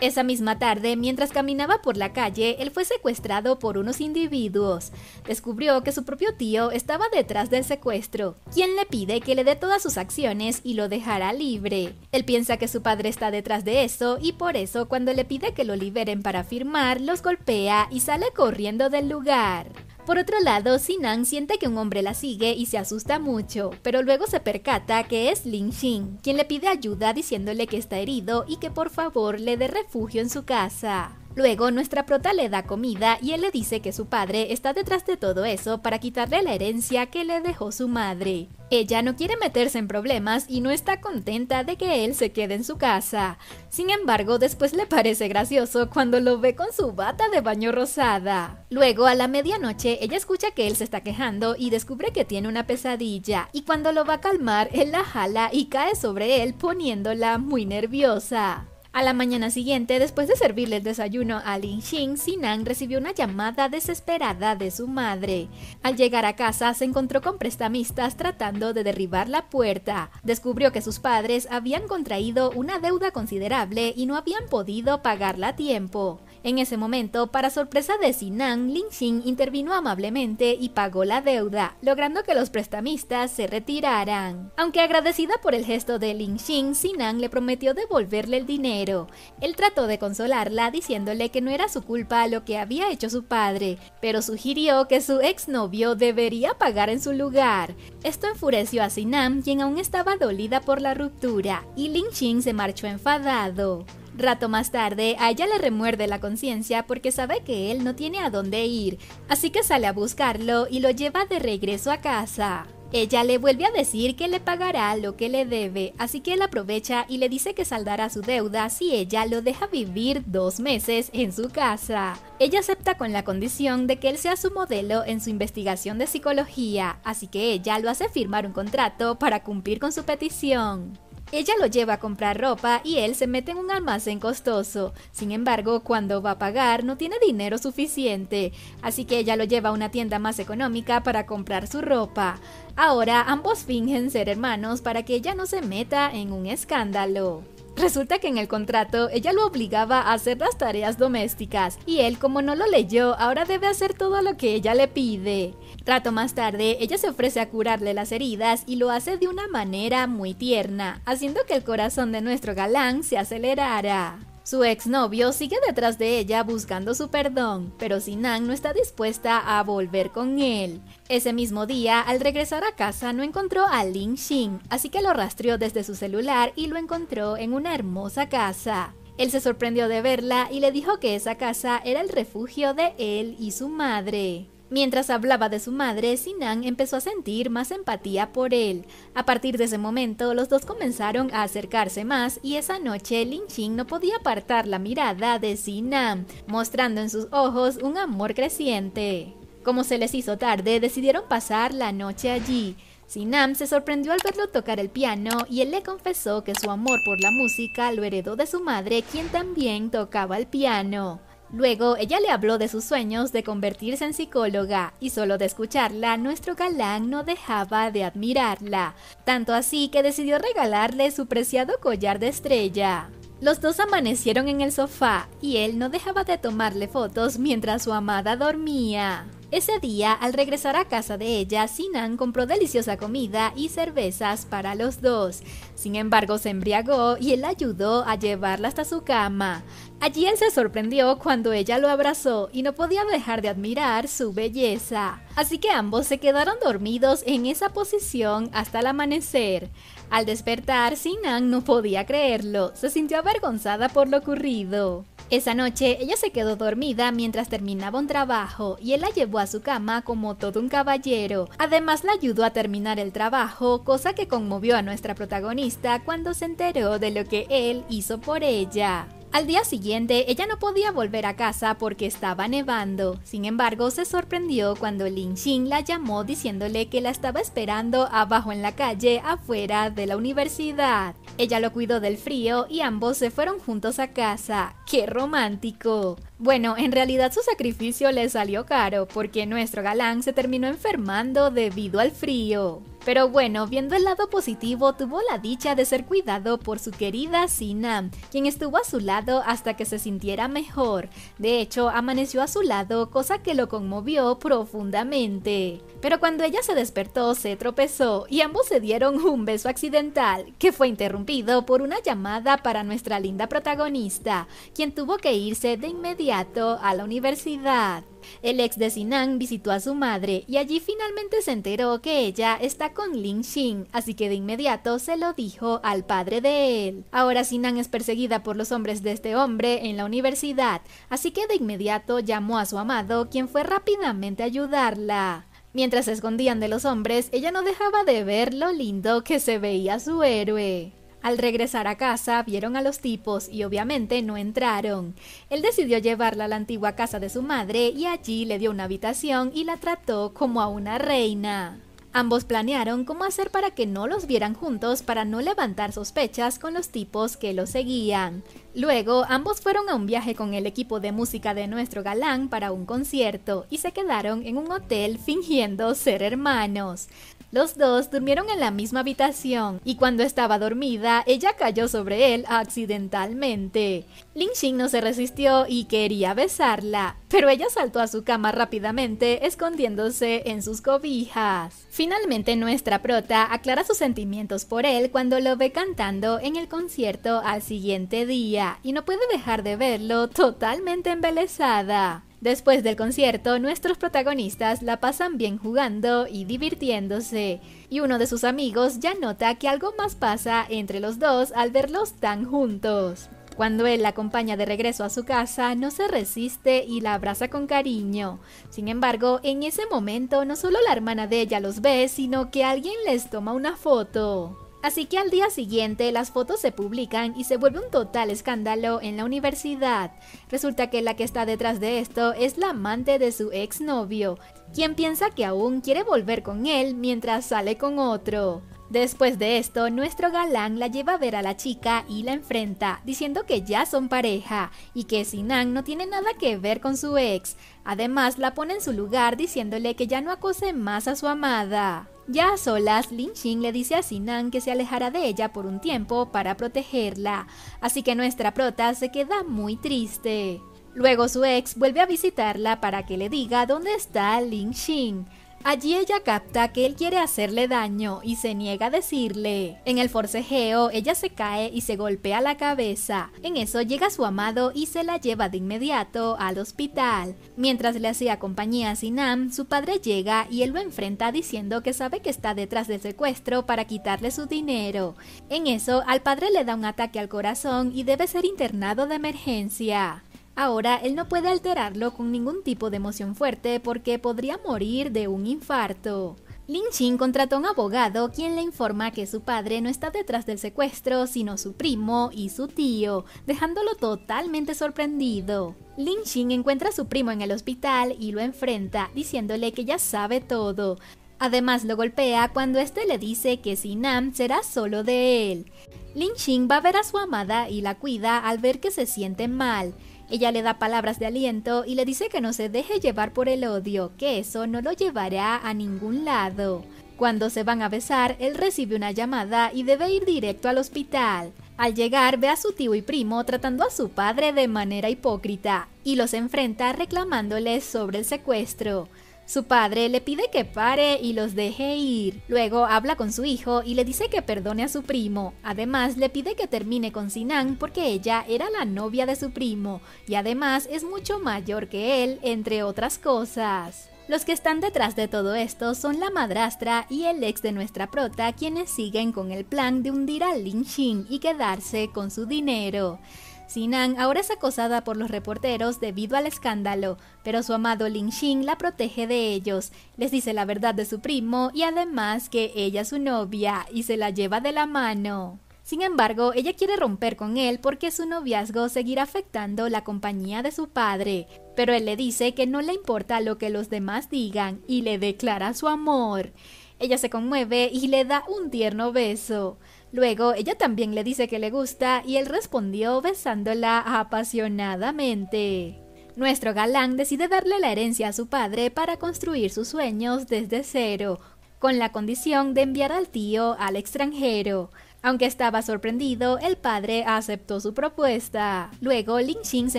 Esa misma tarde, mientras caminaba por la calle, él fue secuestrado por unos individuos. Descubrió que su propio tío estaba detrás del secuestro, quien le pide que le dé todas sus acciones y lo dejará libre. Él piensa que su padre está detrás de eso y por eso cuando le pide que lo liberen para firmar, los golpea y sale corriendo del lugar. Por otro lado, Sinan siente que un hombre la sigue y se asusta mucho, pero luego se percata que es Lin Xin, quien le pide ayuda diciéndole que está herido y que por favor le dé refugio en su casa. Luego nuestra prota le da comida y él le dice que su padre está detrás de todo eso para quitarle la herencia que le dejó su madre. Ella no quiere meterse en problemas y no está contenta de que él se quede en su casa. Sin embargo, después le parece gracioso cuando lo ve con su bata de baño rosada. Luego, a la medianoche, ella escucha que él se está quejando y descubre que tiene una pesadilla, y cuando lo va a calmar, él la jala y cae sobre él poniéndola muy nerviosa. A la mañana siguiente, después de servirle el desayuno a Lin Xing, Sinan recibió una llamada desesperada de su madre. Al llegar a casa, se encontró con prestamistas tratando de derribar la puerta. Descubrió que sus padres habían contraído una deuda considerable y no habían podido pagarla a tiempo. En ese momento, para sorpresa de Sinan, Lin Xin intervino amablemente y pagó la deuda, logrando que los prestamistas se retiraran. Aunque agradecida por el gesto de Lin Xin, Sinan le prometió devolverle el dinero. Él trató de consolarla diciéndole que no era su culpa lo que había hecho su padre, pero sugirió que su exnovio debería pagar en su lugar. Esto enfureció a Sinan, quien aún estaba dolida por la ruptura, y Lin Xin se marchó enfadado. Rato más tarde, a ella le remuerde la conciencia porque sabe que él no tiene a dónde ir, así que sale a buscarlo y lo lleva de regreso a casa. Ella le vuelve a decir que le pagará lo que le debe, así que él aprovecha y le dice que saldará su deuda si ella lo deja vivir dos meses en su casa. Ella acepta con la condición de que él sea su modelo en su investigación de psicología, así que ella lo hace firmar un contrato para cumplir con su petición. Ella lo lleva a comprar ropa y él se mete en un almacén costoso. Sin embargo, cuando va a pagar no tiene dinero suficiente, así que ella lo lleva a una tienda más económica para comprar su ropa. Ahora ambos fingen ser hermanos para que ella no se meta en un escándalo. Resulta que en el contrato ella lo obligaba a hacer las tareas domésticas y él como no lo leyó ahora debe hacer todo lo que ella le pide. Rato más tarde ella se ofrece a curarle las heridas y lo hace de una manera muy tierna, haciendo que el corazón de nuestro galán se acelerara. Su exnovio sigue detrás de ella buscando su perdón, pero Sinan no está dispuesta a volver con él. Ese mismo día, al regresar a casa, no encontró a Lin Xin, así que lo rastreó desde su celular y lo encontró en una hermosa casa. Él se sorprendió de verla y le dijo que esa casa era el refugio de él y su madre. Mientras hablaba de su madre, Sinan empezó a sentir más empatía por él. A partir de ese momento, los dos comenzaron a acercarse más y esa noche Lin Ching no podía apartar la mirada de Sinan, mostrando en sus ojos un amor creciente. Como se les hizo tarde, decidieron pasar la noche allí. Sinam se sorprendió al verlo tocar el piano y él le confesó que su amor por la música lo heredó de su madre, quien también tocaba el piano. Luego ella le habló de sus sueños de convertirse en psicóloga y solo de escucharla nuestro galán no dejaba de admirarla, tanto así que decidió regalarle su preciado collar de estrella. Los dos amanecieron en el sofá y él no dejaba de tomarle fotos mientras su amada dormía. Ese día, al regresar a casa de ella, Sinan compró deliciosa comida y cervezas para los dos. Sin embargo, se embriagó y él ayudó a llevarla hasta su cama. Allí él se sorprendió cuando ella lo abrazó y no podía dejar de admirar su belleza. Así que ambos se quedaron dormidos en esa posición hasta el amanecer. Al despertar, Sinan no podía creerlo, se sintió avergonzada por lo ocurrido. Esa noche ella se quedó dormida mientras terminaba un trabajo y él la llevó a su cama como todo un caballero. Además la ayudó a terminar el trabajo, cosa que conmovió a nuestra protagonista cuando se enteró de lo que él hizo por ella. Al día siguiente, ella no podía volver a casa porque estaba nevando. Sin embargo, se sorprendió cuando Lin Xin la llamó diciéndole que la estaba esperando abajo en la calle afuera de la universidad. Ella lo cuidó del frío y ambos se fueron juntos a casa. ¡Qué romántico! Bueno, en realidad su sacrificio le salió caro porque nuestro galán se terminó enfermando debido al frío. Pero bueno, viendo el lado positivo, tuvo la dicha de ser cuidado por su querida Sina, quien estuvo a su lado hasta que se sintiera mejor. De hecho, amaneció a su lado, cosa que lo conmovió profundamente. Pero cuando ella se despertó, se tropezó y ambos se dieron un beso accidental, que fue interrumpido por una llamada para nuestra linda protagonista, quien tuvo que irse de inmediato a la universidad. El ex de Sinan visitó a su madre y allí finalmente se enteró que ella está con Lin Xin, así que de inmediato se lo dijo al padre de él. Ahora Sinan es perseguida por los hombres de este hombre en la universidad, así que de inmediato llamó a su amado, quien fue rápidamente a ayudarla. Mientras se escondían de los hombres, ella no dejaba de ver lo lindo que se veía su héroe. Al regresar a casa, vieron a los tipos y obviamente no entraron. Él decidió llevarla a la antigua casa de su madre y allí le dio una habitación y la trató como a una reina. Ambos planearon cómo hacer para que no los vieran juntos para no levantar sospechas con los tipos que los seguían. Luego, ambos fueron a un viaje con el equipo de música de nuestro galán para un concierto y se quedaron en un hotel fingiendo ser hermanos. Los dos durmieron en la misma habitación y cuando estaba dormida, ella cayó sobre él accidentalmente. Lin Xing no se resistió y quería besarla, pero ella saltó a su cama rápidamente, escondiéndose en sus cobijas. Finalmente, nuestra prota aclara sus sentimientos por él cuando lo ve cantando en el concierto al siguiente día y no puede dejar de verlo totalmente embelesada. Después del concierto, nuestros protagonistas la pasan bien jugando y divirtiéndose, y uno de sus amigos ya nota que algo más pasa entre los dos al verlos tan juntos. Cuando él la acompaña de regreso a su casa, no se resiste y la abraza con cariño. Sin embargo, en ese momento no solo la hermana de ella los ve, sino que alguien les toma una foto. Así que al día siguiente las fotos se publican y se vuelve un total escándalo en la universidad. Resulta que la que está detrás de esto es la amante de su exnovio, quien piensa que aún quiere volver con él mientras sale con otro. Después de esto, nuestro galán la lleva a ver a la chica y la enfrenta, diciendo que ya son pareja y que Sinan no tiene nada que ver con su ex. Además, la pone en su lugar diciéndole que ya no acose más a su amada. Ya a solas, Lin Xin le dice a Sinan que se alejara de ella por un tiempo para protegerla, así que nuestra prota se queda muy triste. Luego su ex vuelve a visitarla para que le diga dónde está Lin Xin, Allí ella capta que él quiere hacerle daño y se niega a decirle. En el forcejeo, ella se cae y se golpea la cabeza. En eso llega su amado y se la lleva de inmediato al hospital. Mientras le hacía compañía a Sinam, su padre llega y él lo enfrenta diciendo que sabe que está detrás del secuestro para quitarle su dinero. En eso, al padre le da un ataque al corazón y debe ser internado de emergencia. Ahora, él no puede alterarlo con ningún tipo de emoción fuerte porque podría morir de un infarto. Lin Xin contrata a un abogado quien le informa que su padre no está detrás del secuestro, sino su primo y su tío, dejándolo totalmente sorprendido. Lin Xin encuentra a su primo en el hospital y lo enfrenta, diciéndole que ya sabe todo. Además lo golpea cuando este le dice que Sinam será solo de él. Lin Xin va a ver a su amada y la cuida al ver que se siente mal. Ella le da palabras de aliento y le dice que no se deje llevar por el odio, que eso no lo llevará a ningún lado. Cuando se van a besar, él recibe una llamada y debe ir directo al hospital. Al llegar ve a su tío y primo tratando a su padre de manera hipócrita y los enfrenta reclamándoles sobre el secuestro. Su padre le pide que pare y los deje ir. Luego habla con su hijo y le dice que perdone a su primo. Además le pide que termine con Sinan porque ella era la novia de su primo y además es mucho mayor que él, entre otras cosas. Los que están detrás de todo esto son la madrastra y el ex de nuestra prota quienes siguen con el plan de hundir a Lin Xin y quedarse con su dinero. Sinan ahora es acosada por los reporteros debido al escándalo, pero su amado Lin Xing la protege de ellos, les dice la verdad de su primo y además que ella es su novia y se la lleva de la mano. Sin embargo, ella quiere romper con él porque su noviazgo seguirá afectando la compañía de su padre, pero él le dice que no le importa lo que los demás digan y le declara su amor. Ella se conmueve y le da un tierno beso. Luego ella también le dice que le gusta y él respondió besándola apasionadamente. Nuestro galán decide darle la herencia a su padre para construir sus sueños desde cero, con la condición de enviar al tío al extranjero. Aunque estaba sorprendido, el padre aceptó su propuesta. Luego, Lin Xin se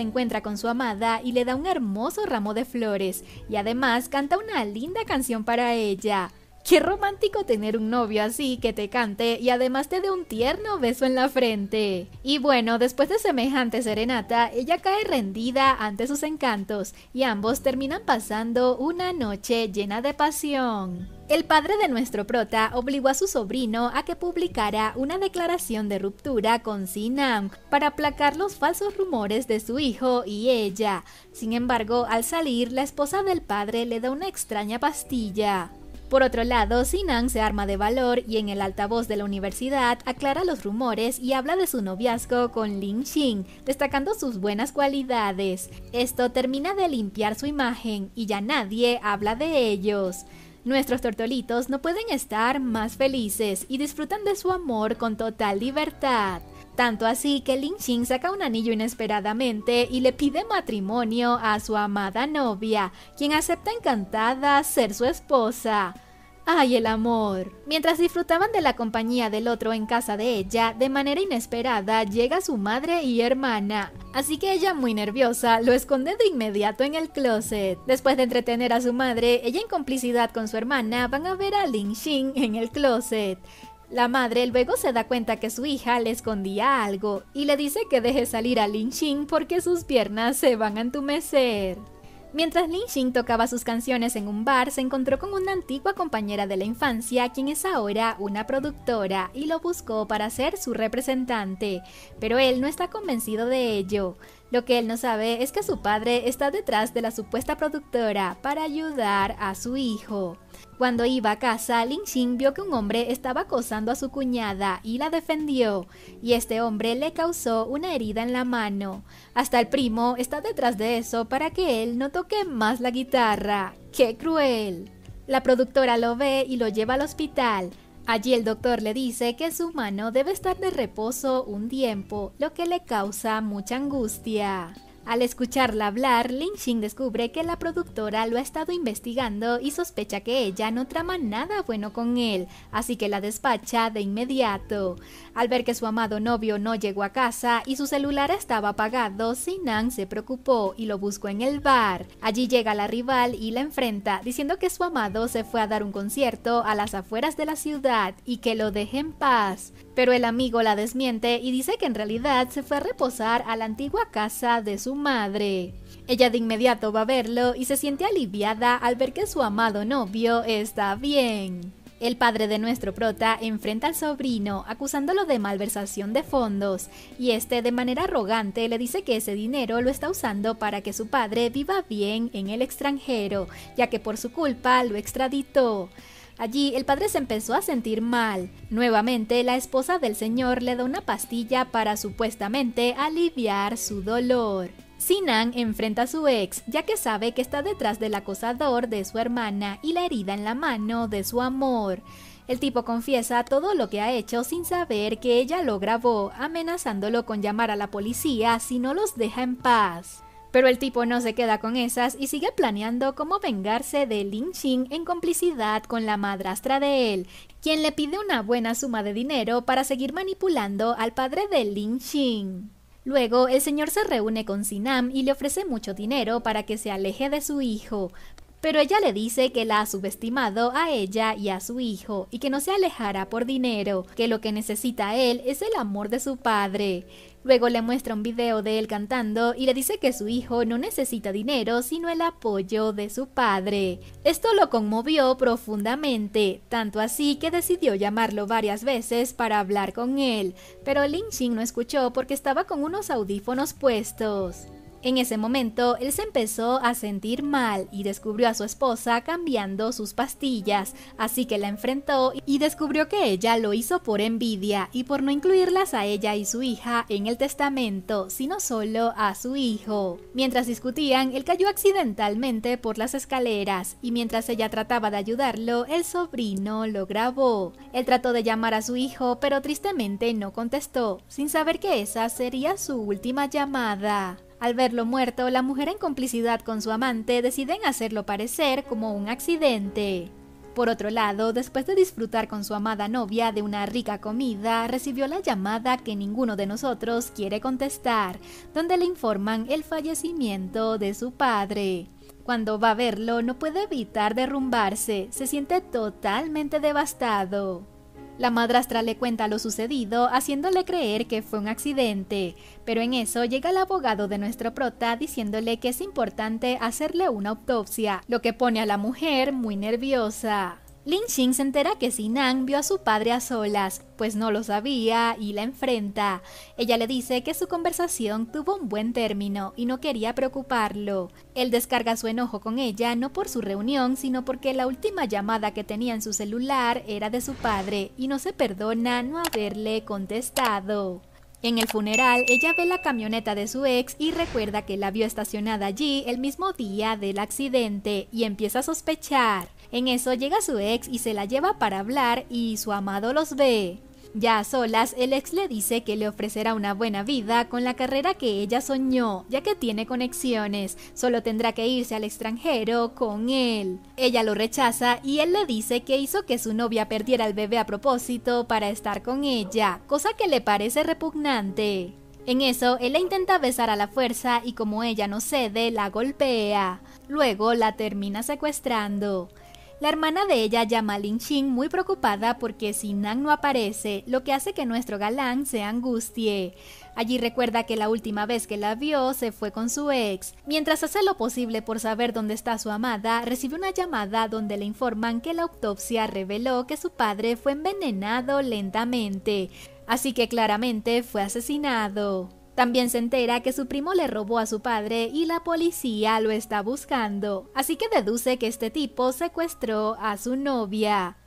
encuentra con su amada y le da un hermoso ramo de flores, y además canta una linda canción para ella. Qué romántico tener un novio así que te cante y además te dé un tierno beso en la frente. Y bueno, después de semejante serenata, ella cae rendida ante sus encantos y ambos terminan pasando una noche llena de pasión. El padre de nuestro prota obligó a su sobrino a que publicara una declaración de ruptura con Sinam para aplacar los falsos rumores de su hijo y ella. Sin embargo, al salir, la esposa del padre le da una extraña pastilla. Por otro lado, Sinan se arma de valor y en el altavoz de la universidad aclara los rumores y habla de su noviazgo con Lin Xin, destacando sus buenas cualidades. Esto termina de limpiar su imagen y ya nadie habla de ellos. Nuestros tortolitos no pueden estar más felices y disfrutan de su amor con total libertad. Tanto así que Lin Xin saca un anillo inesperadamente y le pide matrimonio a su amada novia, quien acepta encantada ser su esposa. ¡Ay, el amor! Mientras disfrutaban de la compañía del otro en casa de ella, de manera inesperada llega su madre y hermana. Así que ella, muy nerviosa, lo esconde de inmediato en el closet. Después de entretener a su madre, ella en complicidad con su hermana van a ver a Lin Xin en el closet. La madre luego se da cuenta que su hija le escondía algo y le dice que deje salir a Lin Xin porque sus piernas se van a entumecer. Mientras Lin Xin tocaba sus canciones en un bar, se encontró con una antigua compañera de la infancia, quien es ahora una productora, y lo buscó para ser su representante, pero él no está convencido de ello. Lo que él no sabe es que su padre está detrás de la supuesta productora para ayudar a su hijo. Cuando iba a casa, Lin Xin vio que un hombre estaba acosando a su cuñada y la defendió, y este hombre le causó una herida en la mano. Hasta el primo está detrás de eso para que él no toque más la guitarra. ¡Qué cruel! La productora lo ve y lo lleva al hospital, Allí el doctor le dice que su mano debe estar de reposo un tiempo, lo que le causa mucha angustia. Al escucharla hablar, Lin Xing descubre que la productora lo ha estado investigando y sospecha que ella no trama nada bueno con él, así que la despacha de inmediato. Al ver que su amado novio no llegó a casa y su celular estaba apagado, Sinan se preocupó y lo buscó en el bar. Allí llega la rival y la enfrenta, diciendo que su amado se fue a dar un concierto a las afueras de la ciudad y que lo deje en paz pero el amigo la desmiente y dice que en realidad se fue a reposar a la antigua casa de su madre. Ella de inmediato va a verlo y se siente aliviada al ver que su amado novio está bien. El padre de nuestro prota enfrenta al sobrino acusándolo de malversación de fondos y este de manera arrogante le dice que ese dinero lo está usando para que su padre viva bien en el extranjero, ya que por su culpa lo extraditó. Allí el padre se empezó a sentir mal. Nuevamente la esposa del señor le da una pastilla para supuestamente aliviar su dolor. Sinan enfrenta a su ex, ya que sabe que está detrás del acosador de su hermana y la herida en la mano de su amor. El tipo confiesa todo lo que ha hecho sin saber que ella lo grabó, amenazándolo con llamar a la policía si no los deja en paz. Pero el tipo no se queda con esas y sigue planeando cómo vengarse de Lin Xing en complicidad con la madrastra de él, quien le pide una buena suma de dinero para seguir manipulando al padre de Lin Xing. Luego, el señor se reúne con Sinam y le ofrece mucho dinero para que se aleje de su hijo, pero ella le dice que la ha subestimado a ella y a su hijo y que no se alejara por dinero, que lo que necesita él es el amor de su padre. Luego le muestra un video de él cantando y le dice que su hijo no necesita dinero sino el apoyo de su padre. Esto lo conmovió profundamente, tanto así que decidió llamarlo varias veces para hablar con él, pero Lin Xing no escuchó porque estaba con unos audífonos puestos. En ese momento, él se empezó a sentir mal y descubrió a su esposa cambiando sus pastillas, así que la enfrentó y descubrió que ella lo hizo por envidia y por no incluirlas a ella y su hija en el testamento, sino solo a su hijo. Mientras discutían, él cayó accidentalmente por las escaleras y mientras ella trataba de ayudarlo, el sobrino lo grabó. Él trató de llamar a su hijo, pero tristemente no contestó, sin saber que esa sería su última llamada. Al verlo muerto, la mujer en complicidad con su amante deciden hacerlo parecer como un accidente. Por otro lado, después de disfrutar con su amada novia de una rica comida, recibió la llamada que ninguno de nosotros quiere contestar, donde le informan el fallecimiento de su padre. Cuando va a verlo, no puede evitar derrumbarse, se siente totalmente devastado. La madrastra le cuenta lo sucedido, haciéndole creer que fue un accidente, pero en eso llega el abogado de nuestro prota diciéndole que es importante hacerle una autopsia, lo que pone a la mujer muy nerviosa. Lin Xing se entera que Sinan vio a su padre a solas, pues no lo sabía, y la enfrenta. Ella le dice que su conversación tuvo un buen término y no quería preocuparlo. Él descarga su enojo con ella no por su reunión, sino porque la última llamada que tenía en su celular era de su padre y no se perdona no haberle contestado. En el funeral, ella ve la camioneta de su ex y recuerda que la vio estacionada allí el mismo día del accidente y empieza a sospechar. En eso llega su ex y se la lleva para hablar y su amado los ve. Ya a solas, el ex le dice que le ofrecerá una buena vida con la carrera que ella soñó, ya que tiene conexiones, solo tendrá que irse al extranjero con él. Ella lo rechaza y él le dice que hizo que su novia perdiera el bebé a propósito para estar con ella, cosa que le parece repugnante. En eso, él la intenta besar a la fuerza y como ella no cede, la golpea. Luego la termina secuestrando. La hermana de ella llama a Lin muy preocupada porque si no aparece, lo que hace que nuestro galán se angustie. Allí recuerda que la última vez que la vio se fue con su ex. Mientras hace lo posible por saber dónde está su amada, recibe una llamada donde le informan que la autopsia reveló que su padre fue envenenado lentamente, así que claramente fue asesinado. También se entera que su primo le robó a su padre y la policía lo está buscando, así que deduce que este tipo secuestró a su novia.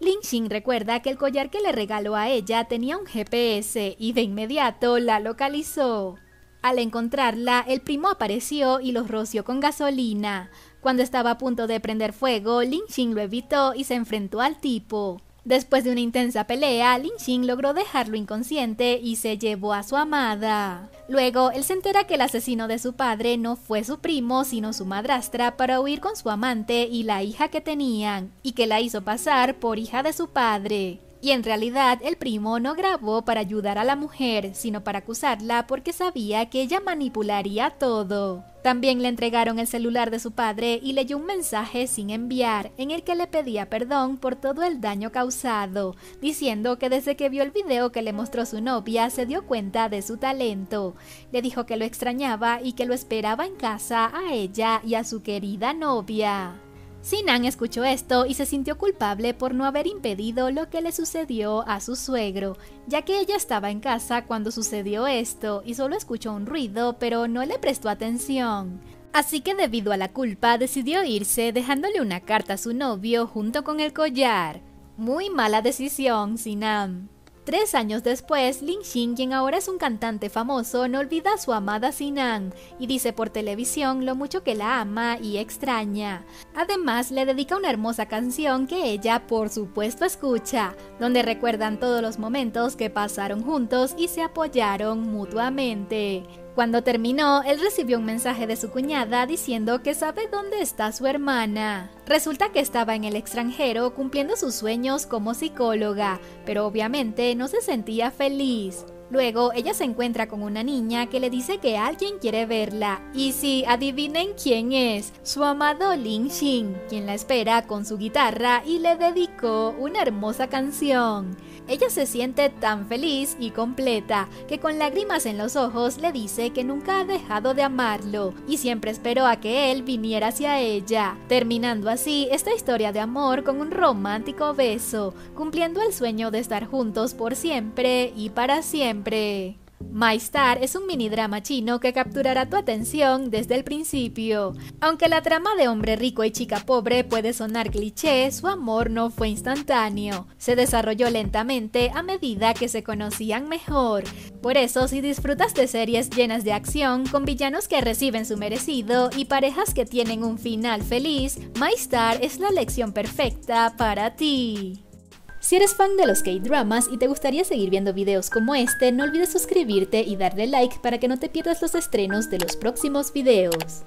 Lin Xin recuerda que el collar que le regaló a ella tenía un GPS y de inmediato la localizó. Al encontrarla, el primo apareció y los roció con gasolina. Cuando estaba a punto de prender fuego, Lin Xin lo evitó y se enfrentó al tipo. Después de una intensa pelea, Lin Xin logró dejarlo inconsciente y se llevó a su amada. Luego, él se entera que el asesino de su padre no fue su primo, sino su madrastra para huir con su amante y la hija que tenían, y que la hizo pasar por hija de su padre. Y en realidad el primo no grabó para ayudar a la mujer, sino para acusarla porque sabía que ella manipularía todo. También le entregaron el celular de su padre y leyó un mensaje sin enviar en el que le pedía perdón por todo el daño causado, diciendo que desde que vio el video que le mostró su novia se dio cuenta de su talento. Le dijo que lo extrañaba y que lo esperaba en casa a ella y a su querida novia. Sinan escuchó esto y se sintió culpable por no haber impedido lo que le sucedió a su suegro, ya que ella estaba en casa cuando sucedió esto y solo escuchó un ruido, pero no le prestó atención. Así que debido a la culpa decidió irse dejándole una carta a su novio junto con el collar. Muy mala decisión, Sinan. Tres años después, Lin Xing, quien ahora es un cantante famoso, no olvida a su amada Sinan y dice por televisión lo mucho que la ama y extraña. Además, le dedica una hermosa canción que ella, por supuesto, escucha, donde recuerdan todos los momentos que pasaron juntos y se apoyaron mutuamente. Cuando terminó, él recibió un mensaje de su cuñada diciendo que sabe dónde está su hermana. Resulta que estaba en el extranjero cumpliendo sus sueños como psicóloga, pero obviamente no se sentía feliz. Luego ella se encuentra con una niña que le dice que alguien quiere verla y si adivinen quién es, su amado Lin Xin, quien la espera con su guitarra y le dedicó una hermosa canción. Ella se siente tan feliz y completa que con lágrimas en los ojos le dice que nunca ha dejado de amarlo y siempre esperó a que él viniera hacia ella, terminando así esta historia de amor con un romántico beso, cumpliendo el sueño de estar juntos por siempre y para siempre siempre. My Star es un mini drama chino que capturará tu atención desde el principio. Aunque la trama de hombre rico y chica pobre puede sonar cliché, su amor no fue instantáneo. Se desarrolló lentamente a medida que se conocían mejor. Por eso, si disfrutas de series llenas de acción, con villanos que reciben su merecido y parejas que tienen un final feliz, My Star es la lección perfecta para ti. Si eres fan de los K-dramas y te gustaría seguir viendo videos como este, no olvides suscribirte y darle like para que no te pierdas los estrenos de los próximos videos.